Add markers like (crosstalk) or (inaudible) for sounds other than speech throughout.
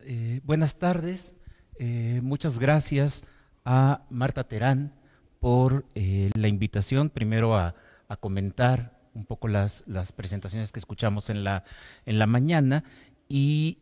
Eh, buenas, tardes. Eh, muchas gracias a Marta Terán por eh, la invitación, primero a, comentar un poco las, las, presentaciones que escuchamos en la, mañana y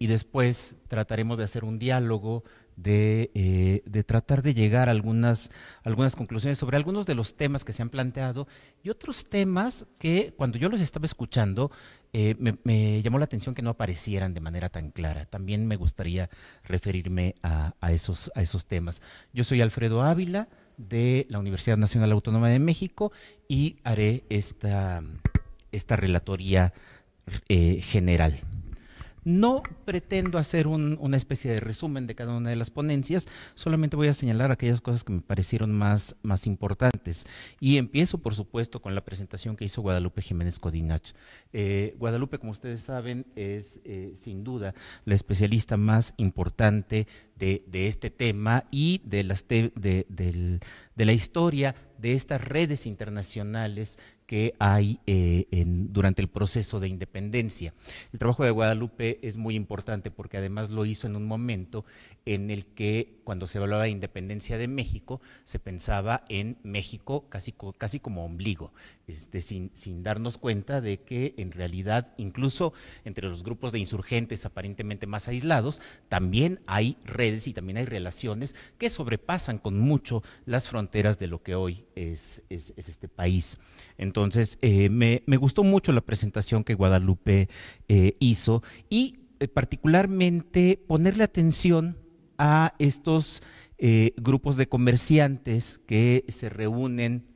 después trataremos de hacer un diálogo eh, de, tratar de llegar a algunas, algunas conclusiones sobre algunos de los temas que se han planteado y otros temas que cuando yo los estaba escuchando eh, me, llamó la atención que no aparecieran de manera tan clara. También me gustaría referirme a, esos, a esos temas. Yo soy Alfredo Ávila de la Universidad Nacional Autónoma de México y haré esta, esta relatoría eh, general. No pretendo hacer una especie de resumen de cada una de las ponencias, solamente voy a señalar aquellas cosas que me parecieron más, más importantes. Y empiezo, por supuesto, con la presentación que hizo Guadalupe Jiménez Codinach. Eh, Guadalupe, como ustedes saben, es eh, sin duda la especialista más importante de, este tema y de, las de la historia de estas redes internacionales que hay eh, en, durante el proceso de independencia. El trabajo de Guadalupe es muy importante porque además lo hizo en un momento en el que cuando se hablaba de independencia de México se pensaba en México casi, casi como ombligo, este, sin, darnos cuenta de que en realidad incluso entre los grupos de insurgentes aparentemente más aislados, también hay redes y también hay relaciones que sobrepasan con mucho las fronteras de lo que hoy es, este país. Entonces, eh, me, gustó mucho la presentación que Guadalupe eh, hizo y eh, particularmente ponerle atención a estos grupos de comerciantes que se reúnen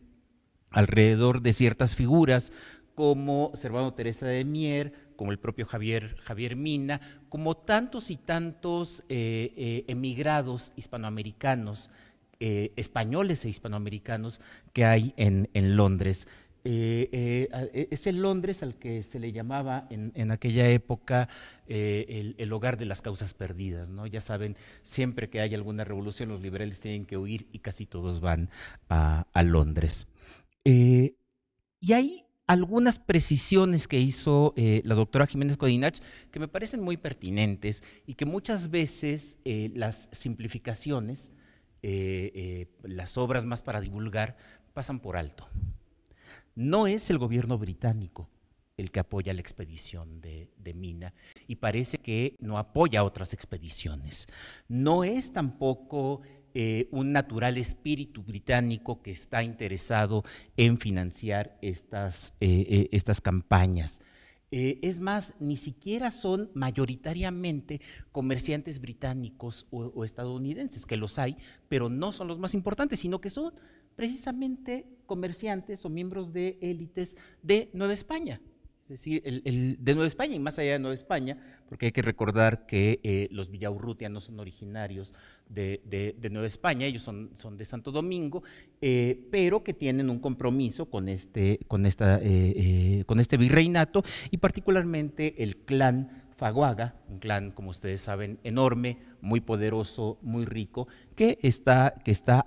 alrededor de ciertas figuras como Servando Teresa de Mier, como el propio Javier, Javier Mina, como tantos y tantos eh, eh, emigrados hispanoamericanos, eh, españoles e hispanoamericanos que hay en, Londres. es el Londres al que se le llamaba en, aquella época el, hogar de las causas perdidas, Ya saben, siempre que hay alguna revolución los liberales tienen que huir y casi todos van a Londres. Eh, y hay algunas precisiones que hizo eh, la doctora Jiménez Codinach que me parecen muy pertinentes y que muchas veces eh, las simplificaciones, las obras más para divulgar, pasan por alto. No es el gobierno británico el que apoya la expedición de, Mina y parece que no apoya otras expediciones. No es tampoco eh, un natural espíritu británico que está interesado en financiar estas, eh, eh, estas campañas. es más, ni siquiera son mayoritariamente comerciantes británicos o, estadounidenses, que los hay, pero no son los más importantes, sino que son precisamente comerciantes o miembros de élites de Nueva España es decir, el, de Nueva España y más allá de Nueva España, porque hay que recordar que eh, los Villaurrutia no son originarios de, Nueva España, ellos son, de Santo Domingo, eh, pero que tienen un compromiso con este, con, esta, eh, con este virreinato y particularmente el clan Faguaga, un clan, como ustedes saben, enorme, muy poderoso, muy rico, que está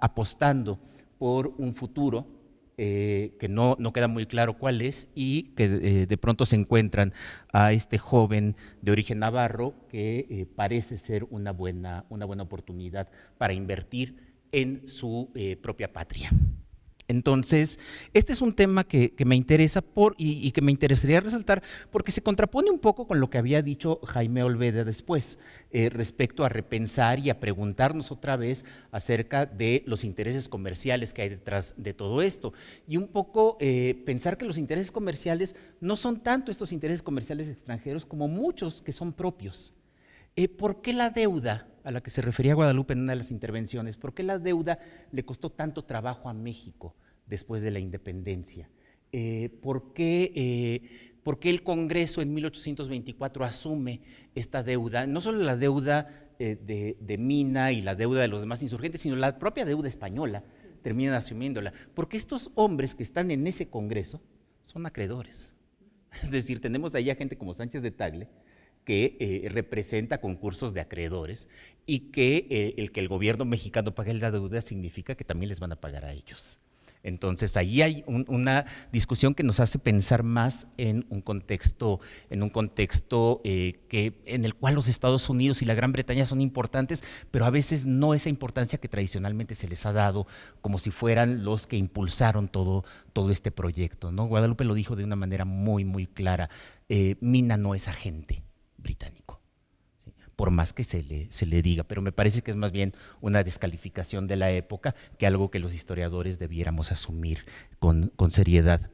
apostando por un futuro eh, que no, queda muy claro cuál es, y que eh, de pronto se encuentran a este joven de origen navarro que eh, parece ser una buena, una buena oportunidad para invertir en su propia patria. Entonces, este es un tema que, me interesa por, y, que me interesaría resaltar porque se contrapone un poco con lo que había dicho Jaime Olveda después eh, respecto a repensar y a preguntarnos otra vez acerca de los intereses comerciales que hay detrás de todo esto. Y un poco eh, pensar que los intereses comerciales no son tanto estos intereses comerciales extranjeros como muchos que son propios. Eh, ¿Por qué la deuda, a la que se refería Guadalupe en una de las intervenciones, por qué la deuda le costó tanto trabajo a México después de la independencia? Eh, eh, ¿por, qué, el Congreso en 1824 asume esta deuda? No solo la deuda de, Mina y la deuda de los demás insurgentes, sino la propia deuda española terminan asumiéndola. Porque estos hombres que están en ese Congreso son acreedores. Es decir, tenemos ahí a gente como Sánchez de Tagle, que eh, representa concursos de acreedores y que eh, el que el gobierno mexicano pague la deuda significa que también les van a pagar a ellos. Entonces, ahí hay una discusión que nos hace pensar más en un contexto, en un contexto eh, que, en el cual los Estados Unidos y la Gran Bretaña son importantes, pero a veces no esa importancia que tradicionalmente se les ha dado, como si fueran los que impulsaron todo, todo este proyecto. ¿no? Guadalupe lo dijo de una manera muy, muy clara. Mina no es agente británico, por más que se le, se le diga, pero me parece que es más bien una descalificación de la época que algo que los historiadores debiéramos asumir con, seriedad.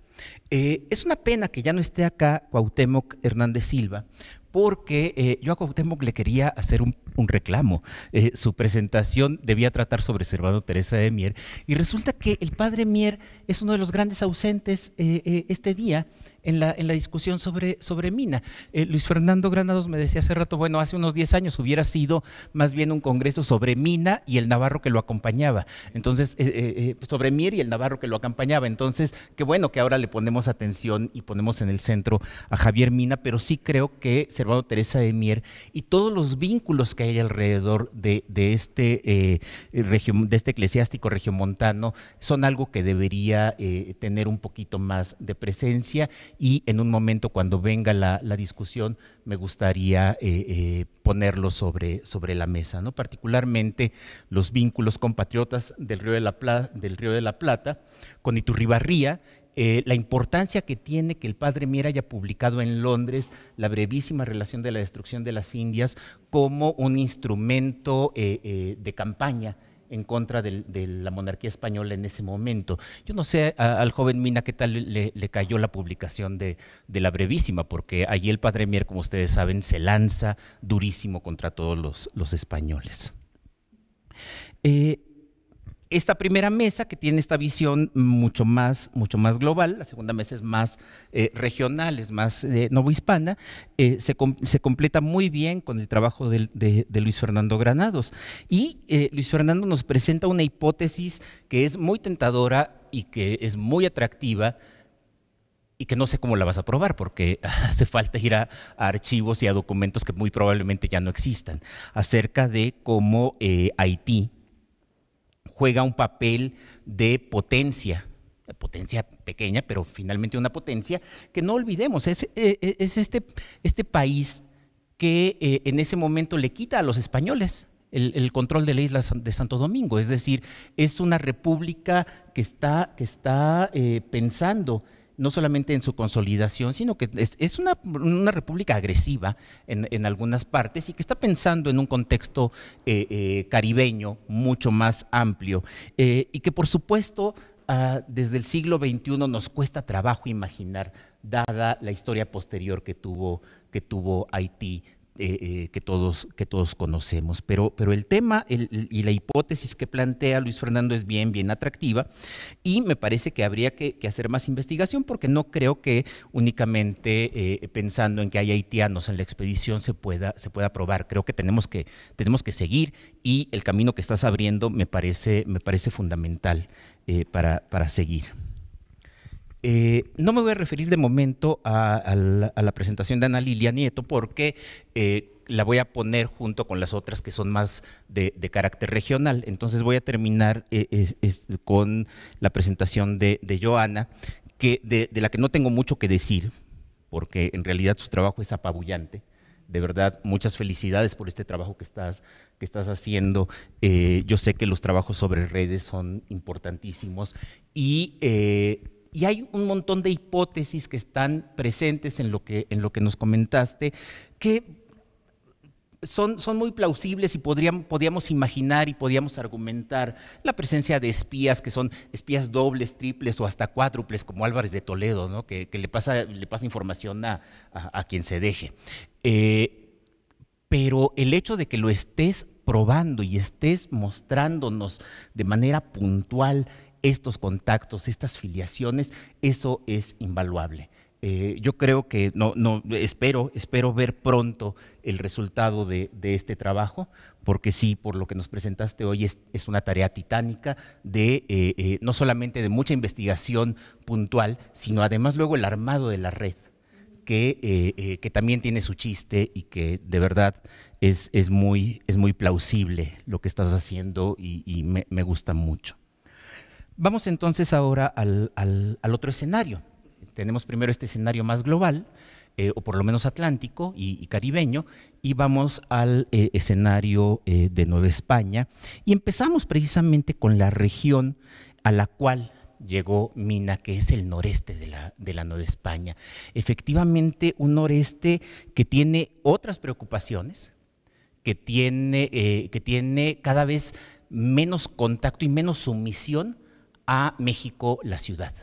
Eh, es una pena que ya no esté acá Cuauhtémoc Hernández Silva, porque eh, yo a Cuauhtémoc le quería hacer un, reclamo. Eh, su presentación debía tratar sobre Servando Teresa de Mier, y resulta que el padre Mier es uno de los grandes ausentes este día en la, en la discusión sobre, sobre mina. Eh, Luis Fernando Granados me decía hace rato, bueno, hace unos 10 años hubiera sido más bien un congreso sobre mina y el Navarro que lo acompañaba. Entonces, eh, eh, pues, sobre Mier y el Navarro que lo acompañaba. Entonces, qué bueno que ahora le ponemos atención y ponemos en el centro a Javier Mina, pero sí creo que Servado Teresa de Mier y todos los vínculos que hay alrededor de, este, de este eclesiástico regiomontano son algo que debería tener un poquito más de presencia y en un momento cuando venga la, discusión me gustaría eh, eh, ponerlo sobre, sobre la mesa, ¿no? particularmente los vínculos compatriotas del Río de la, del Río de la Plata con Iturribarría eh, la importancia que tiene que el padre Mier haya publicado en Londres la brevísima relación de la destrucción de las Indias como un instrumento de campaña en contra de, la monarquía española en ese momento. Yo no sé al joven Mina qué tal le, cayó la publicación de, la brevísima, porque allí el padre Mier, como ustedes saben, se lanza durísimo contra todos los, españoles. Eh, esta primera mesa que tiene esta visión mucho más, mucho más global, la segunda mesa es más eh, regional, es más eh, novohispana, eh, se, completa muy bien con el trabajo de, Luis Fernando Granados. Y Luis Fernando nos presenta una hipótesis que es muy tentadora y que es muy atractiva, y que no sé cómo la vas a probar porque (laughs) hace falta ir a, archivos y a documentos que muy probablemente ya no existan, acerca de cómo Haití juega un papel de potencia, potencia pequeña, pero finalmente una potencia, que no olvidemos, es, eh, eh, este, este, país que eh, en ese momento le quita a los españoles el, control de la isla de Santo Domingo, es decir, es una república que está, que está pensando no solamente en su consolidación, sino que es, una, república agresiva en, algunas partes y que está pensando en un contexto eh, eh, caribeño mucho más amplio eh, y que por supuesto ah, desde el siglo XXI nos cuesta trabajo imaginar, dada la historia posterior que tuvo, que tuvo Haití eh, eh, que, todos, que todos conocemos. Pero, pero el tema y la hipótesis que plantea Luis Fernando es bien, bien atractiva y me parece que habría que, hacer más investigación porque no creo que únicamente eh, pensando en que hay haitianos en la expedición se pueda, se pueda probar. Creo que tenemos, que tenemos que seguir y el camino que estás abriendo me parece, me parece fundamental para, para seguir. Eh, no me voy a referir de momento a, la, presentación de Ana Lilia Nieto porque eh, la voy a poner junto con las otras que son más de, carácter regional. Entonces voy a terminar eh, con la presentación de, Joana, de, la que no tengo mucho que decir, porque en realidad su trabajo es apabullante. De verdad, muchas felicidades por este trabajo que estás, que estás haciendo. yo sé que los trabajos sobre redes son importantísimos y y hay un montón de hipótesis que están presentes en lo que, en lo que nos comentaste, que son, son, muy plausibles y podríamos podíamos imaginar y podríamos argumentar la presencia de espías que son espías dobles, triples o hasta cuádruples, como Álvarez de Toledo, que, le, pasa, le, pasa, información a, quien se deje. Eh, pero el hecho de que lo estés probando y estés mostrándonos de manera puntual estos contactos, estas filiaciones, eso es invaluable. Eh, yo creo que no, no, espero, espero ver pronto el resultado de, este trabajo, porque sí, por lo que nos presentaste hoy, es, una tarea titánica de eh, eh, no solamente de mucha investigación puntual, sino además luego el armado de la red, que, que también tiene su chiste y que de verdad es, es, muy, es muy plausible lo que estás haciendo y, me gusta mucho. Vamos entonces ahora al, otro escenario. Tenemos primero este escenario más global, eh, o por lo menos atlántico y, caribeño, y vamos al eh, escenario eh, de Nueva España. Y empezamos precisamente con la región a la cual llegó Mina, que es el noreste de la, de la Nueva España. Efectivamente, un noreste que tiene otras preocupaciones, que tiene, que tiene cada vez menos contacto y menos sumisión a México la ciudad.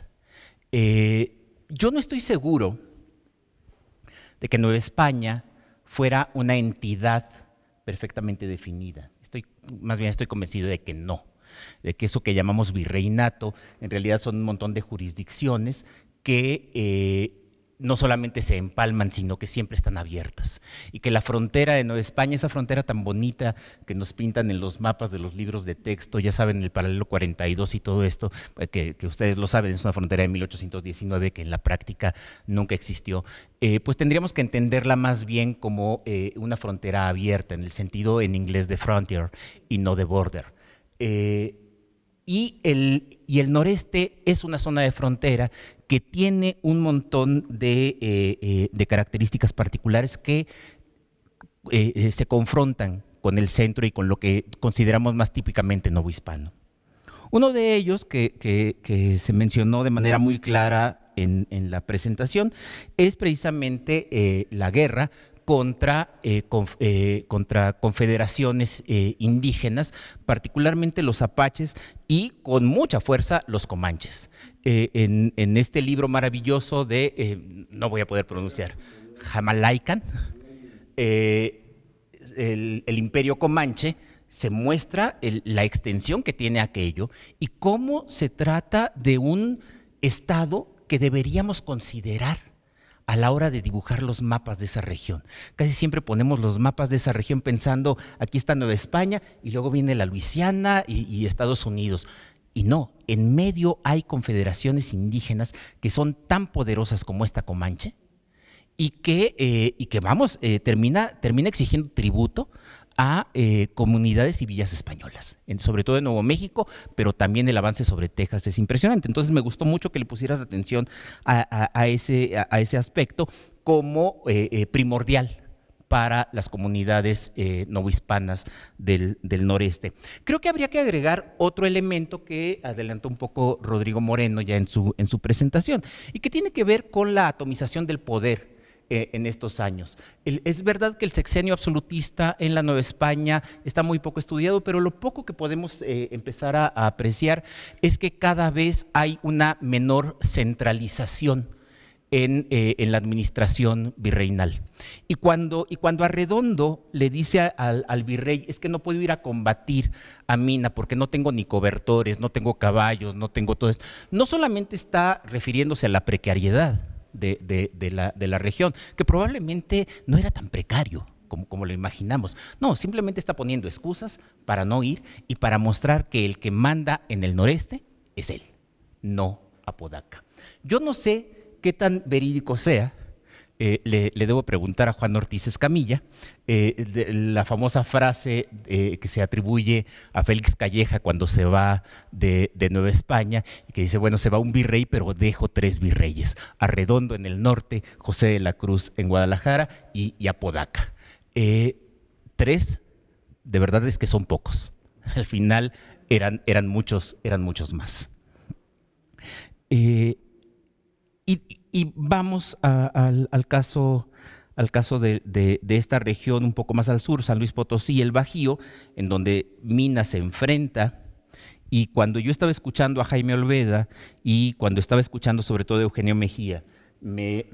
Eh, yo no estoy seguro de que Nueva España fuera una entidad perfectamente definida. Estoy, más bien estoy convencido de que no, de que eso que llamamos virreinato en realidad son un montón de jurisdicciones que eh, no solamente se empalman, sino que siempre están abiertas. Y que la frontera de Nueva España, esa frontera tan bonita que nos pintan en los mapas de los libros de texto, ya saben, el paralelo 42 y todo esto, pues, que, ustedes lo saben, es una frontera de 1819 que en la práctica nunca existió, eh, pues tendríamos que entenderla más bien como eh, una frontera abierta, en el sentido en inglés de frontier y no de border. Eh, y el, noreste es una zona de frontera que tiene un montón de, eh, eh, características particulares que eh, se confrontan con el centro y con lo que consideramos más típicamente hispano. Uno de ellos, que, se mencionó de manera muy clara en, en la presentación, es precisamente la guerra contra, eh, eh, contra confederaciones eh, indígenas, particularmente los apaches y con mucha fuerza los comanches. En, este libro maravilloso de, no voy a poder pronunciar, Jamalaican, el, el, imperio comanche, se muestra la extensión que tiene aquello y cómo se trata de un Estado que deberíamos considerar a la hora de dibujar los mapas de esa región. Casi siempre ponemos los mapas de esa región pensando, aquí está Nueva España y luego viene la Luisiana y, Estados Unidos. Y no, en medio hay confederaciones indígenas que son tan poderosas como esta Comanche y que, eh, y que vamos, eh, termina, termina exigiendo tributo a eh, comunidades y villas españolas, sobre todo en Nuevo México, pero también el avance sobre Texas es impresionante. Entonces me gustó mucho que le pusieras atención a, ese, a, ese aspecto como eh, eh, primordial para las comunidades novohispanas del, del, noreste. Creo que habría que agregar otro elemento que adelantó un poco Rodrigo Moreno ya en su, en su presentación y que tiene que ver con la atomización del poder eh, en estos años. es verdad que el sexenio absolutista en la Nueva España está muy poco estudiado, pero lo poco que podemos eh, empezar a, apreciar es que cada vez hay una menor centralización. En, eh, la administración virreinal. Y cuando, y cuando Arredondo le dice al, al, virrey, es que no puedo ir a combatir a Mina porque no tengo ni cobertores, no tengo caballos, no tengo todo esto, no solamente está refiriéndose a la precariedad, de, la, región, que probablemente no era tan precario. Como, como, lo imaginamos. No, simplemente está poniendo excusas para no ir y para mostrar que el que manda en el noreste es él, no Apodaca. Yo no sé qué tan verídico sea eh, le, debo preguntar a Juan Ortiz Escamilla, eh, la famosa frase eh, que se atribuye a Félix Calleja cuando se va de, Nueva España, que dice, bueno, se va un virrey, pero dejo tres virreyes, Arredondo en el norte, José de la Cruz en Guadalajara y, y Apodaca. tres, de verdad es que son pocos. Al final eran, eran, muchos, eran muchos más. Y, y vamos al, caso, al caso de, de, esta región un poco más al sur, San Luis Potosí, el Bajío, en donde Mina se enfrenta. Y cuando yo estaba escuchando a Jaime Olveda y cuando estaba escuchando sobre todo a Eugenio Mejía, me,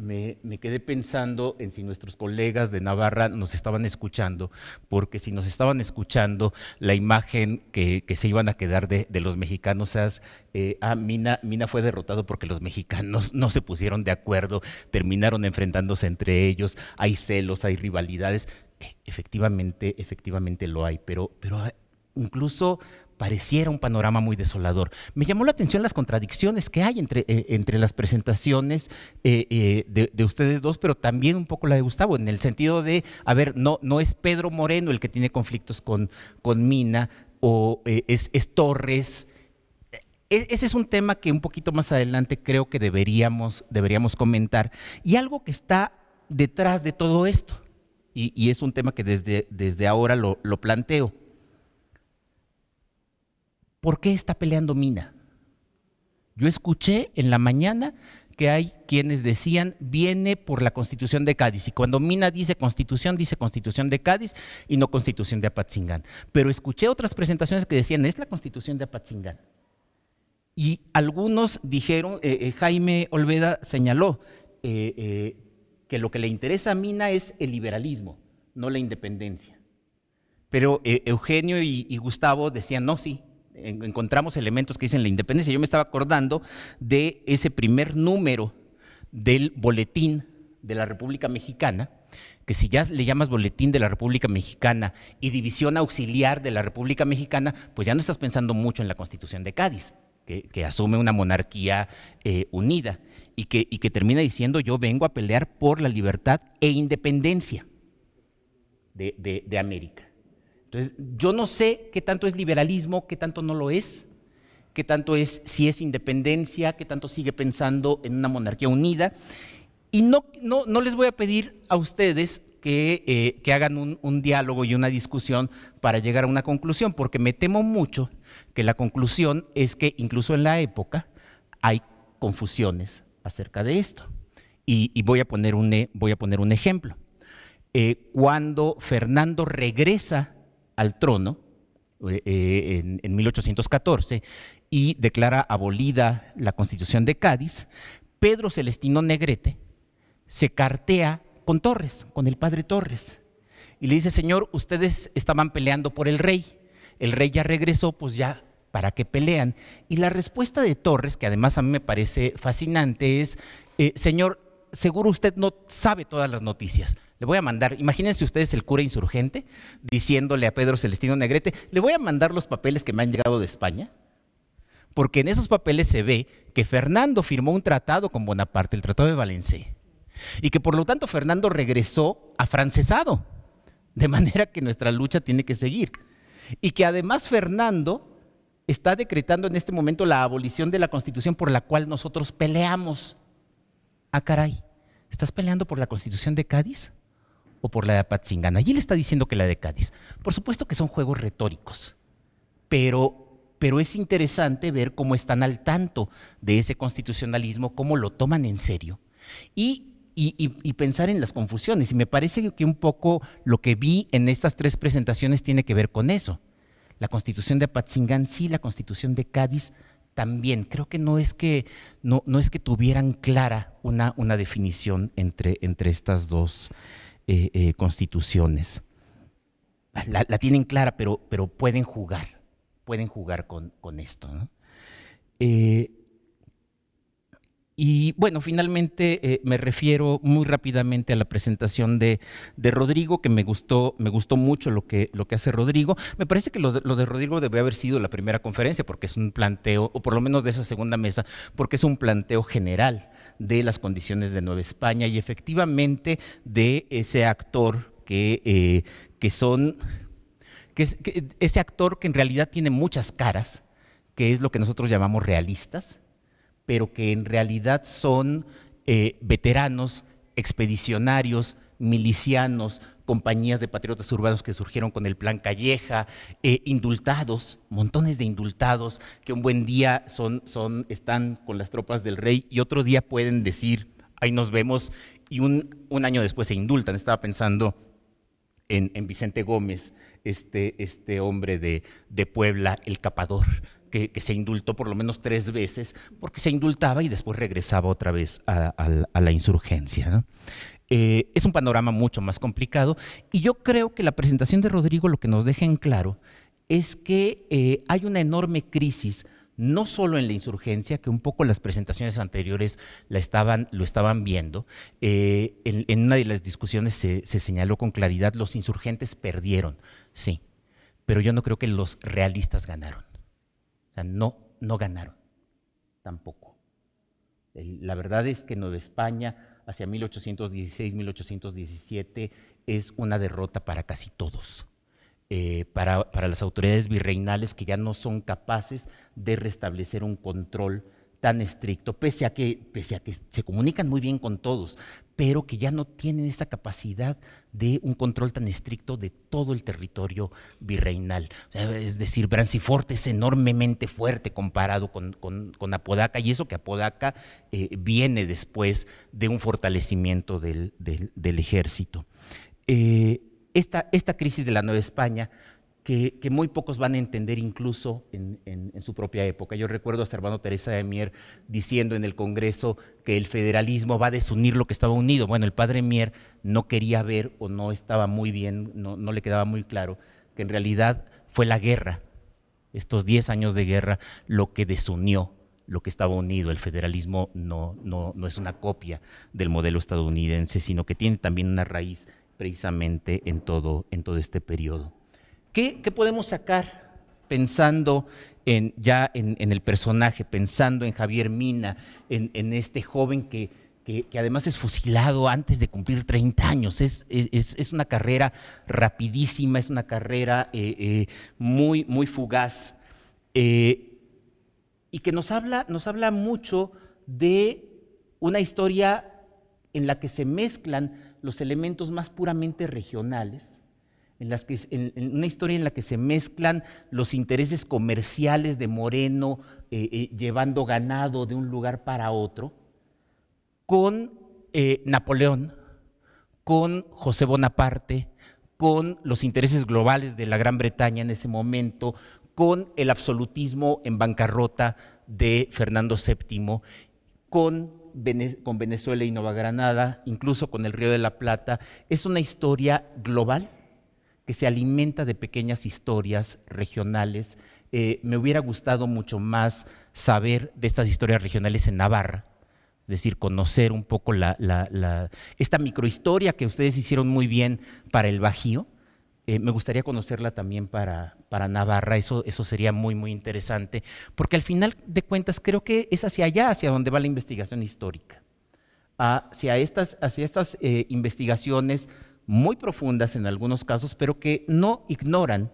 quedé pensando en si nuestros colegas de Navarra nos estaban escuchando, porque si nos estaban escuchando, la imagen que, se iban a quedar de, los mexicanos es, eh, ah, Mina, Mina fue derrotado porque los mexicanos (laughs) no se pusieron de acuerdo, terminaron enfrentándose entre ellos, hay celos, hay rivalidades, e, efectivamente, efectivamente lo hay, pero, pero ah, incluso pareciera un panorama muy desolador. Me llamó la atención las contradicciones que hay entre, eh, entre las presentaciones eh, eh, de, ustedes dos, pero también un poco la de Gustavo, en el sentido de, a ver, no, no es Pedro Moreno el que tiene conflictos con, con Mina, o es, Torres. E, ese es un tema que un poquito más adelante creo que deberíamos, deberíamos comentar. Y algo que está detrás de todo esto, y, es un tema que desde, desde ahora lo planteo ¿por qué está peleando Mina? Yo escuché en la mañana que hay quienes decían viene por la constitución de Cádiz. Y cuando Mina dice constitución, dice constitución de Cádiz y no constitución de Apatzingán. Pero escuché otras presentaciones que decían es la constitución de Apatzingán. Y algunos dijeron, eh, eh, Jaime Olveda señaló eh, que lo que le interesa a Mina es el liberalismo, no la independencia. Pero Eugenio y Gustavo decían, no, sí, encontramos elementos que dicen la independencia. Yo me estaba acordando de ese primer número del boletín de la República Mexicana, que si ya le llamas boletín de la República Mexicana y división auxiliar de la República Mexicana, pues ya no estás pensando mucho en la Constitución de Cádiz, que, asume una monarquía eh, unida y que, que termina diciendo yo vengo a pelear por la libertad e independencia de América. Entonces, yo no sé qué tanto es liberalismo, qué tanto no lo es, qué tanto es si es independencia, qué tanto sigue pensando en una monarquía unida. Y no, no, les voy a pedir a ustedes que, eh, hagan un, diálogo y una discusión para llegar a una conclusión, porque me temo mucho que la conclusión es que incluso en la época hay confusiones acerca de esto. Y, voy, a poner un, voy a poner un ejemplo. Eh, cuando Fernando regresa al trono eh, eh, en, 1814 y declara abolida la constitución de Cádiz, Pedro Celestino Negrete se cartea con Torres, con el padre Torres, y le dice, Señor, ustedes estaban peleando por el rey, el rey ya regresó, pues ya, ¿para qué pelean? Y la respuesta de Torres, que además a mí me parece fascinante, es, eh, Señor, seguro usted no sabe todas las noticias, le voy a mandar, imagínense ustedes el cura insurgente diciéndole a Pedro Celestino Negrete, le voy a mandar los papeles que me han llegado de España, porque en esos papeles se ve que Fernando firmó un tratado con Bonaparte, el Tratado de Valenci, y que por lo tanto Fernando regresó afrancesado, de manera que nuestra lucha tiene que seguir. Y que además Fernando está decretando en este momento la abolición de la constitución por la cual nosotros peleamos. Ah, caray, ¿estás peleando por la constitución de Cádiz? o por la de Apatzingán, allí le está diciendo que la de Cádiz. Por supuesto que son juegos retóricos, pero pero es interesante ver cómo están al tanto de ese constitucionalismo, cómo lo toman en serio y, pensar en las confusiones. Y me parece que un poco lo que vi en estas tres presentaciones tiene que ver con eso. La constitución de Apatzingán sí, la constitución de Cádiz también. Creo que no es que, no, no es que tuvieran clara una, una definición entre, entre estas dos eh, eh, constituciones. La, tienen clara, pero, pero pueden jugar, pueden jugar con, esto. Eh, y bueno, finalmente me refiero muy rápidamente a la presentación de, de, Rodrigo, que me gustó, me gustó mucho lo que, lo que hace Rodrigo. Me parece que lo de, lo de Rodrigo debe haber sido la primera conferencia, porque es un planteo, o por lo menos de esa segunda mesa, porque es un planteo general de las condiciones de Nueva España y efectivamente de ese actor que, eh, que son, que, ese actor que en realidad tiene muchas caras, que es lo que nosotros llamamos realistas, pero que en realidad son eh, veteranos, expedicionarios, milicianos, compañías de patriotas urbanos que surgieron con el plan Calleja, eh, indultados, montones de indultados que un buen día son, son, están con las tropas del rey y otro día pueden decir, ahí nos vemos, y un, año después se indultan. Estaba pensando en, Vicente Gómez, este, este hombre de, de Puebla, el capador, que, se indultó por lo menos tres veces, porque se indultaba y después regresaba otra vez a, la insurgencia. Eh, es un panorama mucho más complicado y yo creo que la presentación de Rodrigo lo que nos deja en claro es que eh, hay una enorme crisis no solo en la insurgencia, que un poco las presentaciones anteriores la estaban, lo estaban viendo, eh, en, una de las discusiones se señaló con claridad, los insurgentes perdieron, sí, pero yo no creo que los realistas ganaron no, no ganaron tampoco. La verdad es que Nueva España hacia 1816, 1817 es una derrota para casi todos, eh, para, para las autoridades virreinales que ya no son capaces de restablecer un control tan estricto, pese a, que, pese a que se comunican muy bien con todos, pero que ya no tienen esa capacidad de un control tan estricto de todo el territorio virreinal. Es decir, Branciforte es enormemente fuerte comparado con, Apodaca, y eso que Apodaca eh, viene después de un fortalecimiento del, del, ejército. Eh, esta, esta crisis de la Nueva España que, muy pocos van a entender incluso en, su propia época. Yo recuerdo a hermano Teresa de Mier diciendo en el Congreso que el federalismo va a desunir lo que estaba unido. Bueno, el padre Mier no quería ver o no estaba muy bien, no, le quedaba muy claro que en realidad fue la guerra, estos 10 años de guerra, lo que desunió lo que estaba unido. El federalismo no, no es una copia del modelo estadounidense, sino que tiene también una raíz precisamente en todo, en todo este periodo. ¿Qué, podemos sacar pensando ya en, el personaje, pensando en Javier Mina, en, este joven que, además es fusilado antes de cumplir 30 años. Es, una carrera rapidísima, es una carrera eh, eh, muy, fugaz eh, y que nos habla, nos habla mucho de una historia en la que se mezclan los elementos más puramente regionales en, las que, una historia en la que se mezclan los intereses comerciales de Moreno eh, eh, llevando ganado de un lugar para otro, con eh, Napoleón, con José Bonaparte, con los intereses globales de la Gran Bretaña en ese momento, con el absolutismo en bancarrota de Fernando VII, con, Venezuela y Nueva Granada, incluso con el Río de la Plata. Es una historia global que se alimenta de pequeñas historias regionales. Eh, me hubiera gustado mucho más saber de estas historias regionales en Navarra, es decir, conocer un poco esta microhistoria que ustedes hicieron muy bien para el Bajío. Eh, me gustaría conocerla también para, para Navarra, eso, eso sería muy, muy interesante, porque al final de cuentas creo que es hacia allá, hacia donde va la investigación histórica, ah, hacia estas, hacia estas eh, investigaciones muy profundas en algunos casos, pero que no ignoran,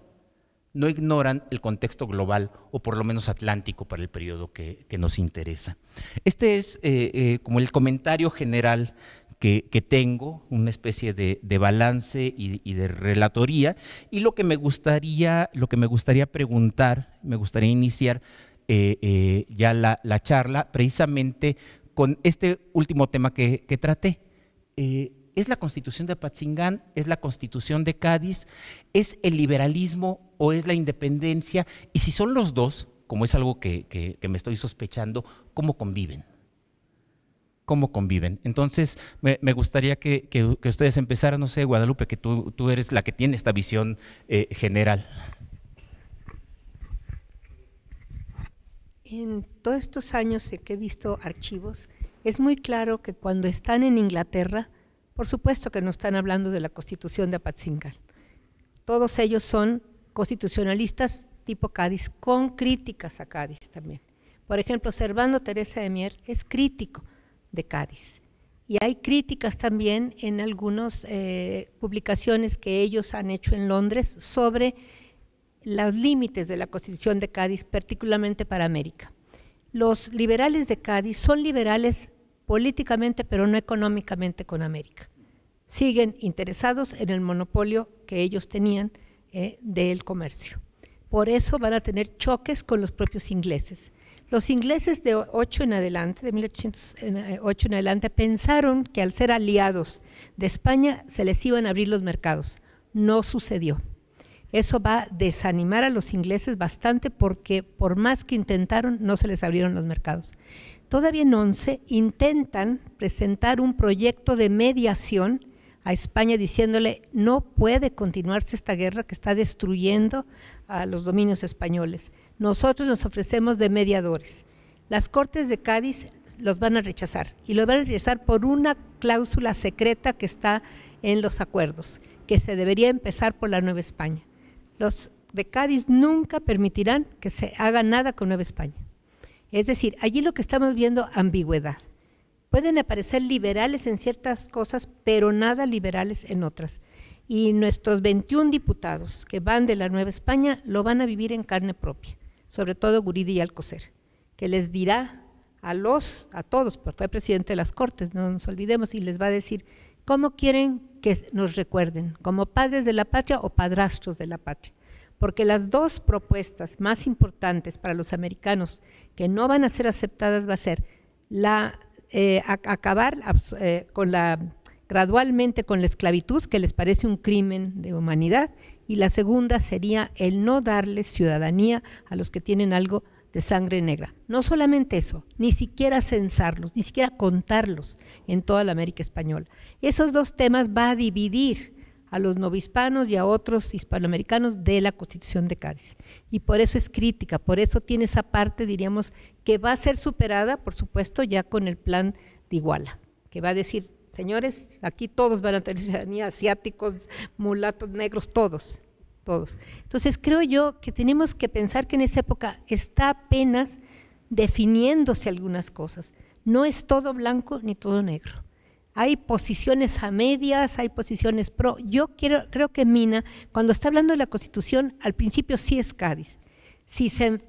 no ignoran el contexto global o por lo menos atlántico para el periodo que, nos interesa. Este es eh, eh, como el comentario general que, tengo, una especie de, balance y, de relatoría. Y lo que me gustaría, lo que me gustaría preguntar, me gustaría iniciar eh, ya la, charla precisamente con este último tema que, traté es la constitución de Patzingán? es la constitución de Cádiz, es el liberalismo o es la independencia, y si son los dos, como es algo que, me estoy sospechando, ¿cómo conviven? cómo conviven. Entonces, me, gustaría que, ustedes empezaran, no sé, Guadalupe, que tú, eres la que tiene esta visión eh, general. En todos estos años que he visto archivos, es muy claro que cuando están en Inglaterra, por supuesto que no están hablando de la constitución de Apatzingán. Todos ellos son constitucionalistas tipo Cádiz, con críticas a Cádiz también. Por ejemplo, Servando Teresa de Mier es crítico de Cádiz. Y hay críticas también en algunas eh, publicaciones que ellos han hecho en Londres sobre los límites de la Constitución de Cádiz, particularmente para América. Los liberales de Cádiz son liberales políticamente, pero no económicamente con América. Siguen interesados en el monopolio que ellos tenían eh, del comercio. Por eso van a tener choques con los propios ingleses. Los ingleses de 8 en adelante, de 1808 eh, en adelante, pensaron que al ser aliados de España se les iban a abrir los mercados. No sucedió. Eso va a desanimar a los ingleses bastante porque por más que intentaron no se les abrieron los mercados todavía en 11, intentan presentar un proyecto de mediación a España diciéndole no puede continuarse esta guerra que está destruyendo a los dominios españoles. Nosotros nos ofrecemos de mediadores. Las Cortes de Cádiz los van a rechazar y lo van a rechazar por una cláusula secreta que está en los acuerdos, que se debería empezar por la Nueva España. Los de Cádiz nunca permitirán que se haga nada con Nueva España. Es decir, allí lo que estamos viendo ambigüedad. Pueden aparecer liberales en ciertas cosas, pero nada liberales en otras. Y nuestros 21 diputados que van de la Nueva España lo van a vivir en carne propia, sobre todo Guridi y Alcocer, que les dirá a los, a todos, porque fue presidente de las Cortes, no nos olvidemos, y les va a decir cómo quieren que nos recuerden, como padres de la patria o padrastros de la patria. Porque las dos propuestas más importantes para los americanos que no van a ser aceptadas va a ser la eh, acabar eh, con la gradualmente con la esclavitud, que les parece un crimen de humanidad, y la segunda sería el no darles ciudadanía a los que tienen algo de sangre negra. No solamente eso, ni siquiera censarlos, ni siquiera contarlos en toda la América Española. Esos dos temas va a dividir a los novispanos y a otros hispanoamericanos de la Constitución de Cádiz. Y por eso es crítica, por eso tiene esa parte, diríamos, que va a ser superada, por supuesto, ya con el plan de Iguala, que va a decir, señores, aquí todos van a tener ciudadanía, asiáticos, mulatos, negros, todos, todos. Entonces creo yo que tenemos que pensar que en esa época está apenas definiéndose algunas cosas. No es todo blanco ni todo negro hay posiciones a medias, hay posiciones pro. Yo quiero, creo que Mina, cuando está hablando de la Constitución, al principio sí es Cádiz. Si se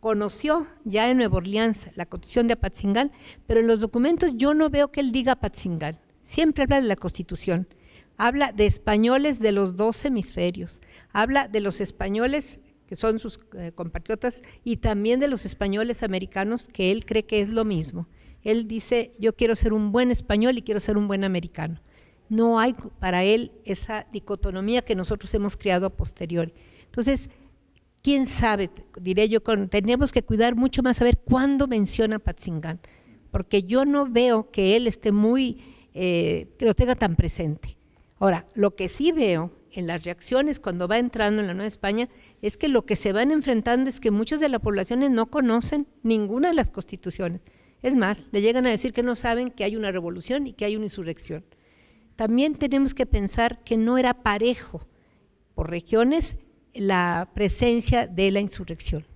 conoció ya en Nueva Orleans la Constitución de Apatzingán, pero en los documentos yo no veo que él diga Patzingal. Siempre habla de la Constitución. Habla de españoles de los dos hemisferios. Habla de los españoles que son sus eh, compatriotas y también de los españoles americanos que él cree que es lo mismo. Él dice, yo quiero ser un buen español y quiero ser un buen americano. No hay para él esa dicotomía que nosotros hemos creado a posteriori. Entonces, quién sabe, diré yo, tenemos que cuidar mucho más a ver cuándo menciona Patzingán, porque yo no veo que él esté muy, eh, que lo tenga tan presente. Ahora, lo que sí veo en las reacciones cuando va entrando en la Nueva España es que lo que se van enfrentando es que muchas de las poblaciones no conocen ninguna de las constituciones. Es más, le llegan a decir que no saben que hay una revolución y que hay una insurrección. También tenemos que pensar que no era parejo por regiones la presencia de la insurrección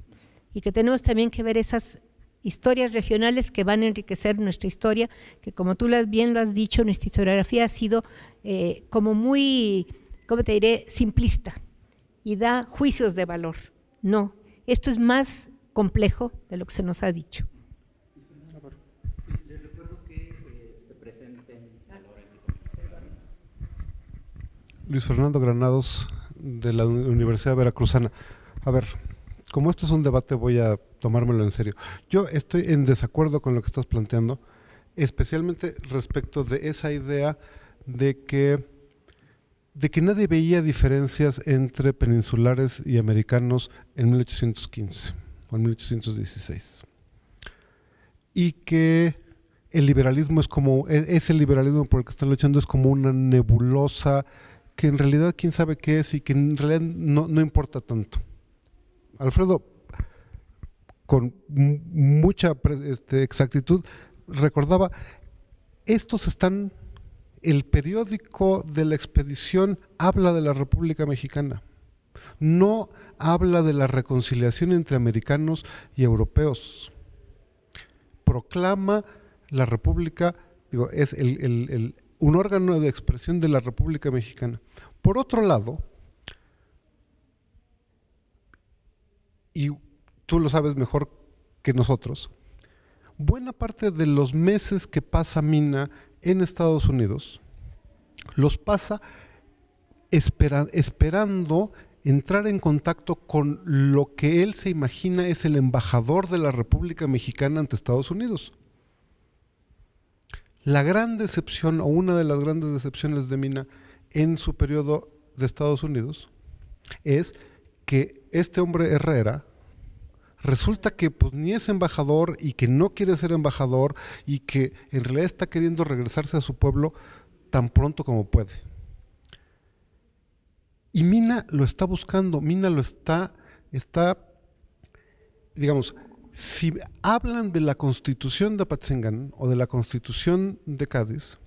y que tenemos también que ver esas historias regionales que van a enriquecer nuestra historia, que como tú bien lo has dicho, nuestra historiografía ha sido eh, como muy, ¿cómo te diré?, simplista y da juicios de valor. No, esto es más complejo de lo que se nos ha dicho. Luis Fernando Granados de la Universidad Veracruzana. A ver, como esto es un debate voy a tomármelo en serio. Yo estoy en desacuerdo con lo que estás planteando, especialmente respecto de esa idea de que de que nadie veía diferencias entre peninsulares y americanos en 1815 o en 1816. Y que el liberalismo es como, e-, ese liberalismo por el que están luchando es como una nebulosa que en realidad quién sabe qué es y que en realidad no, importa tanto. Alfredo, con mucha este, exactitud, recordaba, estos están, el periódico de la expedición habla de la República Mexicana, no habla de la reconciliación entre americanos y europeos, proclama la República, digo, es el un órgano de expresión de la República Mexicana. Por otro lado, y tú lo sabes mejor que nosotros, buena parte de los meses que pasa Mina en Estados Unidos los pasa esperando entrar en contacto con lo que él se imagina es el embajador de la República Mexicana ante Estados Unidos. La gran decepción o una de las grandes decepciones de Mina en su periodo de Estados Unidos es que este hombre Herrera resulta que pues, ni es embajador y que no quiere ser embajador y que en realidad está queriendo regresarse a su pueblo tan pronto como puede. Y Mina lo está buscando, Mina lo está, está, digamos, si hablan de la constitución de Apatzingán o de la constitución de Cádiz,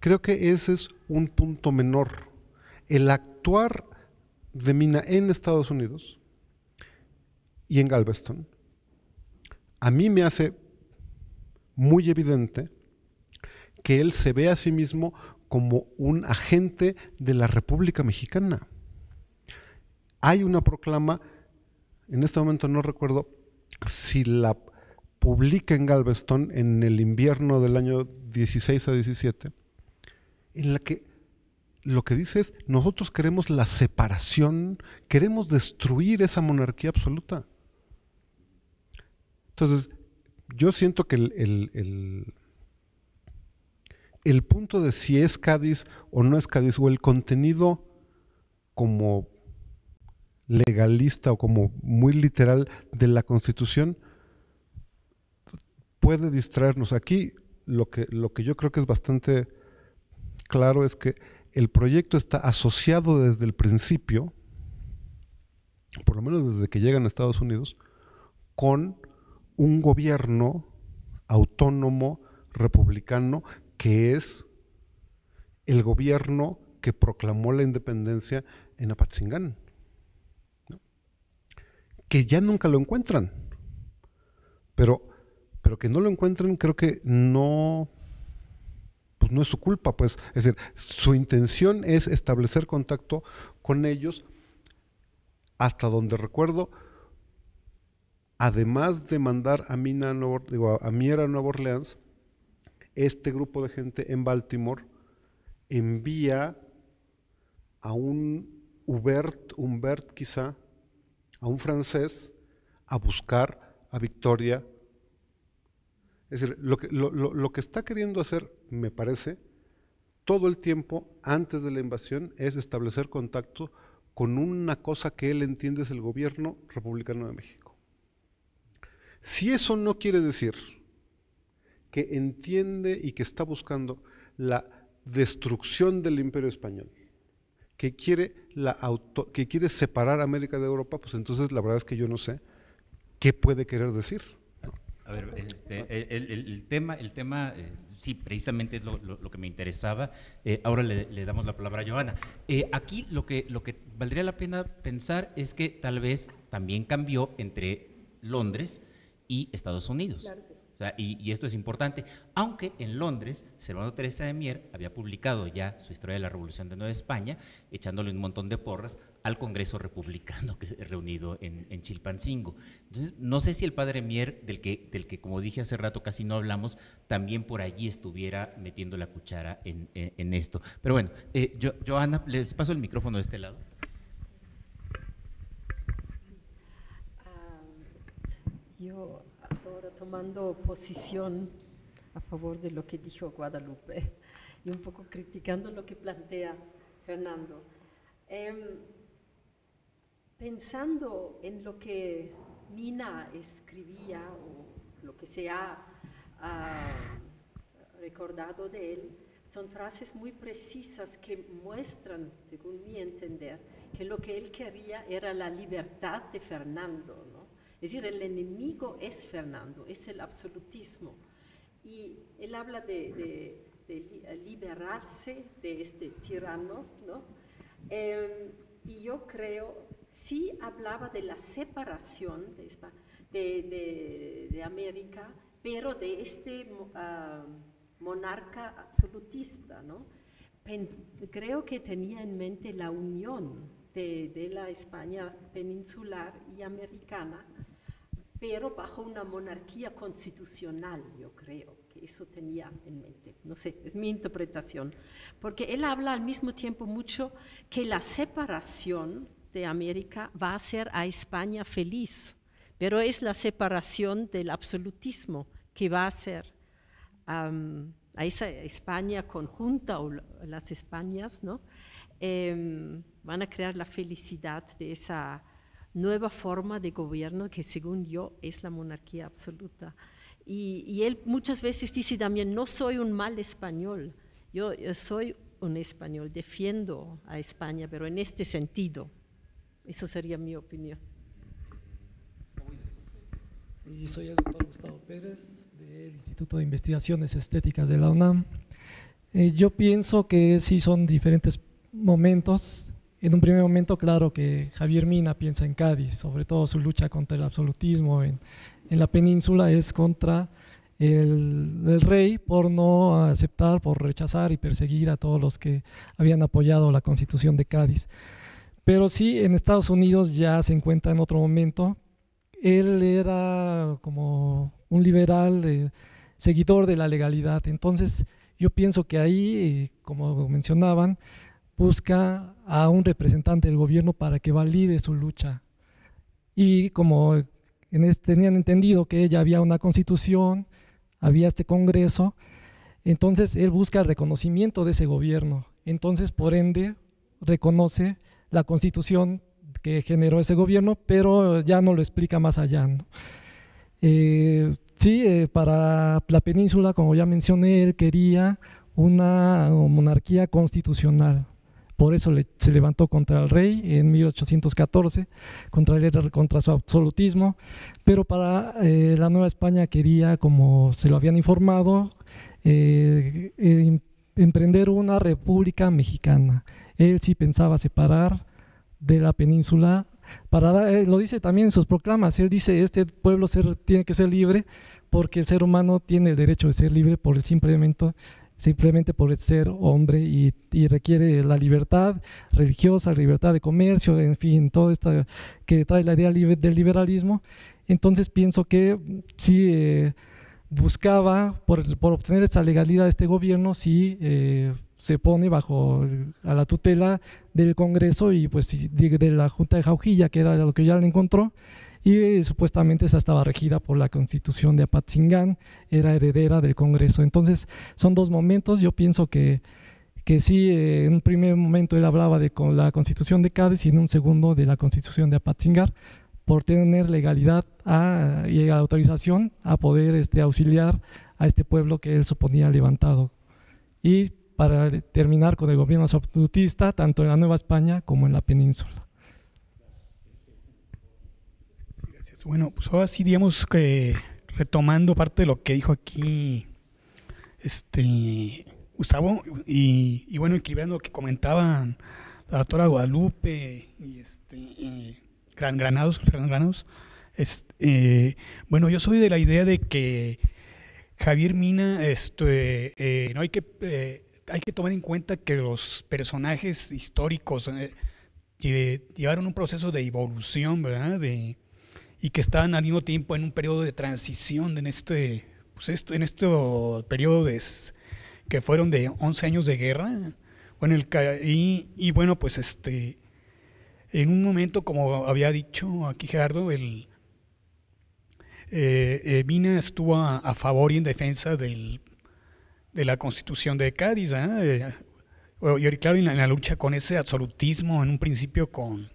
creo que ese es un punto menor. El actuar de Mina en Estados Unidos y en Galveston, a mí me hace muy evidente que él se ve a sí mismo como un agente de la República Mexicana. Hay una proclama, en este momento no recuerdo si la publica en Galveston en el invierno del año 16 a 17, en la que lo que dice es, nosotros queremos la separación, queremos destruir esa monarquía absoluta. Entonces, yo siento que el, el, punto de si es Cádiz o no es Cádiz, o el contenido como legalista o como muy literal de la Constitución puede distraernos. Aquí lo que, lo que yo creo que es bastante claro es que el proyecto está asociado desde el principio, por lo menos desde que llegan a Estados Unidos, con un gobierno autónomo republicano que es el gobierno que proclamó la independencia en Apatzingán que ya nunca lo encuentran. Pero, pero que no lo encuentren, creo que no, pues no es su culpa, pues. Es decir, su intención es establecer contacto con ellos hasta donde recuerdo. Además de mandar a, Mina digo, a Miera a Nueva Orleans, este grupo de gente en Baltimore envía a un Hubert, Humbert quizá, a un francés a buscar a Victoria. Es decir, lo que, lo que está queriendo hacer, me parece, todo el tiempo antes de la invasión es establecer contacto con una cosa que él entiende es el gobierno republicano de México. Si eso no quiere decir que entiende y que está buscando la destrucción del imperio español, que quiere, la auto, que quiere separar América de Europa, pues entonces la verdad es que yo no sé qué puede querer decir. A ver, este, el, tema, el tema eh, sí, precisamente es lo, que me interesaba. Eh, ahora le, damos la palabra a Joana. Eh, aquí lo que, lo que valdría la pena pensar es que tal vez también cambió entre Londres y Estados Unidos. Claro y, esto es importante, aunque en Londres, Servando Teresa de Mier había publicado ya su historia de la Revolución de Nueva España, echándole un montón de porras al Congreso Republicano que se reunido en, Chilpancingo. Entonces, no sé si el padre Mier, del que, del que como dije hace rato casi no hablamos, también por allí estuviera metiendo la cuchara en, esto. Pero bueno, eh, yo, Joana, les paso el micrófono de este lado. Ah, yo tomando posición a favor de lo que dijo Guadalupe y un poco criticando lo que plantea Fernando. Em, pensando en lo que Mina escribía o lo que se ha recordado de él, son frases muy precisas que muestran, según mi entender, que lo que él quería era la libertad de Fernando, es decir, el enemigo es Fernando, es el absolutismo. Y él habla de, eh, liberarse de este tirano, ¿no? Em, y yo creo, sí hablaba de la separación de, América, pero de este ah, monarca absolutista, ¿no? creo que tenía en mente la unión de, la España peninsular y americana pero bajo una monarquía constitucional, yo creo que eso tenía en mente. No sé, es mi interpretación. Porque él habla al mismo tiempo mucho que la separación de América va a hacer a España feliz, pero es la separación del absolutismo que va a hacer a esa España conjunta o las Españas, ¿no? Em, van a crear la felicidad de esa nueva forma de gobierno que según yo es la monarquía absoluta. Y, él muchas veces dice también, no soy un mal español, yo, soy un español, defiendo a España, pero en este sentido. Eso sería mi opinión. soy el doctor Gustavo Pérez del Instituto de Investigaciones Estéticas de la UNAM. Eh, yo pienso que sí son diferentes momentos en un primer momento, claro que Javier Mina piensa en Cádiz, sobre todo su lucha contra el absolutismo en, la península es contra el, rey por no aceptar, por rechazar y perseguir a todos los que habían apoyado la constitución de Cádiz. Pero sí, en Estados Unidos ya se encuentra en otro momento. Él era como un liberal, eh, seguidor de la legalidad. Entonces, yo pienso que ahí, eh, como mencionaban, busca a un representante del gobierno para que valide su lucha. Y como tenían entendido que ya había una constitución, había este Congreso, entonces él busca el reconocimiento de ese gobierno. Entonces, por ende, reconoce la constitución que generó ese gobierno, pero ya no lo explica más allá. Eh, sí, eh, para la península, como ya mencioné, él quería una monarquía constitucional, por eso se levantó contra el rey en 1814, contra, contra su absolutismo, pero para eh, la Nueva España quería, como se lo habían informado, eh, eh, em, emprender una república mexicana. Él sí pensaba separar de la península para lo dice también en sus proclamas, él dice, este pueblo tiene que ser libre porque el ser humano tiene el derecho de ser libre por el simplemente simplemente por ser hombre y, requiere la libertad religiosa, libertad de comercio, en fin, todo esto que trae la idea del liberalismo. Entonces pienso que si eh, buscaba por, obtener esa legalidad de este gobierno, si eh, se pone bajo a la tutela del Congreso y pues de, la Junta de Jaujilla, que era lo que ya le encontró y eh, supuestamente esa estaba regida por la constitución de Apatzingán, era heredera del Congreso. Entonces son dos momentos, yo pienso que, que sí, eh, en un primer momento él hablaba de con la constitución de Cádiz y en un segundo de la constitución de Apatzingán, por tener legalidad ah, y autorización a poder este, auxiliar a este pueblo que él suponía levantado. Y para terminar con el gobierno absolutista, tanto en la Nueva España como en la península. Bueno, pues ahora sí, digamos que retomando parte de lo que dijo aquí este Gustavo, y, y bueno, equilibrando lo que comentaban la doctora Guadalupe y este Gran Granados, Gran Granados, este, eh, bueno, yo soy de la idea de que Javier Mina, este, eh, no hay que, eh, hay que tomar en cuenta que los personajes históricos llevaron un proceso de evolución, ¿verdad? y que estaban al mismo tiempo en un periodo de transición en este, pues en este periodo de, que fueron de 11 años de guerra. y, bueno, pues este, en un momento, como había dicho aquí Gerardo, el, eh, eh, Mina estuvo a, favor y en defensa de la constitución de Cádiz, ¿ah? eh, y claro, en la lucha con ese absolutismo, en un principio con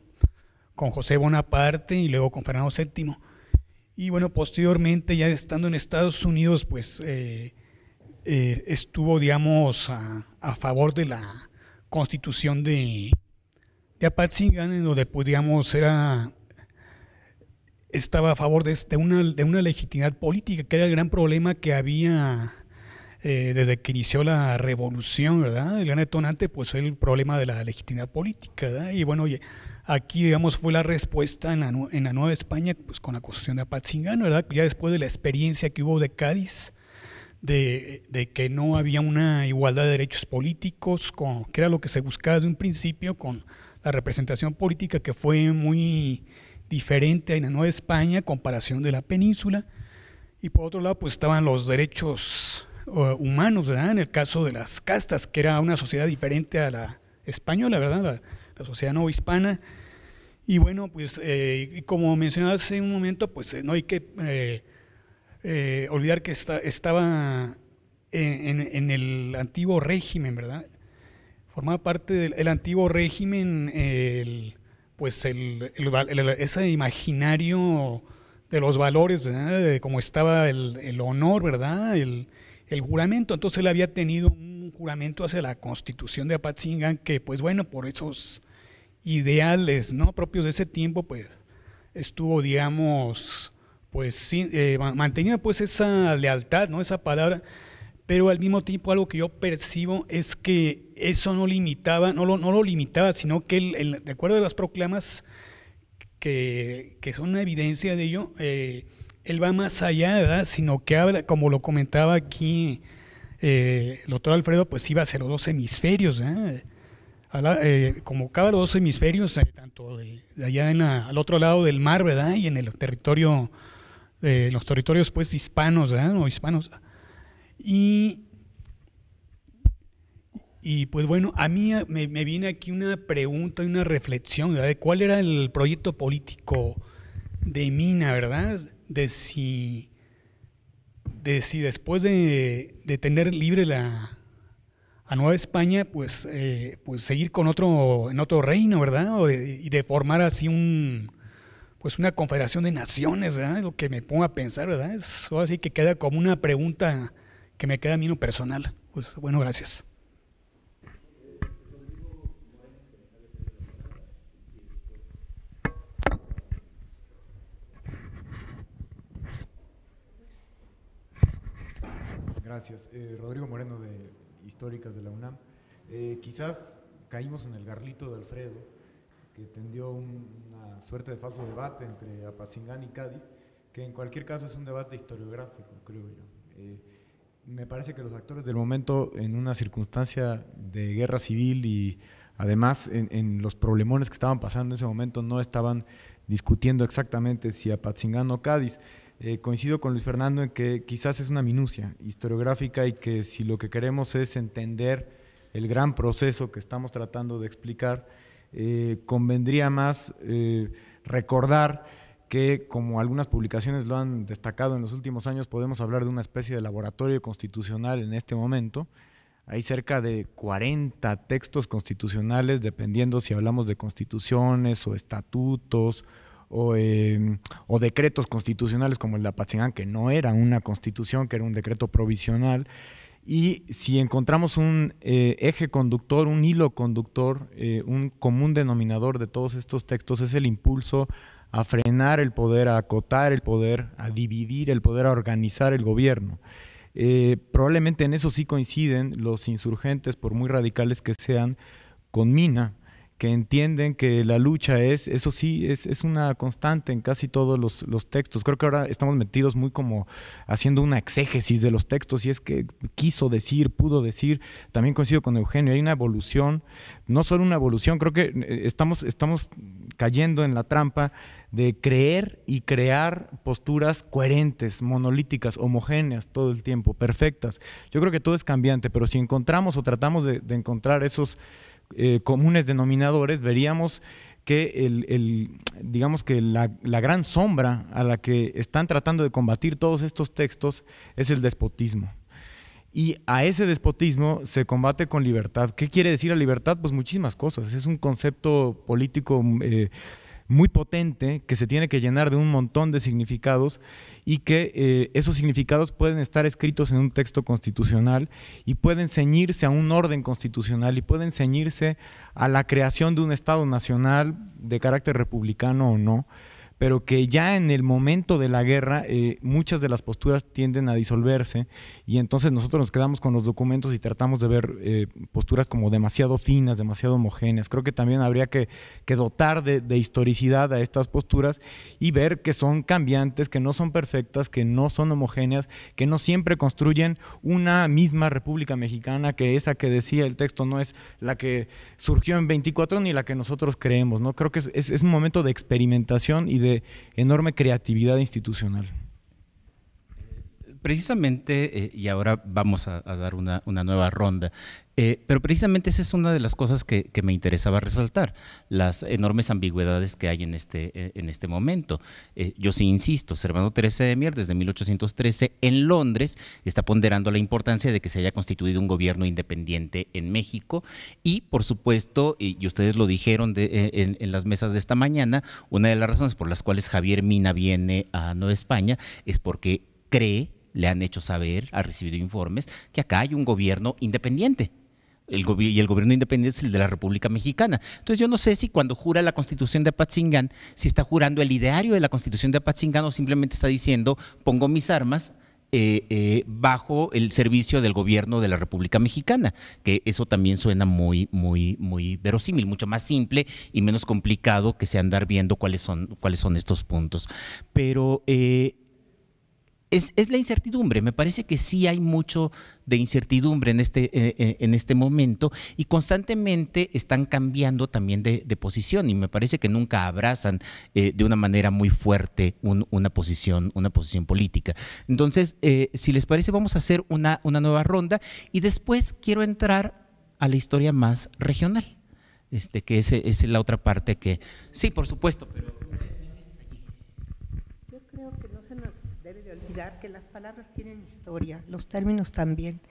con José Bonaparte y luego con Fernando VII. Y bueno, posteriormente, ya estando en Estados Unidos, pues eh, eh, estuvo, digamos, a, a, favor de la constitución de, de Apatzingán, en donde, podíamos pues, era estaba a favor de, una, de una legitimidad política, que era el gran problema que había eh, desde que inició la revolución, ¿verdad? El gran detonante pues fue el problema de la legitimidad política, ¿verdad? Y bueno, Aquí, digamos, fue la respuesta en la, Nueva España pues, con la construcción de Apatzingán, ¿verdad? Ya después de la experiencia que hubo de Cádiz, de, que no había una igualdad de derechos políticos, con, que era lo que se buscaba de un principio con la representación política que fue muy diferente en la Nueva España, comparación de la península. Y por otro lado, pues estaban los derechos eh, humanos, ¿verdad? En el caso de las castas, que era una sociedad diferente a la española, ¿verdad? La, la sociedad no hispana y bueno, pues eh, como mencionaba hace un momento, pues eh, no hay que eh, olvidar que estaba en, el antiguo régimen, ¿verdad? Formaba parte del antiguo régimen, pues el, ese imaginario de los valores, De cómo estaba el, honor, ¿verdad? El, juramento. Entonces él había tenido un juramento hacia la constitución de Apatzingán que, pues bueno, por esos ideales, ¿no? Propios de ese tiempo, pues estuvo, digamos, pues sí, eh, pues esa lealtad, ¿no? Esa palabra, pero al mismo tiempo algo que yo percibo es que eso no limitaba, no lo, no lo limitaba, sino que el, de acuerdo a las proclamas que, son una evidencia de ello, eh, él va más allá, Sino que habla, como lo comentaba aquí eh, el doctor Alfredo, pues iba hacia los dos hemisferios, eh, como cada los dos hemisferios, eh, tanto de, allá al otro lado del mar, ¿verdad? Y en el territorio, eh, los territorios pues hispanos, ¿verdad? hispanos. Y, pues bueno, a mí me, viene aquí una pregunta y una reflexión, ¿verdad? De cuál era el proyecto político de Mina, ¿verdad? De si, de si después de tener libre la a Nueva España, pues, eh, pues seguir con otro, en otro reino, ¿verdad? y de formar así un, pues una confederación de naciones, ¿verdad? Lo que me pongo a pensar, ¿verdad? Es, algo así que queda como una pregunta que me queda a mí en personal. Pues bueno, gracias. Gracias. Eh, Rodrigo Moreno de históricas de la UNAM, eh, quizás caímos en el garlito de Alfredo, que tendió una suerte de falso debate entre Apatzingán y Cádiz, que en cualquier caso es un debate historiográfico, creo yo. Eh, me parece que los actores del momento, en una circunstancia de guerra civil y además en, en los problemones que estaban pasando en ese momento, no estaban discutiendo exactamente si Apatzingán o Cádiz. Eh, coincido con Luis Fernando en que quizás es una minucia historiográfica y que si lo que queremos es entender el gran proceso que estamos tratando de explicar, eh, convendría más eh, recordar que, como algunas publicaciones lo han destacado en los últimos años, podemos hablar de una especie de laboratorio constitucional en este momento. Hay cerca de 40 textos constitucionales, dependiendo si hablamos de constituciones o estatutos Em, o, decretos constitucionales como el de Apatzingán, que no era una constitución, que era un decreto provisional. Y si encontramos un eh, eje conductor, un hilo conductor, eh, un común denominador de todos estos textos es el impulso a frenar el poder, a acotar el poder, a dividir el poder, a organizar el gobierno. Eh, probablemente en eso sí coinciden los insurgentes, por muy radicales que sean, con Mina, que entienden que la lucha es, eso sí, es, una constante en casi todos los, textos. Creo que ahora estamos metidos muy como haciendo una exégesis de los textos y es que quiso decir, pudo decir, también coincido con Eugenio, hay una evolución, no solo una evolución, creo que eh, estamos, estamos cayendo en la trampa de creer y crear posturas coherentes, monolíticas, homogéneas todo el tiempo, perfectas. Yo creo que todo es cambiante, pero si encontramos o tratamos de, de encontrar esos eh, comunes denominadores, veríamos que el, digamos que la, gran sombra a la que están tratando de combatir todos estos textos es el despotismo. Y a ese despotismo se combate con libertad. ¿Qué quiere decir la libertad? Pues muchísimas cosas. Es un concepto político eh, muy potente que se tiene que llenar de un montón de significados y que eh, esos significados pueden estar escritos en un texto constitucional y pueden ceñirse a un orden constitucional y pueden ceñirse a la creación de un Estado nacional de carácter republicano o no pero que ya en el momento de la guerra eh, muchas de las posturas tienden a disolverse y entonces nosotros nos quedamos con los documentos y tratamos de ver eh, posturas como demasiado finas, demasiado homogéneas. Creo que también habría que, dotar de, historicidad a estas posturas y ver que son cambiantes, que no son perfectas, que no son homogéneas, que no siempre construyen una misma República Mexicana que esa que decía el texto no es la que surgió en 24 ni la que nosotros creemos. ¿no? Creo que es un momento de experimentación y de enorme creatividad institucional precisamente, eh, y ahora vamos a, dar una, nueva ronda, eh, pero precisamente esa es una de las cosas que, me interesaba resaltar, las enormes ambigüedades que hay en este, eh, en este momento. yo sí insisto, Servando Teresa de Mier, desde 1813, en Londres, está ponderando la importancia de que se haya constituido un gobierno independiente en México y, por supuesto, y, ustedes lo dijeron de, en las mesas de esta mañana, una de las razones por las cuales Javier Mina viene a Nueva España es porque cree le han hecho saber, ha recibido informes, que acá hay un gobierno independiente. El y el gobierno independiente es el de la República Mexicana. Entonces yo no sé si cuando jura la constitución de Apatzingán, si está jurando el ideario de la constitución de Apatzingán o simplemente está diciendo, pongo mis armas eh, eh, bajo el servicio del gobierno de la República Mexicana, que eso también suena muy, muy, muy verosímil, mucho más simple y menos complicado que se andar viendo cuáles son, cuáles son estos puntos. Pero eh, es, la incertidumbre. Me parece que sí hay mucho de incertidumbre en este, eh, eh, en este momento y constantemente están cambiando también de, posición y me parece que nunca abrazan eh, de una manera muy fuerte una, posición, una posición política. Entonces, si les parece, vamos a hacer una, una nueva ronda y después quiero entrar a la historia más regional, este, que es, es la otra parte que, sí, por supuesto, pero... que las palabras tienen historia, los términos también.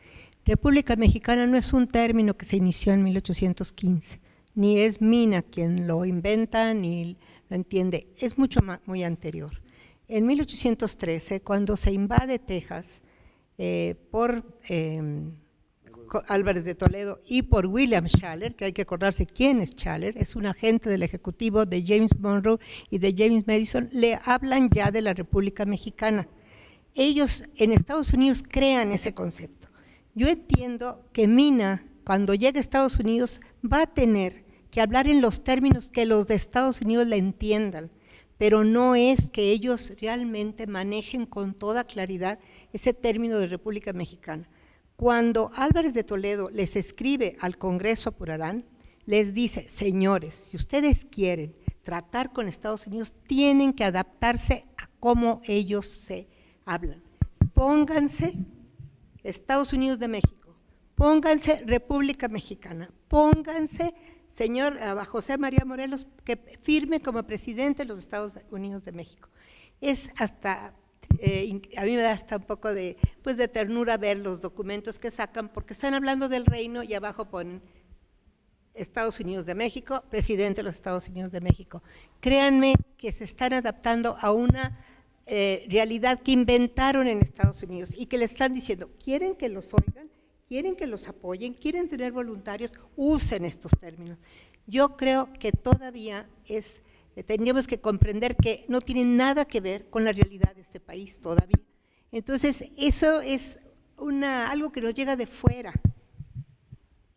República Mexicana no es un término que se inició en 1815, ni es Mina quien lo inventa ni lo entiende, es mucho más, muy anterior. En 1813, cuando se invade Texas eh, por em, Álvarez de Toledo y por William Schaller, que hay que acordarse quién es Schaller, es un agente del Ejecutivo de James Monroe y de James Madison, le hablan ya de la República Mexicana ellos en Estados Unidos crean ese concepto. Yo entiendo que Mina, cuando llegue a Estados Unidos, va a tener que hablar en los términos que los de Estados Unidos la entiendan, pero no es que ellos realmente manejen con toda claridad ese término de República Mexicana. Cuando Álvarez de Toledo les escribe al Congreso Apurarán, les dice, señores, si ustedes quieren tratar con Estados Unidos, tienen que adaptarse a cómo ellos se hablan. Pónganse Estados Unidos de México, pónganse República Mexicana, pónganse, señor eh, José María Morelos, que firme como presidente de los Estados Unidos de México. Es hasta eh, a mí me da hasta un poco de, pues de ternura ver los documentos que sacan, porque están hablando del reino y abajo ponen Estados Unidos de México, presidente de los Estados Unidos de México. Créanme que se están adaptando a una eh, realidad que inventaron en Estados Unidos y que le están diciendo, quieren que los oigan, quieren que los apoyen, quieren tener voluntarios, usen estos términos. Yo creo que todavía es, eh, tenemos tendríamos que comprender que no tienen nada que ver con la realidad de este país todavía. Entonces, eso es una, algo que nos llega de fuera.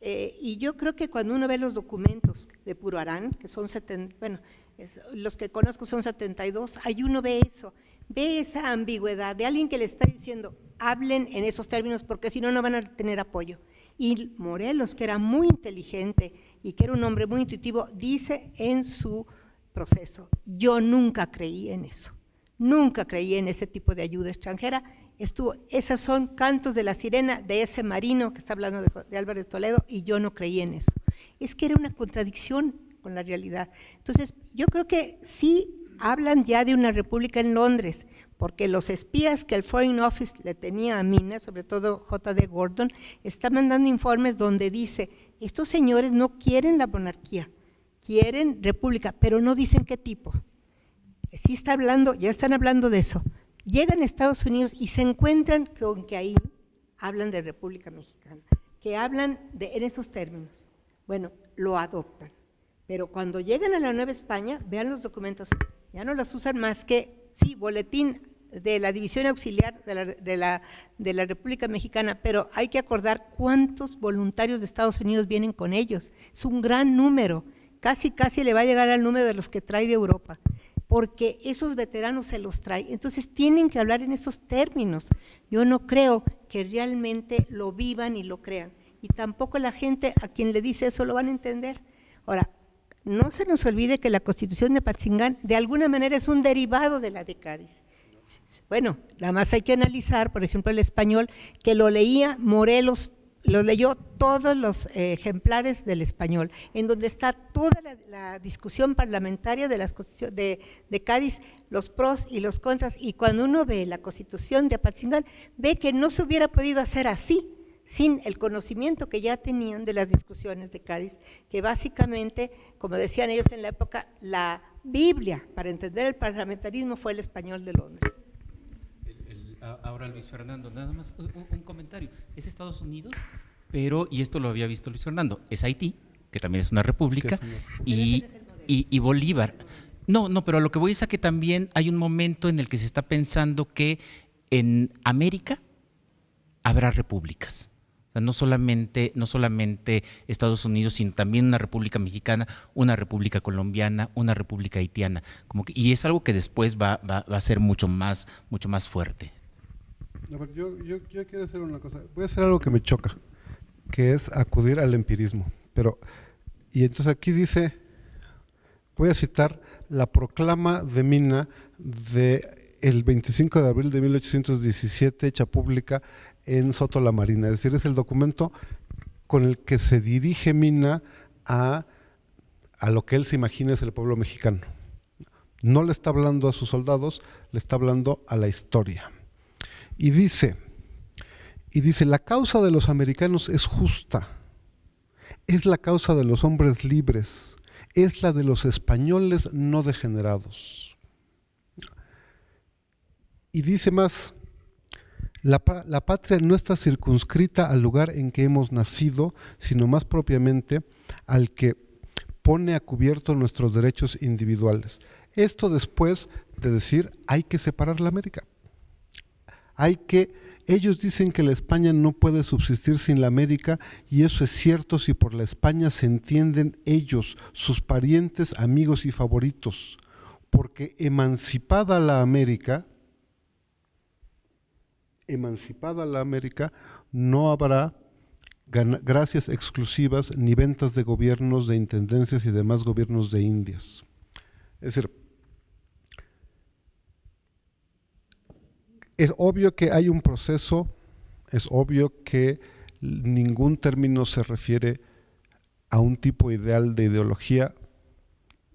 Eh, y yo creo que cuando uno ve los documentos de Harán, que son 70, bueno, los que conozco son 72, ahí uno ve eso ve esa ambigüedad de alguien que le está diciendo, hablen en esos términos porque si no, no van a tener apoyo. Y Morelos, que era muy inteligente y que era un hombre muy intuitivo, dice en su proceso, yo nunca creí en eso, nunca creí en ese tipo de ayuda extranjera. Estuvo, esos son cantos de la sirena de ese marino que está hablando de, de Toledo y yo no creí en eso. Es que era una contradicción con la realidad. Entonces, yo creo que sí hablan ya de una república en Londres, porque los espías que el Foreign Office le tenía a Mina, sobre todo J.D. Gordon, están mandando informes donde dice, estos señores no quieren la monarquía, quieren república, pero no dicen qué tipo. Eh, sí está hablando, ya están hablando de eso. Llegan a Estados Unidos y se encuentran con que ahí hablan de República Mexicana, que hablan de, en esos términos. Bueno, lo adoptan. Pero cuando llegan a la Nueva España, vean los documentos, ya no las usan más que, sí, boletín de la División Auxiliar de la, de, la, República Mexicana, pero hay que acordar cuántos voluntarios de Estados Unidos vienen con ellos. Es un gran número, casi, casi le va a llegar al número de los que trae de Europa, porque esos veteranos se los trae. Entonces tienen que hablar en esos términos. Yo no creo que realmente lo vivan y lo crean. Y tampoco la gente a quien le dice eso lo van a entender. Ahora, no se nos olvide que la constitución de Patzingán de alguna manera es un derivado de la de Cádiz. Bueno, nada más hay que analizar, por ejemplo, el español, que lo leía Morelos, lo leyó todos los eh, ejemplares del español, en donde está toda la, discusión parlamentaria de, de Cádiz, los pros y los contras, y cuando uno ve la constitución de Apatzingán, ve que no se hubiera podido hacer así, sin el conocimiento que ya tenían de las discusiones de Cádiz, que básicamente, como decían ellos en la época, la Biblia para entender el parlamentarismo fue el español de Londres. ahora Luis Fernando, nada más un, comentario. Es Estados Unidos, pero, y esto lo había visto Luis Fernando, es Haití, que también es una república, y, y Bolívar. No, no, pero lo que voy es a que también hay un momento en el que se está pensando que en América habrá repúblicas no solamente, no solamente Estados Unidos, sino también una República Mexicana, una República Colombiana, una República Haitiana. Como y es algo que después va, va, a ser mucho más, mucho más fuerte. yo, yo, yo, quiero hacer una cosa. Voy a hacer algo que me choca, que es acudir al empirismo. Pero, y entonces aquí dice, voy a citar la proclama de Mina de el 25 de abril de 1817, hecha pública en Soto la Marina. Es decir, es el documento con el que se dirige Mina a, a lo que él se imagina es el pueblo mexicano. No le está hablando a sus soldados, le está hablando a la historia. Y dice, y dice, la causa de los americanos es justa, es la causa de los hombres libres, es la de los españoles no degenerados. Y dice más, la, patria no está circunscrita al lugar en que hemos nacido, sino más propiamente al que pone a cubierto nuestros derechos individuales. Esto después de decir hay que separar la América. Hay que, ellos dicen que la España no puede subsistir sin la América y eso es cierto si por la España se entienden ellos, sus parientes, amigos y favoritos, porque emancipada la América, emancipada la América, no habrá gracias exclusivas ni ventas de gobiernos, de intendencias y demás gobiernos de Indias. Es decir, es obvio que hay un proceso, es obvio que ningún término se refiere a un tipo ideal de ideología.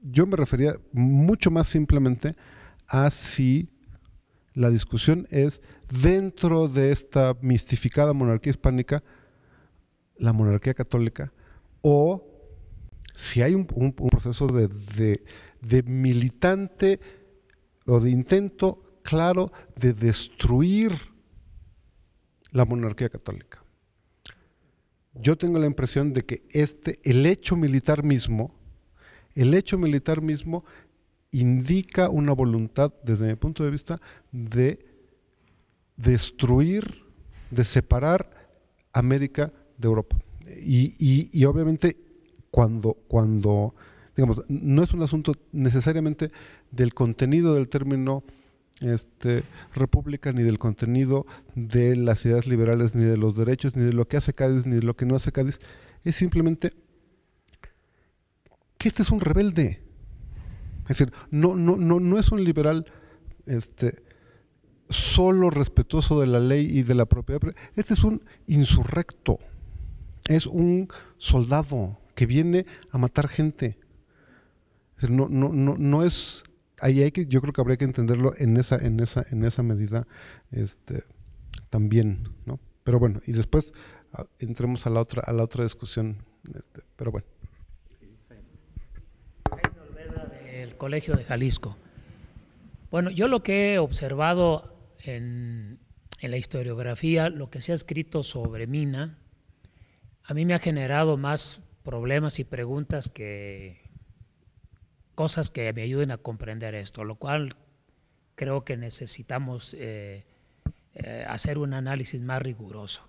Yo me refería mucho más simplemente a si la discusión es, dentro de esta mistificada monarquía hispánica, la monarquía católica, o si hay un, proceso de, de militante o de intento claro de destruir la monarquía católica. Yo tengo la impresión de que este, el hecho militar mismo, el hecho militar mismo indica una voluntad, desde mi punto de vista, de destruir, de separar América de Europa. Y, obviamente cuando, cuando, digamos, no es un asunto necesariamente del contenido del término este, república, ni del contenido de las ideas liberales, ni de los derechos, ni de lo que hace Cádiz, ni de lo que no hace Cádiz, es simplemente que este es un rebelde es decir, no, no, no, no es un liberal este, solo respetuoso de la ley y de la propiedad. Este es un insurrecto, es un soldado que viene a matar gente. no, no, no, no es. Ahí hay que, yo creo que habría que entenderlo en esa, en esa, en esa medida este, también, ¿no? Pero bueno, y después ah, entremos a la otra, a la otra discusión. Este, pero bueno. Colegio de Jalisco. Bueno, yo lo que he observado en, la historiografía, lo que se ha escrito sobre Mina, a mí me ha generado más problemas y preguntas que cosas que me ayuden a comprender esto, lo cual creo que necesitamos eh, eh, hacer un análisis más riguroso.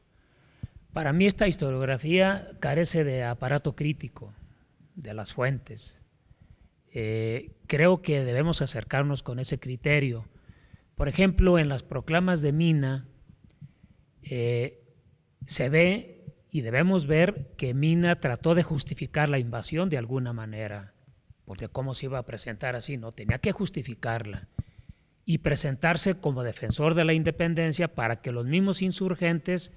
Para mí esta historiografía carece de aparato crítico, de las fuentes. Eh, creo que debemos acercarnos con ese criterio. Por ejemplo, en las proclamas de Mina eh, se ve y debemos ver que Mina trató de justificar la invasión de alguna manera, porque cómo se iba a presentar así, no tenía que justificarla y presentarse como defensor de la independencia para que los mismos insurgentes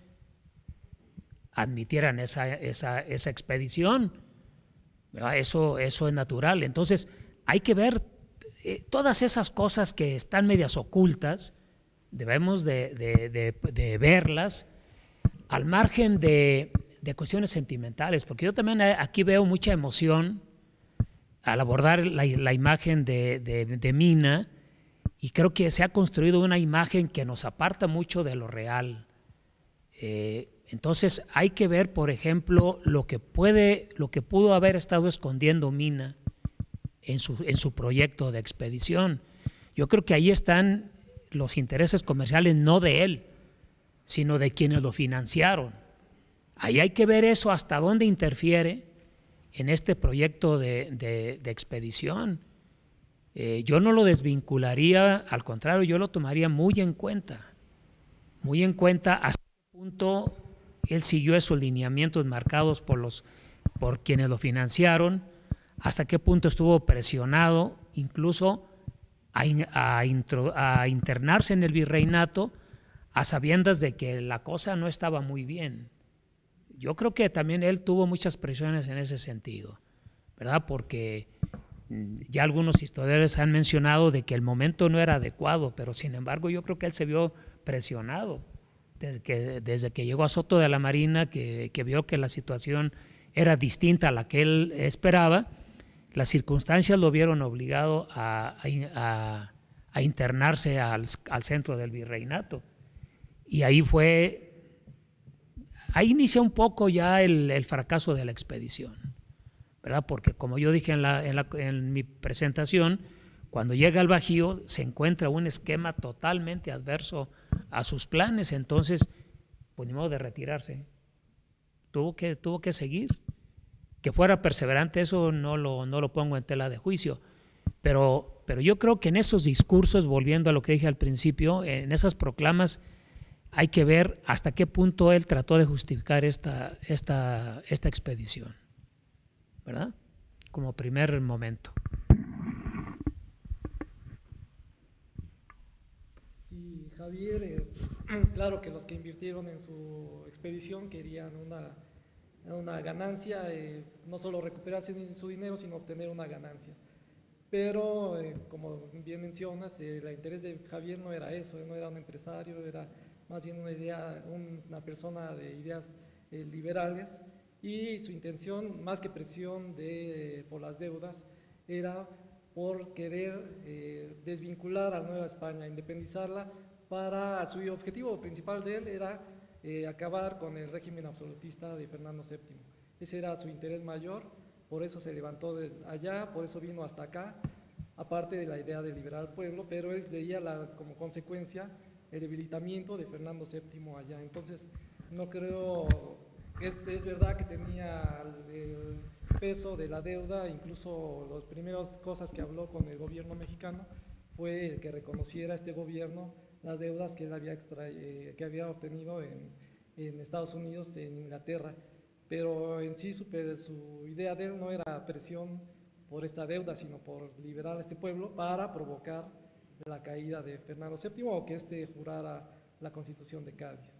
admitieran esa expedición eso, eso es natural. Entonces, hay que ver eh, todas esas cosas que están medias ocultas, debemos de, verlas al margen de, cuestiones sentimentales, porque yo también eh, aquí veo mucha emoción al abordar la, imagen de, Mina y creo que se ha construido una imagen que nos aparta mucho de lo real. Eh, entonces hay que ver, por ejemplo, lo que puede, lo que pudo haber estado escondiendo Mina en su, en su proyecto de expedición. Yo creo que ahí están los intereses comerciales no de él, sino de quienes lo financiaron. Ahí hay que ver eso, hasta dónde interfiere en este proyecto de, expedición. Eh, yo no lo desvincularía, al contrario, yo lo tomaría muy en cuenta, muy en cuenta hasta qué punto él siguió esos lineamientos marcados por, los, por quienes lo financiaron, hasta qué punto estuvo presionado incluso a, internarse en el virreinato a sabiendas de que la cosa no estaba muy bien. Yo creo que también él tuvo muchas presiones en ese sentido, ¿verdad? Porque mm, ya algunos historiadores han mencionado de que el momento no era adecuado, pero sin embargo yo creo que él se vio presionado desde que, llegó a Soto de la Marina, que, vio que la situación era distinta a la que él esperaba, las circunstancias lo vieron obligado a, internarse al, centro del virreinato. Y ahí fue, ahí inicia un poco ya el, fracaso de la expedición, ¿verdad? Porque como yo dije en, en mi presentación, cuando llega al Bajío se encuentra un esquema totalmente adverso a sus planes, entonces, pues de retirarse. Tuvo que, tuvo que seguir. Que fuera perseverante, eso no lo, no lo pongo en tela de juicio. Pero, pero yo creo que en esos discursos, volviendo a lo que dije al principio, en esas proclamas, hay que ver hasta qué punto él trató de justificar esta, esta, esta expedición, ¿verdad? Como primer momento. Javier, eh, claro que los que invirtieron en su expedición querían una, una ganancia, eh, no solo recuperarse su dinero, sino obtener una ganancia. Pero, eh, como bien mencionas, el interés de Javier no era eso, no era un empresario, era más bien una, idea, una persona de ideas liberales y su intención, más que presión de, por las deudas, era por querer desvincular a Nueva España, independizarla para su objetivo principal de él era eh, acabar con el régimen absolutista de Fernando VII. Ese era su interés mayor, por eso se levantó desde allá, por eso vino hasta acá, aparte de la idea de liberar al pueblo, pero él veía la, como consecuencia el debilitamiento de Fernando VII allá. Entonces, no creo, es, es verdad que tenía el peso de la deuda, incluso las primeras cosas que habló con el gobierno mexicano fue el que reconociera este gobierno las deudas que él había, eh, obtenido en, Estados Unidos, en Inglaterra. Pero en sí su, su idea de él no era presión por esta deuda, sino por liberar a este pueblo para provocar la caída de Fernando VII o que éste jurara la constitución de Cádiz.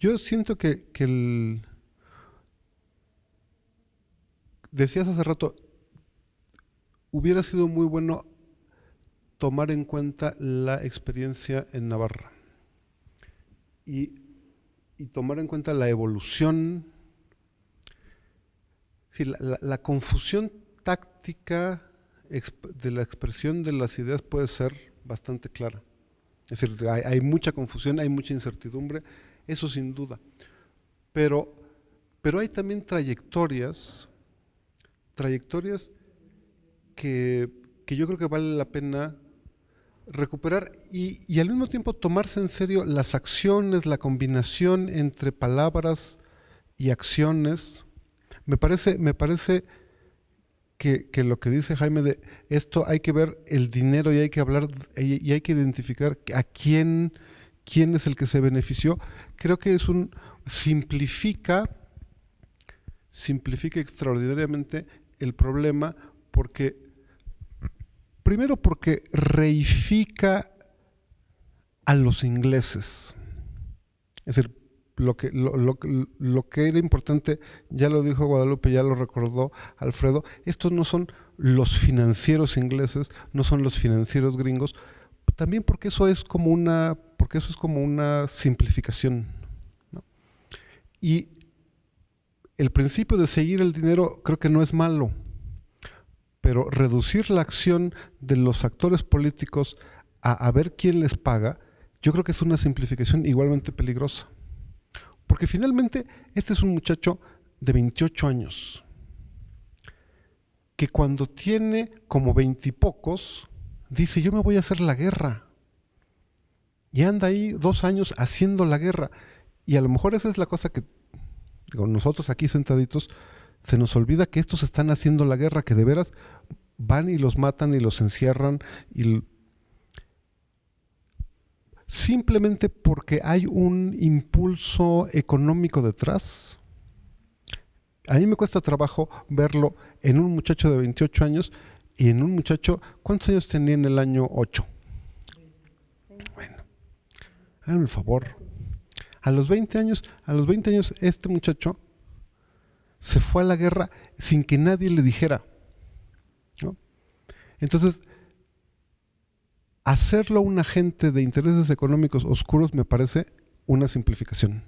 yo siento que, el... Decías hace rato, hubiera sido muy bueno tomar en cuenta la experiencia en Navarra y, tomar en cuenta la evolución, si la, confusión táctica de la expresión de las ideas puede ser bastante clara. Es decir, hay, mucha confusión, hay mucha incertidumbre, eso sin duda. Pero, pero hay también trayectorias, trayectorias que, yo creo que vale la pena recuperar y, y, al mismo tiempo tomarse en serio las acciones, la combinación entre palabras y acciones. Me parece, me parece que, lo que dice Jaime de esto hay que ver el dinero y hay que hablar y hay que identificar a quién, quién es el que se benefició, creo que es un simplifica, simplifica extraordinariamente el problema porque, primero porque reifica a los ingleses. Es decir, lo que, lo, lo, que era importante, ya lo dijo Guadalupe, ya lo recordó Alfredo, estos no son los financieros ingleses, no son los financieros gringos, también porque eso es como una, porque eso es como una simplificación. Y el principio de seguir el dinero creo que no es malo, pero reducir la acción de los actores políticos a ver quién les paga, yo creo que es una simplificación igualmente peligrosa. Porque finalmente este es un muchacho de 28 años, que cuando tiene como pocos, dice, yo me voy a hacer la guerra. Y anda ahí dos años haciendo la guerra. Y a lo mejor esa es la cosa que con nosotros aquí sentaditos se nos olvida que estos están haciendo la guerra, que de veras van y los matan y los encierran y simplemente porque hay un impulso económico detrás. A mí me cuesta trabajo verlo en un muchacho de 28 años y en un muchacho, ¿cuántos años tenía en el año 8? Bueno, háganme el favor. A los 20 años, a los 20 años este muchacho se fue a la guerra sin que nadie le dijera. ¿no? Entonces, hacerlo un agente de intereses económicos oscuros me parece una simplificación.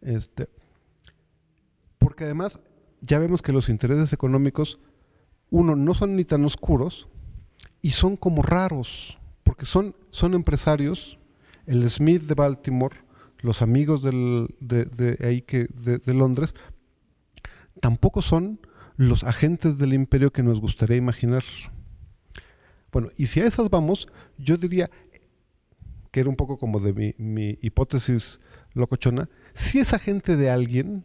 Este, porque además ya vemos que los intereses económicos, uno, no son ni tan oscuros y son como raros, porque son, son empresarios, el Smith de Baltimore, los amigos de, ahí que, de Londres, tampoco son los agentes del imperio que nos gustaría imaginar. Bueno, y si a esas vamos, yo diría que era un poco como de mi, hipótesis locochona, si es agente de alguien,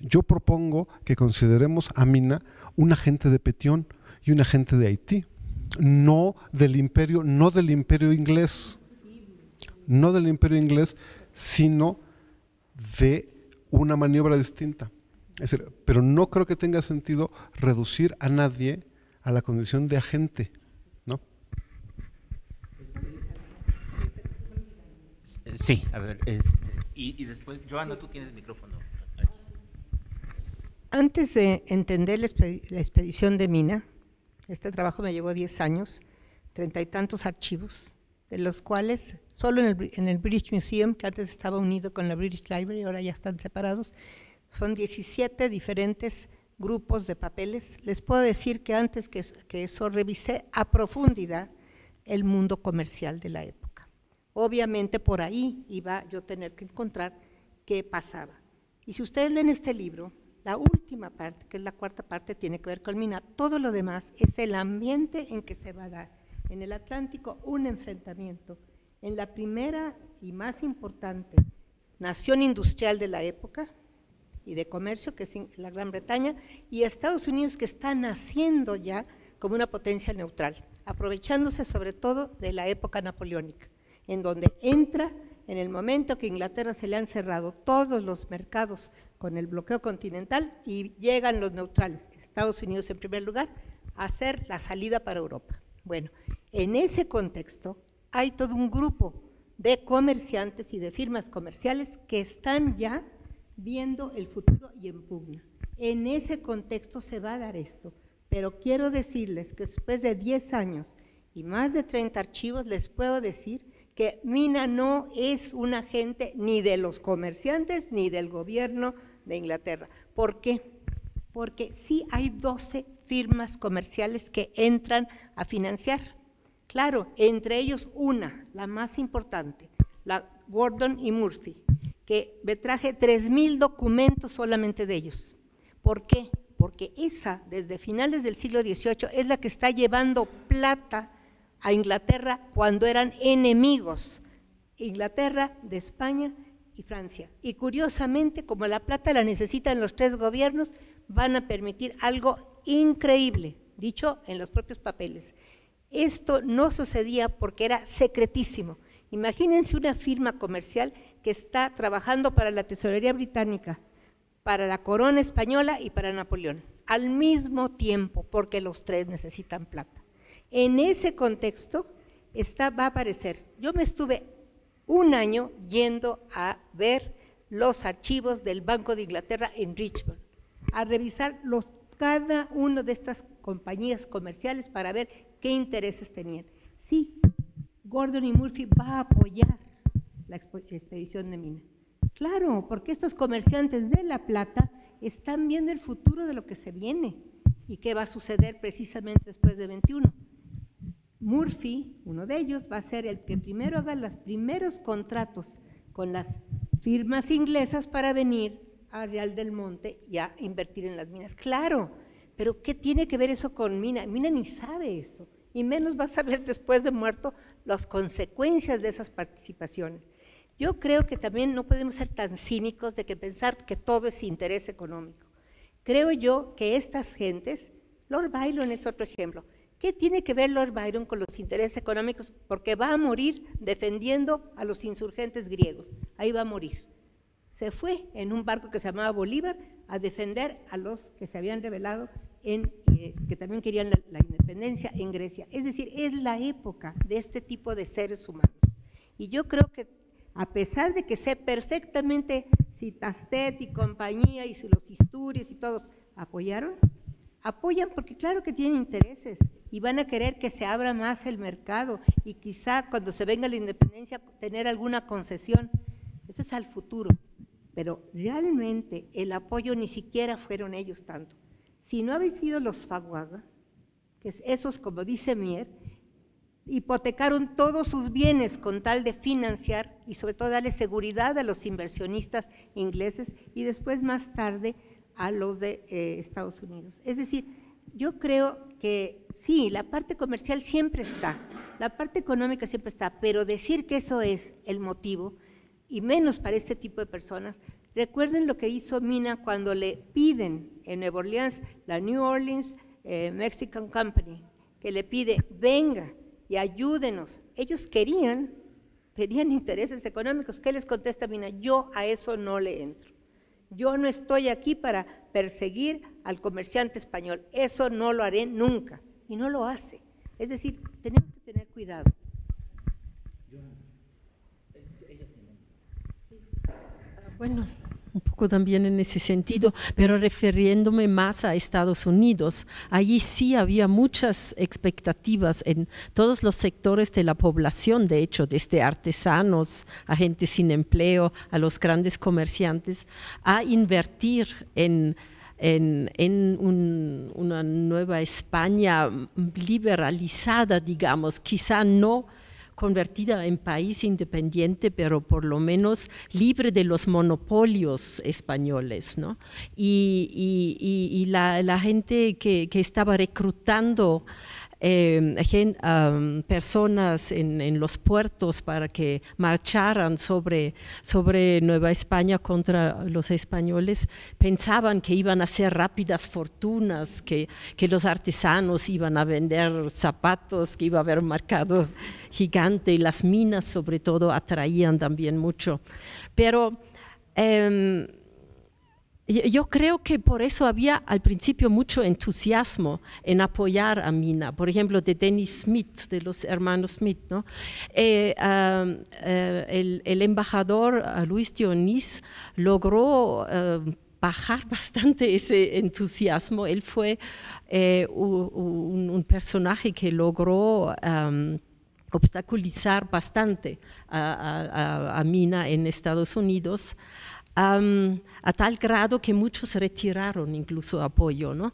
yo propongo que consideremos a Mina un agente de Petión y un agente de Haití, no del imperio, no del imperio inglés, no del imperio inglés, sino de una maniobra distinta. Es decir, pero no creo que tenga sentido reducir a nadie a la condición de agente. Sí, a ver. Eh, y, después, Joana, tú tienes micrófono. Antes de entender la, expedición de Mina, este trabajo me llevó 10 años, treinta y tantos archivos, de los cuales solo en el, British Museum, que antes estaba unido con la British Library, ahora ya están separados, son 17 diferentes grupos de papeles. Les puedo decir que antes que, eso revisé a profundidad el mundo comercial de la época Obviamente por ahí iba yo a tener que encontrar qué pasaba. Y si ustedes leen este libro, la última parte, que es la cuarta parte, tiene que ver con Mina. Todo lo demás es el ambiente en que se va a dar. En el Atlántico, un enfrentamiento. En la primera y más importante nación industrial de la época y de comercio, que es la Gran Bretaña, y Estados Unidos, que está naciendo ya como una potencia neutral, aprovechándose sobre todo de la época napoleónica en donde entra en el momento que Inglaterra se le han cerrado todos los mercados con el bloqueo continental y llegan los neutrales, Estados Unidos en primer lugar, a hacer la salida para Europa. Bueno, en ese contexto hay todo un grupo de comerciantes y de firmas comerciales que están ya viendo el futuro y en pugna. En ese contexto se va a dar esto, pero quiero decirles que después de 10 años y más de 30 archivos, les puedo decir que Mina no es un agente ni de los comerciantes ni del gobierno de Inglaterra. ¿Por qué? Porque sí hay 12 firmas comerciales que entran a financiar. Claro, entre ellos una, la más importante, la Gordon y Murphy, que me traje 3.000 documentos solamente de ellos. ¿Por qué? Porque esa, desde finales del siglo XVIII, es la que está llevando plata a Inglaterra cuando eran enemigos, Inglaterra de España y Francia. Y curiosamente, como la plata la necesitan los tres gobiernos, van a permitir algo increíble, dicho en los propios papeles. Esto no sucedía porque era secretísimo. Imagínense una firma comercial que está trabajando para la tesorería británica, para la corona española y para Napoleón, al mismo tiempo, porque los tres necesitan plata en ese contexto está, va a aparecer. Yo me estuve un año yendo a ver los archivos del Banco de Inglaterra en Richmond, a revisar los, cada una de estas compañías comerciales para ver qué intereses tenían. Sí, Gordon y Murphy va a apoyar la expedición de mina. Claro, porque estos comerciantes de La Plata están viendo el futuro de lo que se viene y qué va a suceder precisamente después de 21. Murphy, uno de ellos, va a ser el que primero haga los primeros contratos con las firmas inglesas para venir a Real del Monte y a invertir en las minas. Claro, pero ¿qué tiene que ver eso con Mina? Mina ni sabe eso, y menos va a saber (laughs) después de muerto las consecuencias de esas participaciones. Yo creo que también no podemos ser tan cínicos de que pensar que todo es interés económico. Creo yo que estas gentes, Lord Byron es otro ejemplo, ¿Qué tiene que ver Lord Byron con los intereses económicos? Porque va a morir defendiendo a los insurgentes griegos. Ahí va a morir. Se fue en un barco que se llamaba Bolívar a defender a los que se habían revelado en, eh, que también querían la, independencia en Grecia. Es decir, es la época de este tipo de seres humanos. Y yo creo que a pesar de que sé perfectamente si Tastet y compañía y si los Isturis y todos apoyaron, Apoyan porque claro que tienen intereses y van a querer que se abra más el mercado y quizá cuando se venga la independencia tener alguna concesión. Eso es al futuro. Pero realmente el apoyo ni siquiera fueron ellos tanto. Si no habéis sido los Faguaga, que es esos, como dice Mier, hipotecaron todos sus bienes con tal de financiar y sobre todo darle seguridad a los inversionistas ingleses y después más tarde a los de eh, Estados Unidos. Es decir, yo creo que sí, la parte comercial siempre está, la parte económica siempre está, pero decir que eso es el motivo, y menos para este tipo de personas, recuerden lo que hizo Mina cuando le piden en Nueva Orleans, la New Orleans eh, Mexican Company, que le pide, venga y ayúdenos. Ellos querían, tenían intereses económicos. ¿Qué les contesta Mina? Yo a eso no le entro. Yo no estoy aquí para perseguir al comerciante español. Eso no lo haré nunca. Y no lo hace. Es decir, tenemos que tener cuidado. Bueno un poco también en ese sentido, pero refiriéndome más a Estados Unidos. Allí sí había muchas expectativas en todos los sectores de la población, de hecho, desde artesanos a gente sin empleo, a los grandes comerciantes, a invertir en en, una nueva España liberalizada, digamos, quizá no convertida en país independiente, pero por lo menos libre de los monopolios españoles. Y, la, gente que, que estaba reclutando Em, personas en, los puertos para que marcharan sobre, sobre Nueva España contra los españoles, pensaban que iban a hacer rápidas fortunas, que, los artesanos iban a vender zapatos, que iba a haber mercado gigante, y las minas sobre todo atraían también mucho. Pero... Em, yo creo que por eso había al principio mucho entusiasmo en apoyar a Mina, por ejemplo, de Dennis Smith, de los hermanos Smith. ¿no? Eh, eh, el, embajador eh, Luis Dionis logró bajar (laughs) bastante ese entusiasmo. Él fue un, personaje que logró... obstaculizar bastante a, a Mina en Estados Unidos a tal grado que muchos retiraron incluso apoyo. ¿no?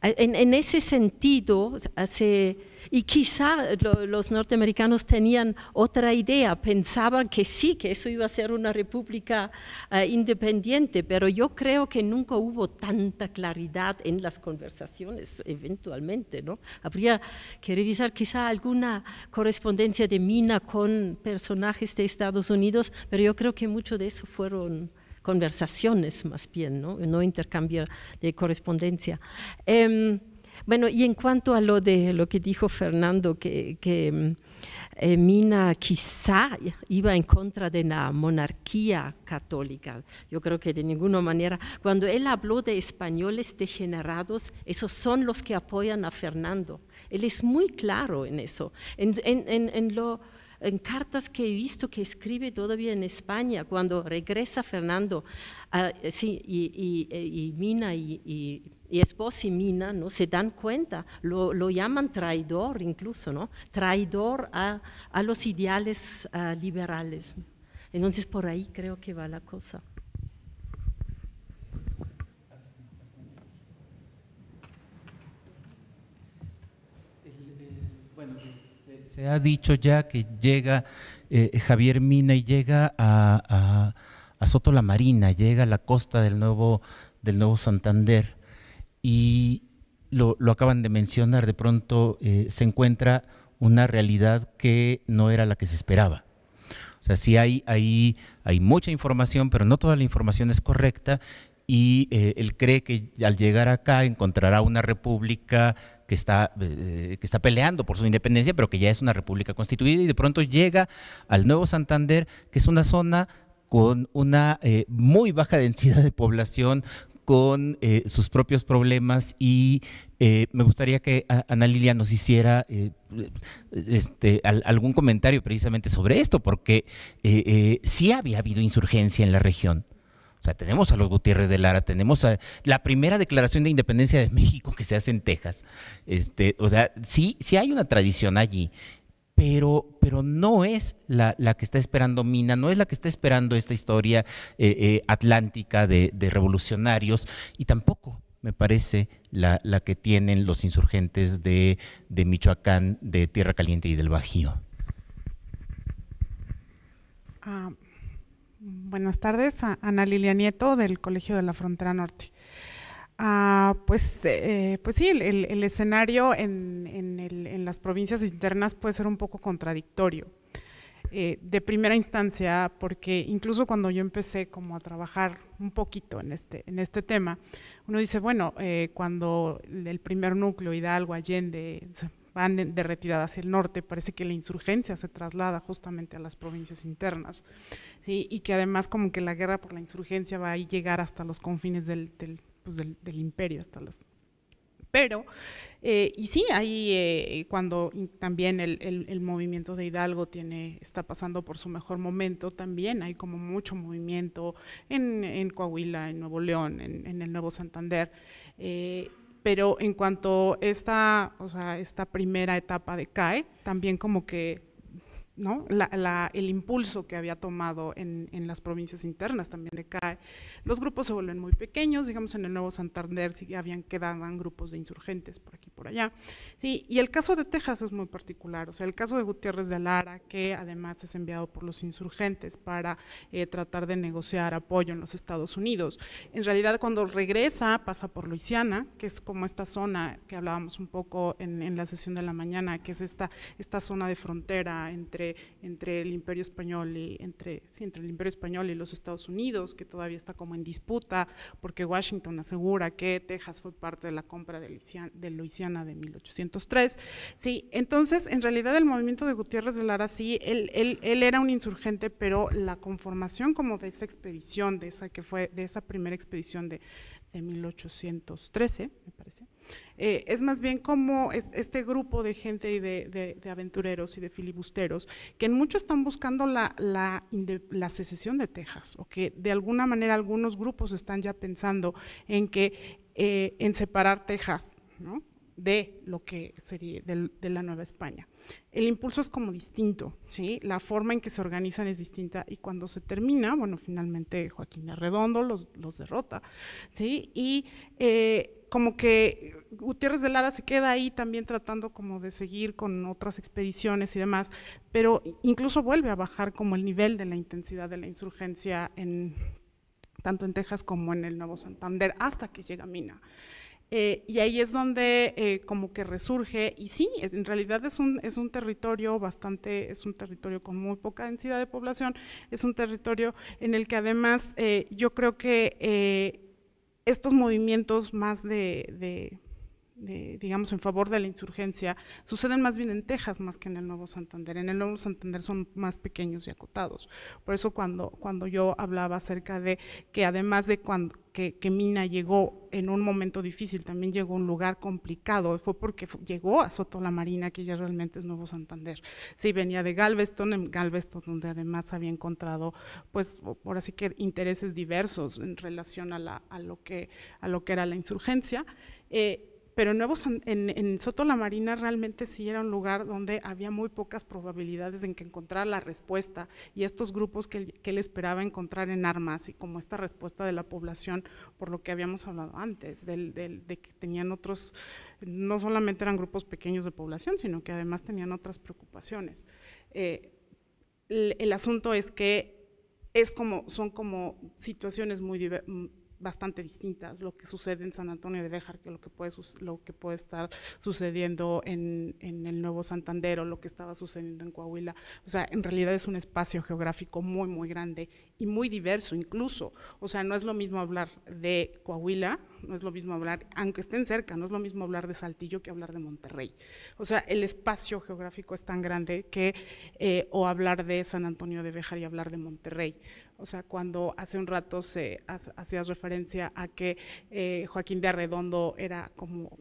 En, ese sentido, y quizá los norteamericanos tenían otra idea, pensaban que sí, que eso iba a ser una república eh, independiente, pero yo creo que nunca hubo tanta claridad en las conversaciones, eventualmente. ¿no? Habría que revisar quizá alguna correspondencia de Mina con personajes de Estados Unidos, pero yo creo que mucho de eso fueron conversaciones más bien, no, intercambio de correspondencia. Em, bueno, y en cuanto a lo de lo que dijo Fernando, que, eh, Mina quizá iba en contra de la monarquía católica, yo creo que de ninguna manera, cuando él habló de españoles degenerados, esos son los que apoyan a Fernando. Él es muy claro en eso, en, en, en lo en cartas que he visto que escribe todavía en España, cuando regresa Fernando ah, eh, eh, y, Mina y, esposa y y Mina ¿no? se dan cuenta, lo, llaman traidor incluso, ¿no? traidor a, a los ideales ah, liberales. Entonces por ahí creo que va la cosa. se ha dicho ya que llega eh, Javier Mina y llega a, Soto la Marina, llega a la costa del nuevo, del nuevo Santander y lo, acaban de mencionar, de pronto eh, se encuentra una realidad que no era la que se esperaba. O sea, sí hay, hay mucha información, pero no toda la información es correcta y eh, él cree que al llegar acá encontrará una república que está, eh, que está peleando por su independencia, pero que ya es una república constituida y de pronto llega al Nuevo Santander, que es una zona con una eh, muy baja densidad de población, con eh, sus propios problemas y me gustaría que Ana Lilia nos hiciera este, algún comentario precisamente sobre esto, porque sí había habido insurgencia en la región sea, tenemos a los Gutiérrez de Lara, tenemos a la primera declaración de independencia de México que se hace en Texas. Este, o sea, sí, sí hay una tradición allí, pero, pero no es la, que está esperando Mina, no es la que está esperando esta historia eh, eh, atlántica de, revolucionarios, y tampoco me parece, la, que tienen los insurgentes de, Michoacán, de Tierra Caliente y del Bajío. Ah, Buenas tardes, Ana Lilia Nieto del Colegio de la Frontera Norte. Ah, pues, eh, pues sí, el, escenario en, las provincias internas puede ser un poco contradictorio. Eh, de primera instancia, porque incluso cuando yo empecé como a trabajar un poquito en este, en este tema, uno dice, bueno, eh, cuando el primer núcleo, Hidalgo, Allende, van de, retirada hacia el norte, parece que la insurgencia se traslada justamente a las provincias internas, y que además como que la guerra por la insurgencia va a llegar hasta los confines del, pues, imperio, hasta pero, eh, y sí, ahí eh, cuando también el, movimiento de Hidalgo tiene, está pasando por su mejor momento, también hay como mucho movimiento en, Coahuila, en Nuevo León, en, el Nuevo Santander, eh, pero en cuanto esta, esta primera etapa de CAE, también como que ¿no? La, el impulso que había tomado en, en las provincias internas también de CAE, los grupos se vuelven muy pequeños, digamos en el Nuevo Santander sí habían quedaban grupos de insurgentes por aquí por allá. y el caso de Texas es muy particular, o sea, el caso de Gutiérrez de Lara, que además es enviado por los insurgentes para eh, tratar de negociar apoyo en los Estados Unidos. En realidad cuando regresa pasa por Luisiana, que es como esta zona que hablábamos un poco en, la sesión de la mañana, que es esta, esta zona de frontera entre, entre el Imperio Español y entre, sí, entre el Imperio Español y los Estados Unidos, que todavía está como en disputa, porque Washington asegura que Texas fue parte de la compra de Luisiana de, 1803. Sí, entonces, en realidad el movimiento de Gutiérrez de Lara, sí, él, él era un insurgente, pero la conformación como de esa expedición, de esa que fue, de esa primera expedición de de 1813, me parece. Eh, es más bien como este grupo de gente y de, aventureros y de filibusteros que en mucho están buscando la, secesión de Texas o que de alguna manera algunos grupos están ya pensando en que eh, en separar Texas, ¿no? de lo que sería de, la Nueva España. El impulso es como distinto, ¿sí? la forma en que se organizan es distinta y cuando se termina, bueno, finalmente Joaquín Arredondo los, los derrota, ¿sí? y eh, como que Gutiérrez de Lara se queda ahí también tratando como de seguir con otras expediciones y demás, pero incluso vuelve a bajar como el nivel de la intensidad de la insurgencia en tanto en Texas como en el Nuevo Santander, hasta que llega Mina. Eh, y ahí es donde eh, como que resurge, y sí, en realidad es un, es un territorio bastante, es un territorio con muy poca densidad de población, es un territorio en el que además eh, yo creo que estos movimientos más de digamos, en favor de la insurgencia, suceden más bien en Texas más que en el Nuevo Santander. En el Nuevo Santander son más pequeños y acotados. Por eso cuando, cuando yo hablaba acerca de que además de cuando, que, Mina llegó en un momento difícil, también llegó a un lugar complicado, fue porque llegó a Soto la Marina, que ya realmente es Nuevo Santander. Sí, venía de Galveston, en Galveston donde además había encontrado, pues, por así que intereses diversos en relación a, a lo, que, a lo que era la insurgencia. Eh, pero en, Nuevos, en, Soto la Marina realmente sí era un lugar donde había muy pocas probabilidades en que encontrar la respuesta y estos grupos que, él esperaba encontrar en armas y como esta respuesta de la población por lo que habíamos hablado antes, de que tenían otros, no solamente eran grupos pequeños de población, sino que además tenían otras preocupaciones. Eh, el, asunto es que es como, son como situaciones muy diversas bastante distintas, lo que sucede en San Antonio de Béjar, que lo que puede, lo que puede estar sucediendo en, el Nuevo Santander o lo que estaba sucediendo en Coahuila. O sea, en realidad es un espacio geográfico muy, muy grande y muy diverso incluso. O sea, no es lo mismo hablar de Coahuila, no es lo mismo hablar, aunque estén cerca, no es lo mismo hablar de Saltillo que hablar de Monterrey. O sea, el espacio geográfico es tan grande que, eh, o hablar de San Antonio de Béjar y hablar de Monterrey. O sea, cuando hace un rato se hacías referencia a que eh, Joaquín de Arredondo era como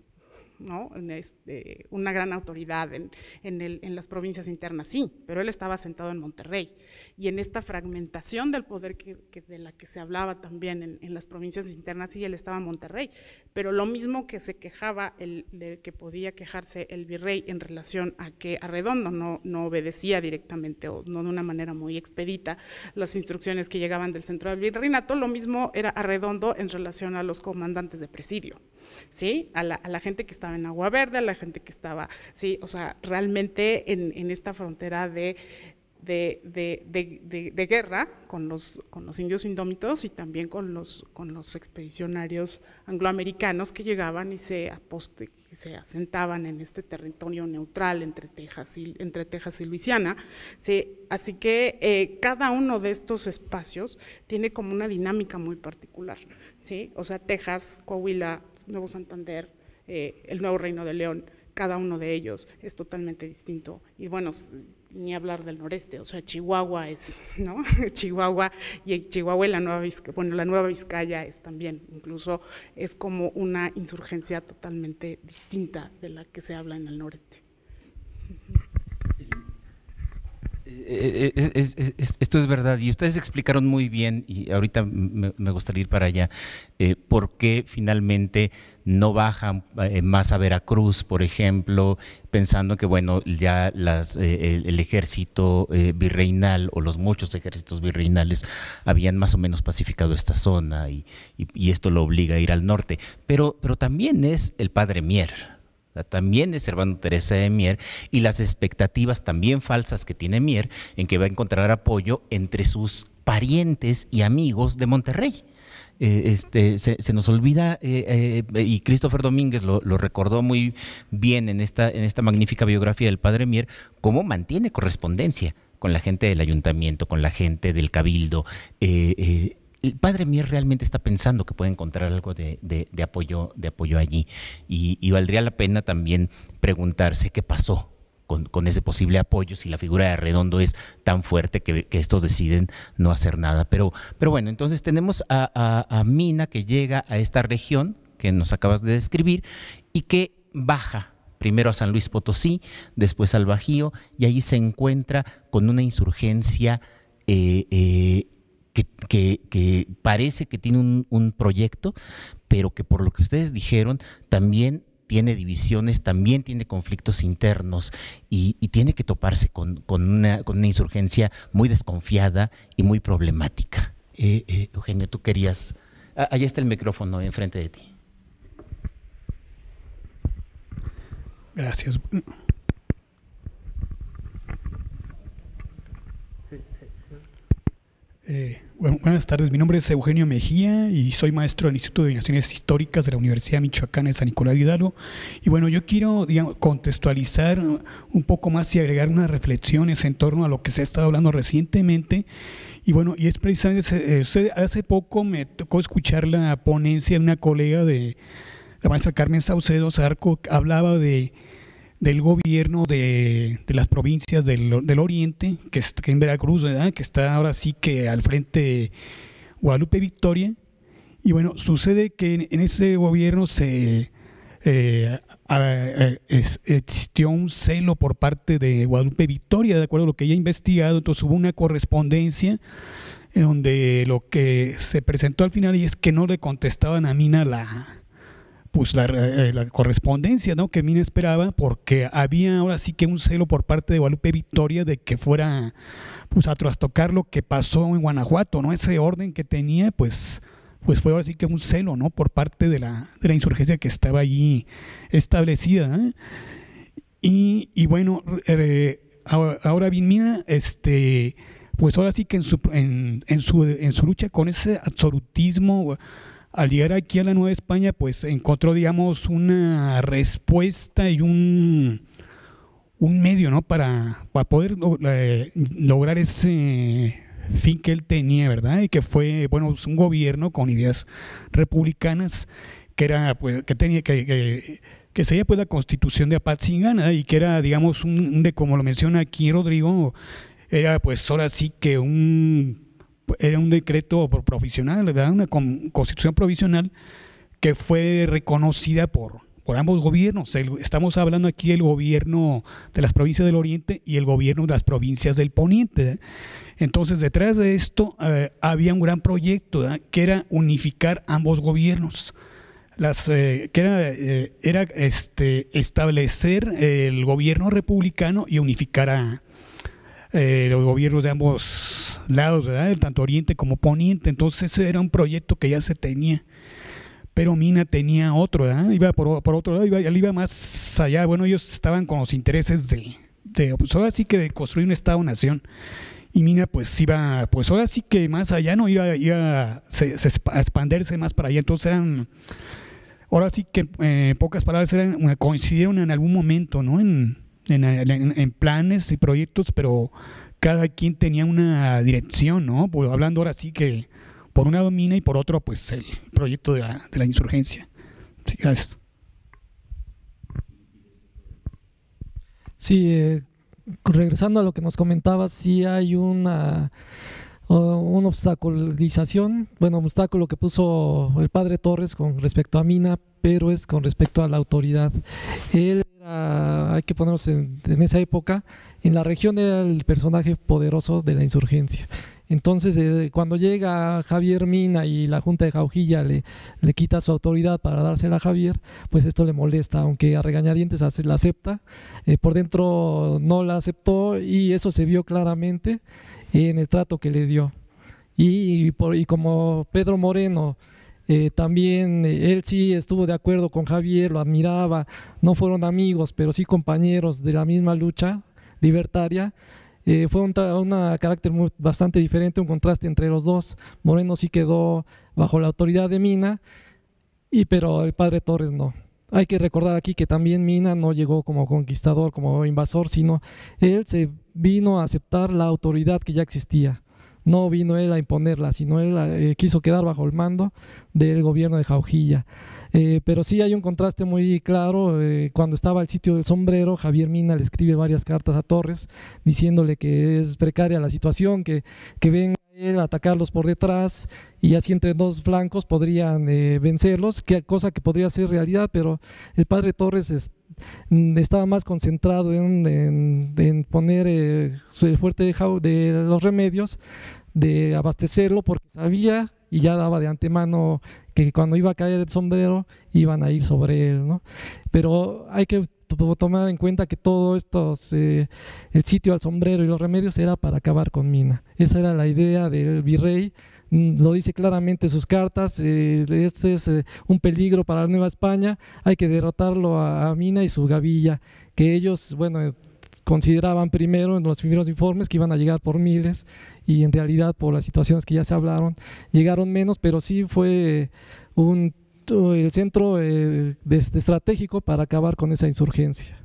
¿no? Este, una gran autoridad en, las provincias internas, sí, pero él estaba sentado en Monterrey. Y en esta fragmentación del poder de la que se hablaba también en, las provincias internas, sí, él estaba en Monterrey. Pero lo mismo que se quejaba, el, de que podía quejarse el virrey en relación a que Arredondo no, no obedecía directamente o no de una manera muy expedita las instrucciones que llegaban del centro del virreinato, lo mismo era Arredondo en relación a los comandantes de presidio. ¿sí? A la, gente que estaba en Agua Verde, a la gente que estaba, ¿sí? O sea, realmente en, esta frontera de, guerra con los, indios indómitos y también con los, con los expedicionarios angloamericanos que llegaban y se, se asentaban en este territorio neutral entre Texas y, entre Texas y Luisiana. Así que eh, cada uno de estos espacios tiene como una dinámica muy particular. ¿sí? O sea, Texas, Coahuila, Nuevo Santander, eh, el Nuevo Reino de León, cada uno de ellos es totalmente distinto. Y bueno, ni hablar del noreste, o sea, Chihuahua es, (laughs) ¿no? (laughs) Chihuahua y Chihuahua y la Nueva Vizcaya, bueno, la Nueva Vizcaya es también, incluso es como una insurgencia totalmente distinta de la que se habla en el noreste. Eh, eh, esto es verdad y ustedes explicaron muy bien y ahorita me, gustaría ir para allá eh, por qué finalmente no bajan eh, más a Veracruz, por ejemplo, pensando que bueno ya las, el, ejército virreinal o los muchos ejércitos virreinales habían más o menos pacificado esta zona y, y esto lo obliga a ir al norte, pero pero también es el padre Mier también es Servando Teresa de Mier y las expectativas también falsas que tiene Mier en que va a encontrar apoyo entre sus parientes y amigos de Monterrey. Eh, este, se, nos olvida, eh, eh, y Christopher Domínguez lo, recordó muy bien en esta, en esta magnífica biografía del padre Mier, cómo mantiene correspondencia con la gente del ayuntamiento, con la gente del cabildo el padre Mier realmente está pensando que puede encontrar algo de, apoyo, allí. Y, valdría la pena también preguntarse qué pasó. Con, ese posible apoyo, si la figura de Redondo es tan fuerte que, estos deciden no hacer nada. Pero, bueno, entonces tenemos a, Mina que llega a esta región que nos acabas de describir y que baja primero a San Luis Potosí, después al Bajío, y allí se encuentra con una insurgencia eh, eh, que, parece que tiene un, proyecto, pero que por lo que ustedes dijeron también tiene divisiones, también tiene conflictos internos y, tiene que toparse con, una, insurgencia muy desconfiada y muy problemática. Eh, eh, Eugenio, tú querías... Ah, ahí está el micrófono enfrente de ti. Gracias. Eh, Buenas tardes, mi nombre es Eugenio Mejía y soy maestro del Instituto de Naciones Históricas de la Universidad Michoacana de San Nicolás de Hidalgo. Y bueno, yo quiero contextualizar un poco más y agregar unas reflexiones en torno a lo que se ha estado hablando recientemente. Y bueno, y es precisamente, hace poco me tocó escuchar la ponencia de una colega de la maestra Carmen Saucedo Zarco, hablaba de del gobierno de, las provincias del, Oriente, que está en Veracruz, que está ahora sí que al frente Guadalupe Victoria. Y bueno, sucede que en, ese gobierno se eh, existió un celo por parte de Guadalupe Victoria, de acuerdo a lo que ella ha investigado, entonces hubo una correspondencia en donde lo que se presentó al final y es que no le contestaban a Mina la, pues eh, la, correspondencia ¿no? que Mina esperaba, porque había ahora sí que un celo por parte de Guadalupe Victoria de que fuera pues, a trastocar lo que pasó en Guanajuato, ¿no? Ese orden que tenía, pues, pues fue ahora sí que un celo, ¿no? Por parte de la, de la insurgencia que estaba allí establecida. ¿eh? Y, y, bueno, ahora, bien, Mina, este, pues ahora sí que en su, en, en su, en su lucha con ese absolutismo al llegar aquí a la Nueva España, pues encontró, digamos, una respuesta y un, un medio, ¿no? Para, para poder eh, lograr ese fin que él tenía, ¿verdad? Y que fue, bueno, pues, un gobierno con ideas republicanas que era, pues, que tenía que, que, se sería pues la constitución de Apatzingana ¿eh? y que era, digamos, un, un de como lo menciona aquí Rodrigo, era pues ahora sí que un era un decreto provisional, Una constitución provisional que fue reconocida por, por ambos gobiernos. estamos hablando aquí del gobierno de las provincias del Oriente y el gobierno de las provincias del Poniente. Entonces, detrás de esto eh, había un gran proyecto que era unificar ambos gobiernos. Eh, que era, eh, era este, establecer el gobierno republicano y unificar a, eh, los gobiernos de ambos lados, ¿verdad? tanto Oriente como Poniente. Entonces ese era un proyecto que ya se tenía. Pero Mina tenía otro, iba por, otro lado, iba, más allá. Bueno, ellos estaban con los intereses de, pues ahora sí que de construir un Estado-nación. Y Mina pues iba, pues ahora sí que más allá, no iba, iba a expandirse más para allá. Entonces eran ahora sí que eh, en pocas palabras eran, coincidieron en algún momento, ¿no? En, en, planes y proyectos, pero cada quien tenía una dirección, ¿no? Pues, hablando ahora sí que por una domina y por otro, pues el proyecto de la, de la insurgencia. Sí, gracias. Sí, eh, regresando a lo que nos comentaba, sí hay una, una obstaculización, bueno, obstáculo que puso el padre Torres con respecto a Mina, pero es con respecto a la autoridad. Él hay que ponernos en, esa época, en la región era el personaje poderoso de la insurgencia. Entonces, eh, cuando llega Javier Mina y la Junta de Jaujilla le, le quita su autoridad para dársela a Javier, pues esto le molesta, aunque a regañadientes la acepta. Eh, por dentro no la aceptó y eso se vio claramente en el trato que le dio. Y, y como Pedro Moreno eh, también eh, él sí estuvo de acuerdo con Javier, lo admiraba, no fueron amigos, pero sí compañeros de la misma lucha libertaria. Eh, fue un una carácter muy, bastante diferente, un contraste entre los dos. Moreno sí quedó bajo la autoridad de Mina, y, pero el padre Torres no. Hay que recordar aquí que también Mina no llegó como conquistador, como invasor, sino él se vino a aceptar la autoridad que ya existía no vino él a imponerla, sino él eh, quiso quedar bajo el mando del gobierno de Jaujilla. Eh, pero sí hay un contraste muy claro. Eh, cuando estaba el sitio del sombrero, Javier Mina le escribe varias cartas a Torres diciéndole que es precaria la situación, que, que venga él a atacarlos por detrás y así entre dos flancos podrían vencerlos, que, cosa que podría ser realidad, pero el padre Torres... Es, este, Mm, estaba más concentrado en, poner eh, el fuerte de, los remedios, de abastecerlo, porque sabía y ya daba de antemano que cuando iba a caer el sombrero iban a ir sobre él, ¿no? Pero hay que tomar en cuenta que todo esto, eh, el sitio al sombrero y los remedios era para acabar con Mina. Esa era la idea del virrey Mm, lo dice claramente sus cartas, eh, este es eh, un peligro para la Nueva España, hay que derrotarlo a, Mina y su gavilla, que ellos, bueno, eh, consideraban primero en los primeros informes que iban a llegar por miles y en realidad por las situaciones que ya se hablaron, llegaron menos, pero sí fue un, el centro estratégico para acabar con esa insurgencia.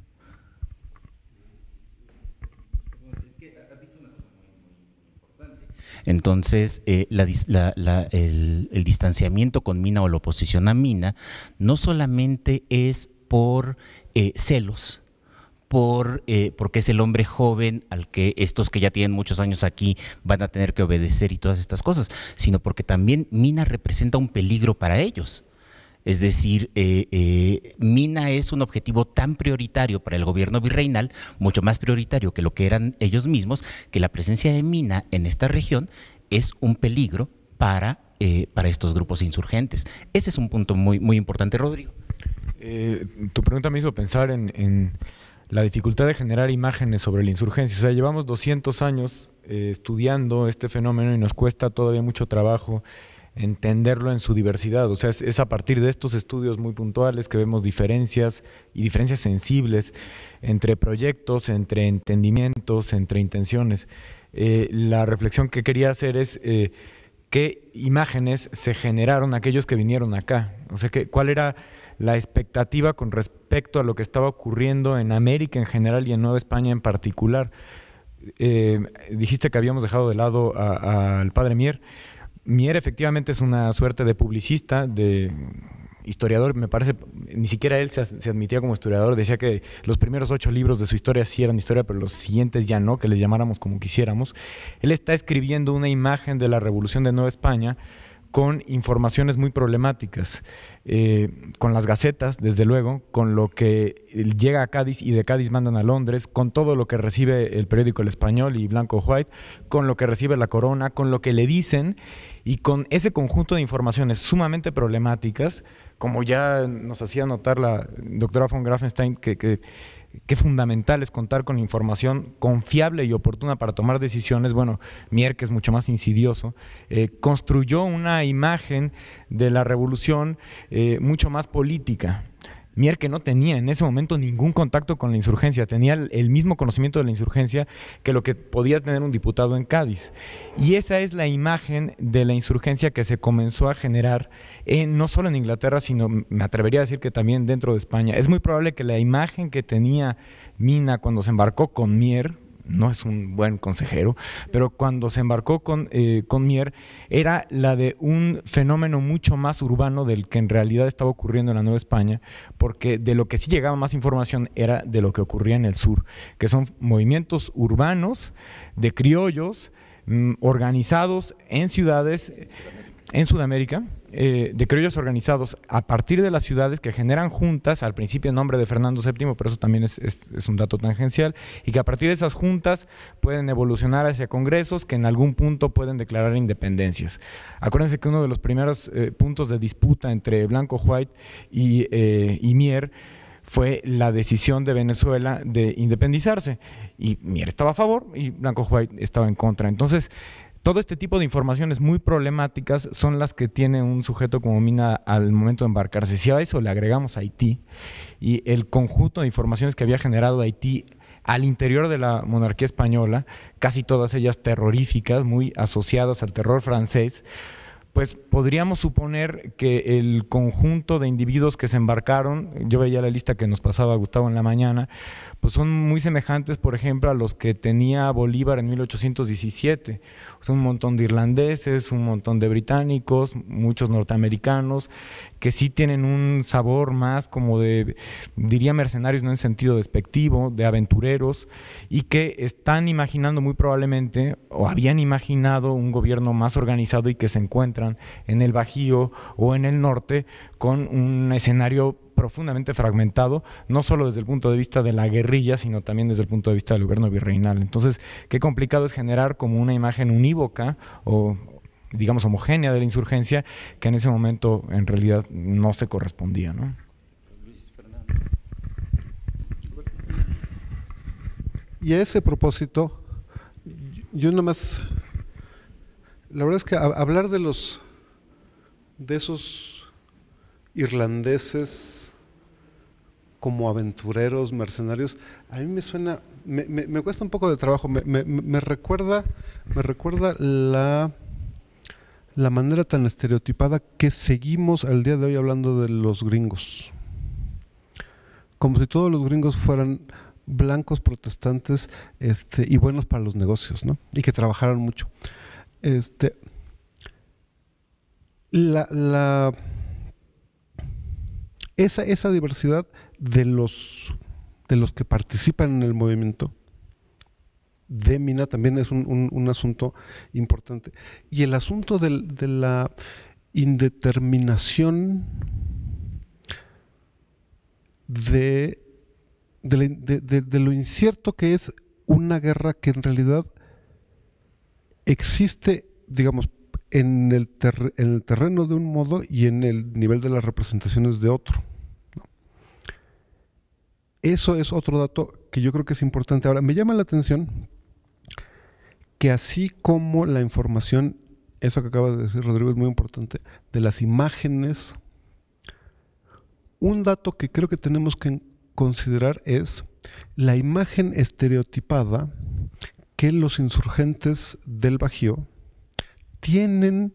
Entonces, eh, el, distanciamiento con Mina o la oposición a Mina no solamente es por eh, celos, por, eh, porque es el hombre joven al que estos que ya tienen muchos años aquí van a tener que obedecer y todas estas cosas, sino porque también Mina representa un peligro para ellos. Es decir, eh, eh, Mina es un objetivo tan prioritario para el gobierno virreinal, mucho más prioritario que lo que eran ellos mismos, que la presencia de Mina en esta región es un peligro para, eh, para estos grupos insurgentes. Ese es un punto muy, muy importante, Rodrigo. tu pregunta me hizo pensar en, en, la dificultad de generar imágenes sobre la insurgencia. O sea, llevamos 200 años estudiando este fenómeno y nos cuesta todavía mucho trabajo entenderlo en su diversidad. O sea, es, a partir de estos estudios muy puntuales que vemos diferencias y diferencias sensibles entre proyectos, entre entendimientos, entre intenciones. Eh, la reflexión que quería hacer es eh, qué imágenes se generaron aquellos que vinieron acá. O sea, cuál era la expectativa con respecto a lo que estaba ocurriendo en América en general y en Nueva España en particular. Eh, dijiste que habíamos dejado de lado al padre Mier. Mier efectivamente es una suerte de publicista, de historiador, me parece, ni siquiera él se, admitía como historiador, decía que los primeros ocho libros de su historia sí eran historia, pero los siguientes ya no, que les llamáramos como quisiéramos. Él está escribiendo una imagen de la Revolución de Nueva España con informaciones muy problemáticas, eh, con las gacetas, desde luego, con lo que llega a Cádiz y de Cádiz mandan a Londres, con todo lo que recibe el periódico El Español y Blanco White, con lo que recibe la corona, con lo que le dicen y con ese conjunto de informaciones sumamente problemáticas, como ya nos hacía notar la doctora von Grafenstein, que, fundamental es contar con información confiable y oportuna para tomar decisiones, bueno, Mier, que es mucho más insidioso, eh, construyó una imagen de la revolución eh, mucho más política, Mier que no tenía en ese momento ningún contacto con la insurgencia, tenía el, mismo conocimiento de la insurgencia que lo que podía tener un diputado en Cádiz. Y esa es la imagen de la insurgencia que se comenzó a generar no solo en Inglaterra, sino me atrevería a decir que también dentro de España. Es muy probable que la imagen que tenía Mina cuando se embarcó con Mier, no es un buen consejero, pero cuando se embarcó con, eh, con Mier era la de un fenómeno mucho más urbano del que en realidad estaba ocurriendo en la Nueva España, porque de lo que sí llegaba más información era de lo que ocurría en el sur, que son movimientos urbanos de criollos mm, organizados en ciudades en Sudamérica eh, de criollos organizados a partir de las ciudades que generan juntas, al principio en nombre de Fernando VII, pero eso también es, un dato tangencial, y que a partir de esas juntas pueden evolucionar hacia congresos que en algún punto pueden declarar independencias. Acuérdense que uno de los primeros eh, puntos de disputa entre Blanco White y, eh, y Mier fue la decisión de Venezuela de independizarse, y Mier estaba a favor y Blanco White estaba en contra. Entonces, todo este tipo de informaciones muy problemáticas son las que tiene un sujeto como Mina al momento de embarcarse. Si a eso le agregamos Haití y el conjunto de informaciones que había generado Haití al interior de la monarquía española, casi todas ellas terroríficas, muy asociadas al terror francés, pues podríamos suponer que el conjunto de individuos que se embarcaron, yo veía la lista que nos pasaba Gustavo en la mañana, pues son muy semejantes, por ejemplo, a los que tenía Bolívar en 1817. son un montón de irlandeses, un montón de británicos, muchos norteamericanos, que sí tienen un sabor más como de, diría mercenarios, no en sentido despectivo, de aventureros, y que están imaginando muy probablemente, o habían imaginado un gobierno más organizado y que se encuentran en el Bajío o en el norte con un escenario profundamente fragmentado, no solo desde el punto de vista de la guerrilla, sino también desde el punto de vista del gobierno virreinal. Entonces, qué complicado es generar como una imagen unívoca o digamos homogénea de la insurgencia que en ese momento en realidad no se correspondía, ¿no? Y a ese propósito, yo más… la verdad es que hablar de los, de esos irlandeses como aventureros, mercenarios, a mí me suena, me, cuesta un poco de trabajo, me, recuerda, me recuerda la, la manera tan estereotipada que seguimos al día de hoy hablando de los gringos. Como si todos los gringos fueran blancos protestantes este, y buenos para los negocios, ¿no? Y que trabajaran mucho. Este, la, esa, esa diversidad de los, de los que participan en el movimiento de mina también es un, asunto importante. Y el asunto de, la indeterminación de, lo incierto que es una guerra que en realidad existe, digamos, en el, en el terreno de un modo y en el nivel de las representaciones de otro. Eso es otro dato que yo creo que es importante. Ahora, me llama la atención que así como la información, eso que acaba de decir Rodrigo es muy importante, de las imágenes, un dato que creo que tenemos que considerar es la imagen estereotipada que los insurgentes del Bajío tienen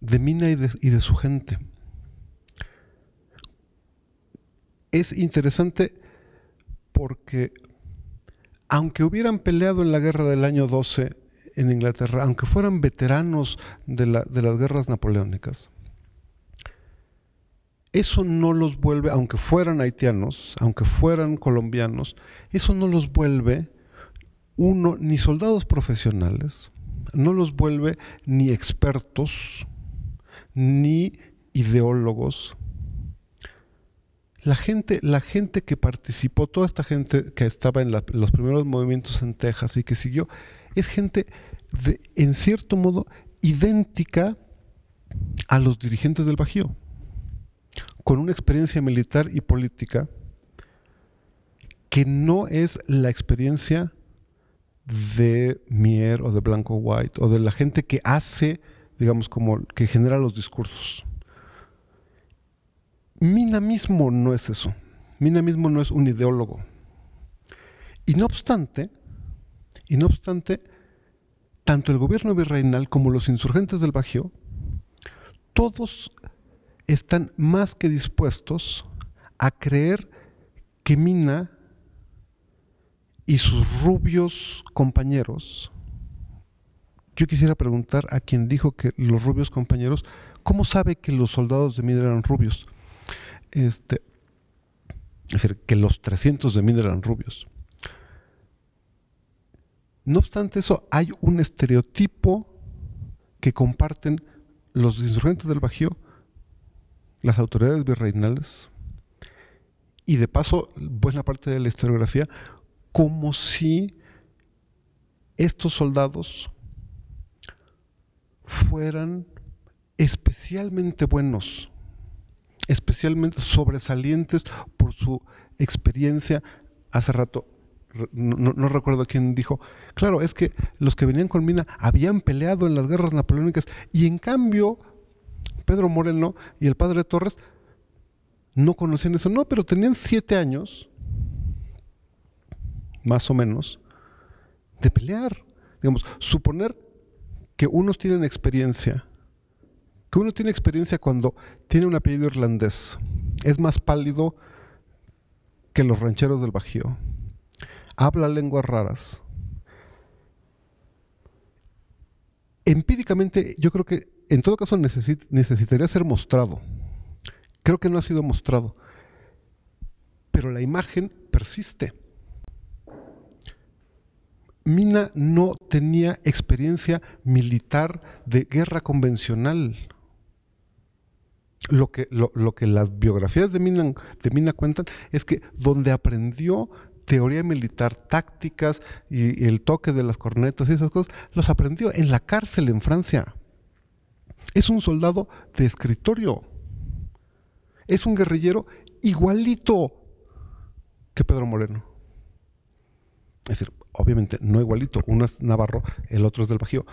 de Mina y de su gente. es interesante porque aunque hubieran peleado en la guerra del año 12 en Inglaterra, aunque fueran veteranos de, las guerras napoleónicas, eso no los vuelve, aunque fueran haitianos, aunque fueran colombianos, eso no los vuelve uno ni soldados profesionales, no los vuelve ni expertos, ni ideólogos, la gente, la gente que participó, toda esta gente que estaba en los primeros movimientos en Texas y que siguió, es gente en cierto modo idéntica a los dirigentes del Bajío, con una experiencia militar y política que no es la experiencia de Mier o de Blanco White o de la gente que hace, digamos, como que genera los discursos. Mina mismo no es eso. Mina mismo no es un ideólogo. Y no obstante, y no obstante, tanto el gobierno virreinal como los insurgentes del Bajío, todos están más que dispuestos a creer que Mina y sus rubios compañeros, yo quisiera preguntar a quien dijo que los rubios compañeros, ¿cómo sabe que los soldados de Mina eran rubios? Este, es decir, que los 300 de mil eran rubios. No obstante eso, hay un estereotipo que comparten los insurgentes del Bajío, las autoridades virreinales y de paso buena parte de la historiografía, como si estos soldados fueran especialmente buenos especialmente sobresalientes por su experiencia hace rato. No, recuerdo quién dijo, claro, es que los que venían con Mina habían peleado en las guerras napoleónicas y en cambio Pedro Moreno y el padre Torres no conocían eso, no, pero tenían siete años, más o menos, de pelear. Digamos, suponer que unos tienen experiencia que uno tiene experiencia cuando tiene un apellido irlandés. Es más pálido que los rancheros del Bajío. Habla lenguas raras. Empíricamente, yo creo que en todo caso necesitaría ser mostrado. Creo que no ha sido mostrado. Pero la imagen persiste. Mina no tenía experiencia militar de guerra convencional lo que, lo, que las biografías de Mina, cuentan es que donde aprendió teoría militar, tácticas y, y el toque de las cornetas y esas cosas, los aprendió en la cárcel en Francia. Es un soldado de escritorio. Es un guerrillero igualito que Pedro Moreno. Es decir, obviamente no igualito, uno es Navarro, el otro es del Bajío.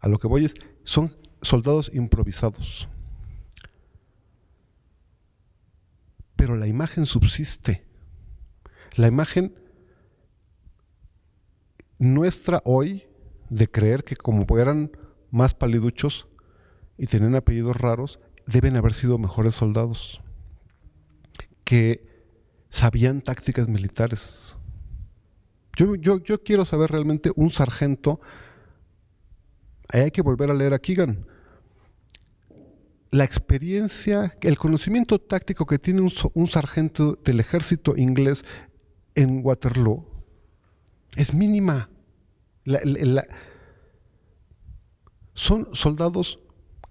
A lo que voy es, son soldados improvisados. pero la imagen subsiste. La imagen nuestra hoy de creer que como eran más paliduchos y tenían apellidos raros, deben haber sido mejores soldados, que sabían tácticas militares. Yo, yo, yo quiero saber realmente un sargento, hay que volver a leer a Keegan, la experiencia, el conocimiento táctico que tiene un, sargento del ejército inglés en Waterloo es mínima. son soldados,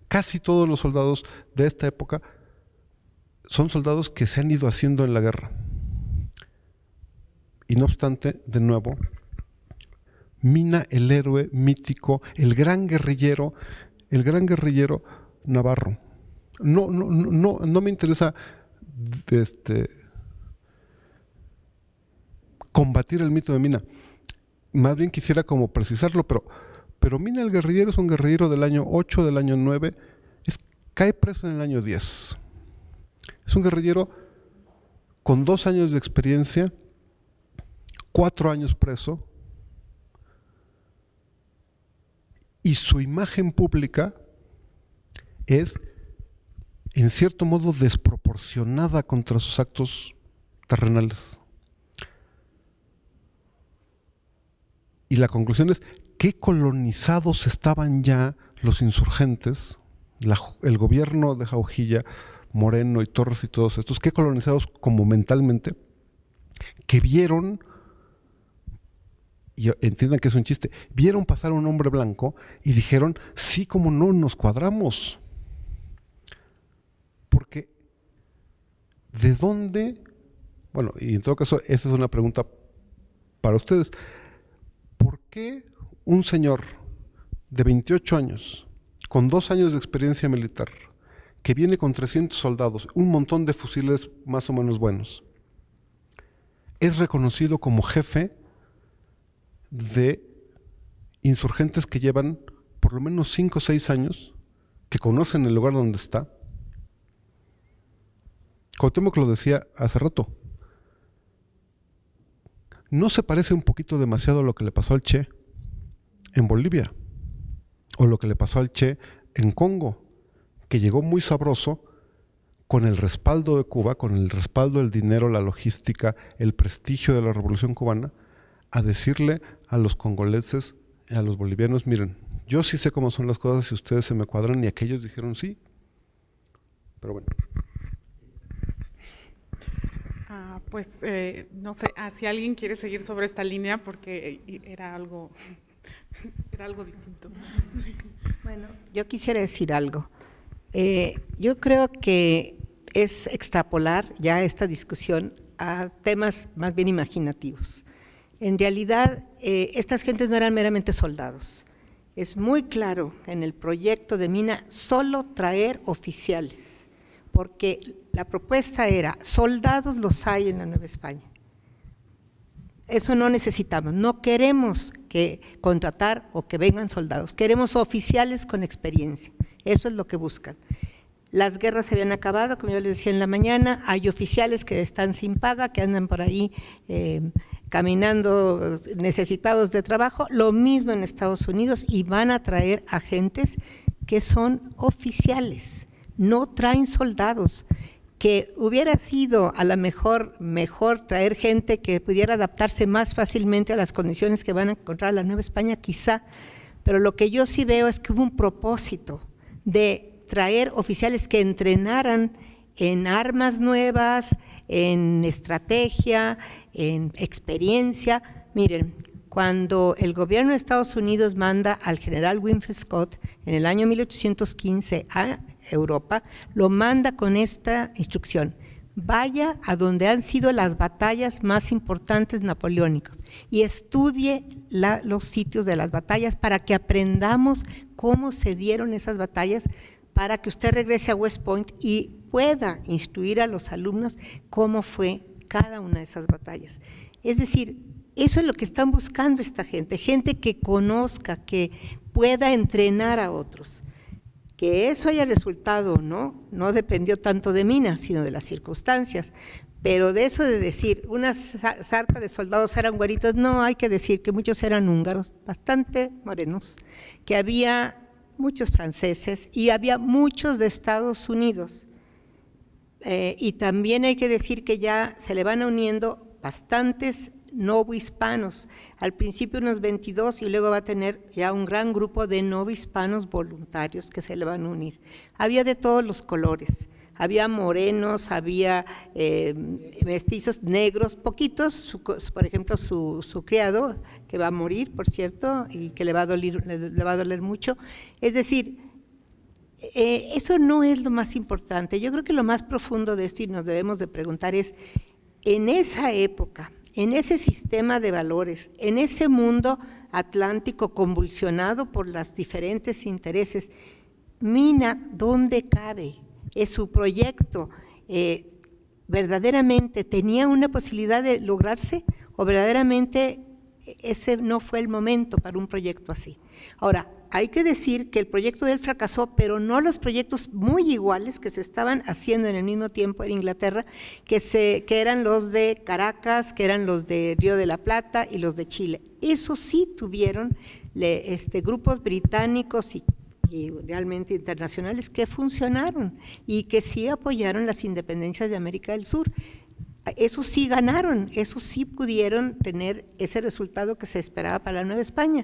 casi todos los soldados de esta época, son soldados que se han ido haciendo en la guerra. Y no obstante, de nuevo, mina el héroe mítico, el gran guerrillero, el gran guerrillero navarro no, no, no, me interesa este, combatir el mito de Mina. Más bien quisiera como precisarlo, pero, pero Mina el guerrillero es un guerrillero del año 8, del año 9, es, cae preso en el año 10. Es un guerrillero con dos años de experiencia, cuatro años preso, y su imagen pública es en cierto modo desproporcionada contra sus actos terrenales. Y la conclusión es, ¿qué colonizados estaban ya los insurgentes, el gobierno de Jaujilla, Moreno y Torres y todos estos, qué colonizados como mentalmente, que vieron, y entiendan que es un chiste, vieron pasar un hombre blanco y dijeron, sí, como no, nos cuadramos. ¿de dónde? Bueno, y en todo caso, esa es una pregunta para ustedes. ¿Por qué un señor de 28 años, con dos años de experiencia militar, que viene con 300 soldados, un montón de fusiles más o menos buenos, es reconocido como jefe de insurgentes que llevan por lo menos 5 o 6 años, que conocen el lugar donde está, que lo decía hace rato. ¿No se parece un poquito demasiado a lo que le pasó al Che en Bolivia? O lo que le pasó al Che en Congo, que llegó muy sabroso con el respaldo de Cuba, con el respaldo del dinero, la logística, el prestigio de la Revolución Cubana, a decirle a los congoleses, a los bolivianos, miren, yo sí sé cómo son las cosas y ustedes se me cuadran y aquellos dijeron sí. Pero bueno. Ah, pues eh, no sé, ah, si alguien quiere seguir sobre esta línea porque eh, era algo, (laughs) algo distinto. Bueno, yo quisiera decir algo. Eh, yo creo que es extrapolar ya esta discusión a temas más bien imaginativos. En realidad, estas gentes no eran meramente soldados. Es muy claro en el proyecto de Mina solo traer oficiales porque la propuesta era, soldados los hay en la Nueva España. Eso no necesitamos, no queremos que contratar o que vengan soldados, queremos oficiales con experiencia, eso es lo que buscan. Las guerras se habían acabado, como yo les decía en la mañana, hay oficiales que están sin paga, que andan por ahí eh, caminando necesitados de trabajo, lo mismo en Estados Unidos y van a traer agentes que son oficiales no traen soldados, que hubiera sido a lo mejor mejor traer gente que pudiera adaptarse más fácilmente a las condiciones que van a encontrar la Nueva España, quizá, pero lo que yo sí veo es que hubo un propósito de traer oficiales que entrenaran en armas nuevas, en estrategia, en experiencia. Miren, cuando el gobierno de Estados Unidos manda al general Winfield Scott en el año 1815 a Europa, lo manda con esta instrucción. Vaya a donde han sido las batallas más importantes napoleónicas y estudie los sitios de las batallas para que aprendamos cómo se dieron esas batallas, para que usted regrese a West Point y pueda instruir a los alumnos cómo fue cada una de esas batallas. Es decir, eso es lo que están buscando esta gente, gente que conozca, que pueda entrenar a otros que eso haya resultado no, no dependió tanto de minas, sino de las circunstancias. Pero de eso de decir, una sarta de soldados eran guaritos, no, hay que decir que muchos eran húngaros, bastante morenos, que había muchos franceses y había muchos de Estados Unidos. Eh, y también hay que decir que ya se le van uniendo bastantes hispanos Al principio unos 22 y luego va a tener ya un gran grupo de novohispanos voluntarios que se le van a unir. Había de todos los colores. Había morenos, había eh, mestizos negros, poquitos, por ejemplo, su, criado, que va a morir, por cierto, y que le va a doler, mucho. Es decir, eh, eso no es lo más importante. Yo creo que lo más profundo de esto, y nos debemos de preguntar, es, en esa época, en ese sistema de valores, en ese mundo atlántico convulsionado por los diferentes intereses, mina dónde cabe. Es su proyecto. Eh, verdaderamente tenía una posibilidad de lograrse o verdaderamente ese no fue el momento para un proyecto así. Ahora, hay que decir que el proyecto de él fracasó, pero no los proyectos muy iguales que se estaban haciendo en el mismo tiempo en Inglaterra, que, eran los de Caracas, que eran los de Río de la Plata y los de Chile. Eso sí tuvieron este, grupos británicos y, y realmente internacionales que funcionaron y que sí apoyaron las independencias de América del Sur eso sí ganaron, eso sí pudieron tener ese resultado que se esperaba para la Nueva España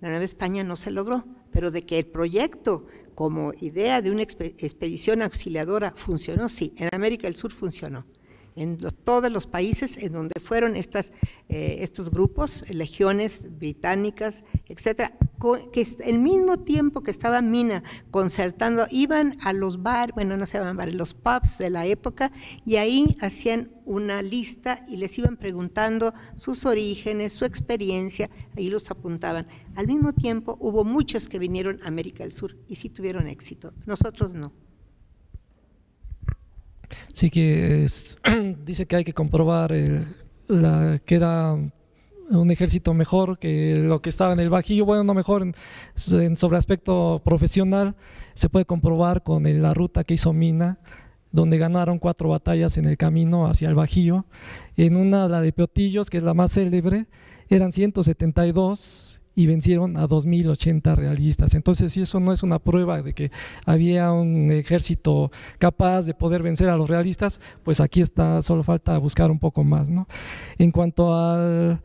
la Nueva España no se logró, pero de que el proyecto como idea de una expedición auxiliadora funcionó, sí, en América del Sur funcionó en todos los países en donde fueron estas, eh, estos grupos, legiones británicas, etcétera, que el mismo tiempo que estaba Mina concertando, iban a los bar, bueno, no se llaman bares, los pubs de la época, y ahí hacían una lista y les iban preguntando sus orígenes, su experiencia, ahí los apuntaban. Al mismo tiempo hubo muchos que vinieron a América del Sur y sí tuvieron éxito, nosotros no. Así que (clears throat) dice que hay que comprobar eh, que era un ejército mejor que lo que estaba en el Bajío, bueno, no mejor en, sobre aspecto profesional, se puede comprobar con la ruta que hizo Mina, donde ganaron cuatro batallas en el camino hacia el Bajío. En una, la de Peotillos, que es la más célebre, eran 172 y vencieron a 2.080 realistas. Entonces, si eso no es una prueba de que había un ejército capaz de poder vencer a los realistas, pues aquí está, solo falta buscar un poco más. ¿no? En cuanto a…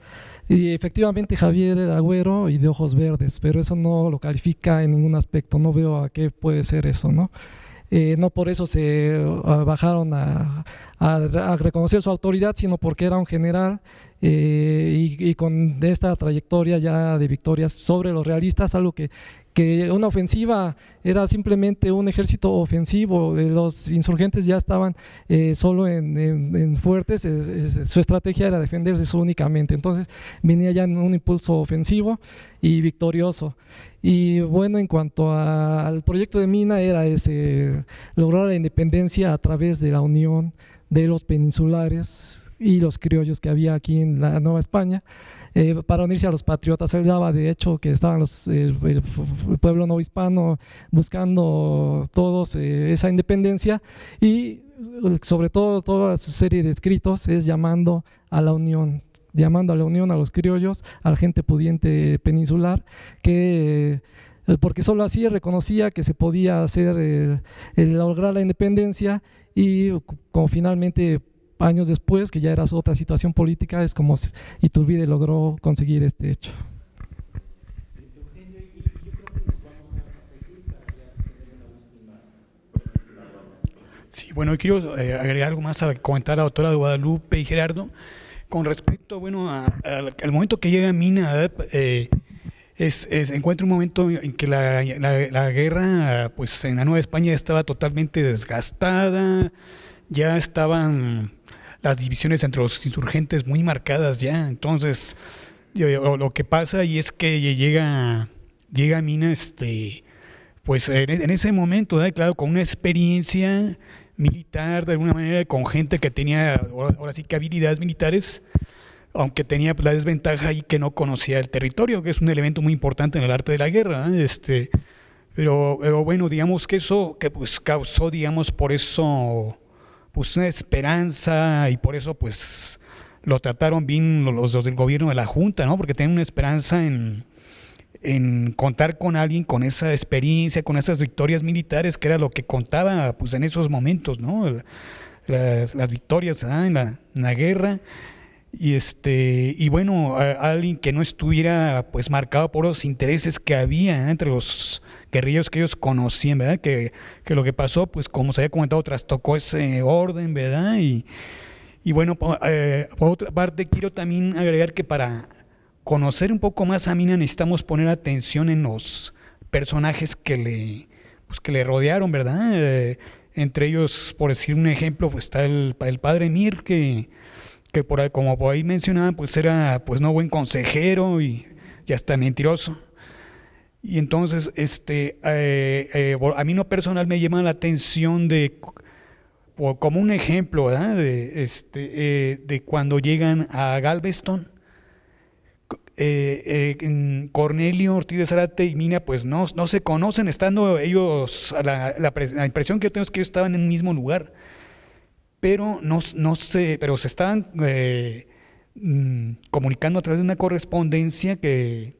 efectivamente Javier era güero y de ojos verdes, pero eso no lo califica en ningún aspecto, no veo a qué puede ser eso, ¿no? Eh, no por eso se ah, bajaron a, reconocer su autoridad, sino porque era un general eh, y, con esta trayectoria ya de victorias sobre los realistas, algo que, que una ofensiva era simplemente un ejército ofensivo, eh, los insurgentes ya estaban eh, solo en, fuertes, su estrategia era defenderse únicamente, entonces venía ya un impulso ofensivo y victorioso. Y bueno, en cuanto al proyecto de Mina era ese, lograr la independencia a través de la unión de los peninsulares y los criollos que había aquí en la Nueva España, eh, para unirse a los patriotas. Él daba de hecho que estaban los, el, pueblo no hispano buscando todos eh, esa independencia y eh, sobre todo toda su serie de escritos es llamando a la unión llamando a la unión a los criollos, a la gente pudiente peninsular, que porque solo así reconocía que se podía hacer lograr la independencia y como finalmente años después, que ya era otra situación política, es como Iturbide logró conseguir este hecho. Sí, bueno, quiero eh, agregar algo más a comentar a la doctora de Guadalupe y Gerardo. Con respecto, bueno, al momento que llega Mina, eh, un momento en que la, guerra pues, en la Nueva España estaba totalmente desgastada, ya estaban las divisiones entre los insurgentes muy marcadas ya. Entonces, lo que pasa y es que llega, llega Mina, este, pues en ese momento, claro, con una experiencia militar, de alguna manera, con gente que tenía, ahora sí que habilidades militares, aunque tenía pues, la desventaja y que no conocía el territorio, que es un elemento muy importante en el arte de la guerra. Este, pero, pero, bueno, digamos que eso que pues causó, digamos, por eso pues una esperanza y por eso pues lo trataron bien los, los del gobierno de la Junta, ¿no? Porque tenían una esperanza en, contar con alguien con esa experiencia, con esas victorias militares, que era lo que contaba pues, en esos momentos, ¿no? Las, victorias ¿ah? en, la, en, la, guerra y, este, y bueno, alguien que no estuviera pues marcado por los intereses que había entre los guerrilleros que ellos conocían, ¿verdad? Que, lo que pasó, pues como se había comentado, trastocó ese orden, ¿verdad? Y, y bueno, eh, por, otra parte, quiero también agregar que para conocer un poco más a Mina necesitamos poner atención en los personajes que le, pues, que le rodearon, ¿verdad? Eh, entre ellos, por decir un ejemplo, pues, está el, el padre Mir, que que por ahí, como por ahí mencionaban, pues era pues no buen consejero y, ya está mentiroso. Y entonces, este, eh, eh, a mí no personal me llama la atención de, como un ejemplo, De, este, eh, de cuando llegan a Galveston, en Cornelio Ortiz de Zarate y Mina, pues no, se conocen, estando ellos, la, la, impresión que yo tengo es que ellos estaban en el mismo lugar pero no, sé, pero se estaban eh, mm, comunicando a través de una correspondencia que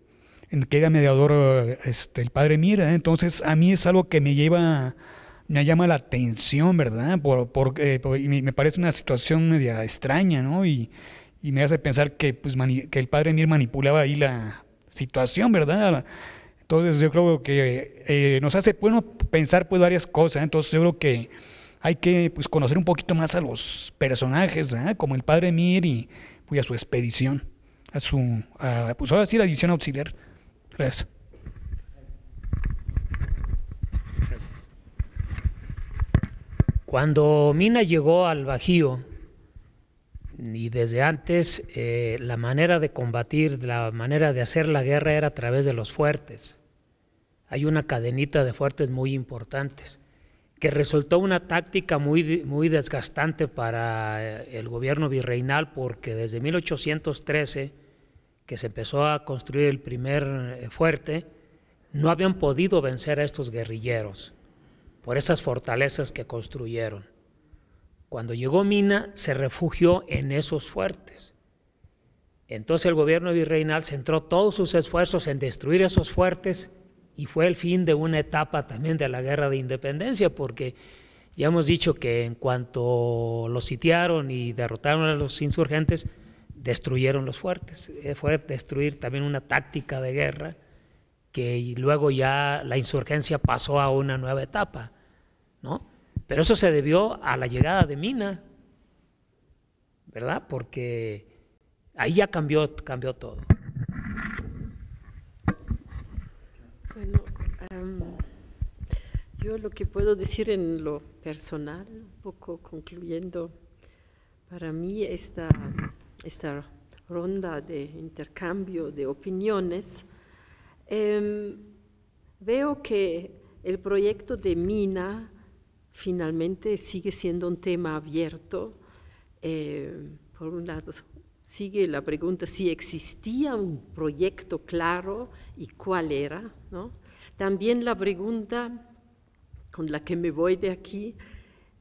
que era mediador este, el padre Mira. Entonces, a mí es algo que me lleva, me llama la atención, ¿verdad? Eh, y me parece una situación media extraña, ¿no? Y, me hace pensar que, pues, que el padre Mir manipulaba ahí la situación, ¿verdad? Entonces, yo creo que eh, nos hace bueno pensar pues, varias cosas. Entonces, yo creo que hay que pues, conocer un poquito más a los personajes, ¿ah? como el padre Mir y pues, a su expedición, a su, pues ahora sí, la edición auxiliar. Gracias. Cuando Mina llegó al Bajío, y desde antes eh, la manera de combatir, la manera de hacer la guerra era a través de los fuertes. Hay una cadenita de fuertes muy importantes que resultó una táctica muy, muy desgastante para eh, el gobierno virreinal porque desde 1813, que se empezó a construir el primer eh, fuerte, no habían podido vencer a estos guerrilleros por esas fortalezas que construyeron. Cuando llegó Mina, se refugió en esos fuertes. Entonces el gobierno virreinal centró todos sus esfuerzos en destruir esos fuertes y fue el fin de una etapa también de la guerra de independencia, porque ya hemos dicho que en cuanto los sitiaron y derrotaron a los insurgentes, destruyeron los fuertes. Eh, fue destruir también una táctica de guerra que luego ya la insurgencia pasó a una nueva etapa, ¿no? Pero eso se debió a la llegada de Mina, ¿verdad? Porque ahí ya cambió, cambió todo. Yo lo que puedo decir en lo personal, un poco concluyendo, para mí esta, esta ronda de intercambio de opiniones, em, veo que el proyecto de Mina finalmente sigue siendo un tema abierto. Em, por un lado, sigue la pregunta si existía un proyecto claro y cuál era. También la pregunta con la que me voy de aquí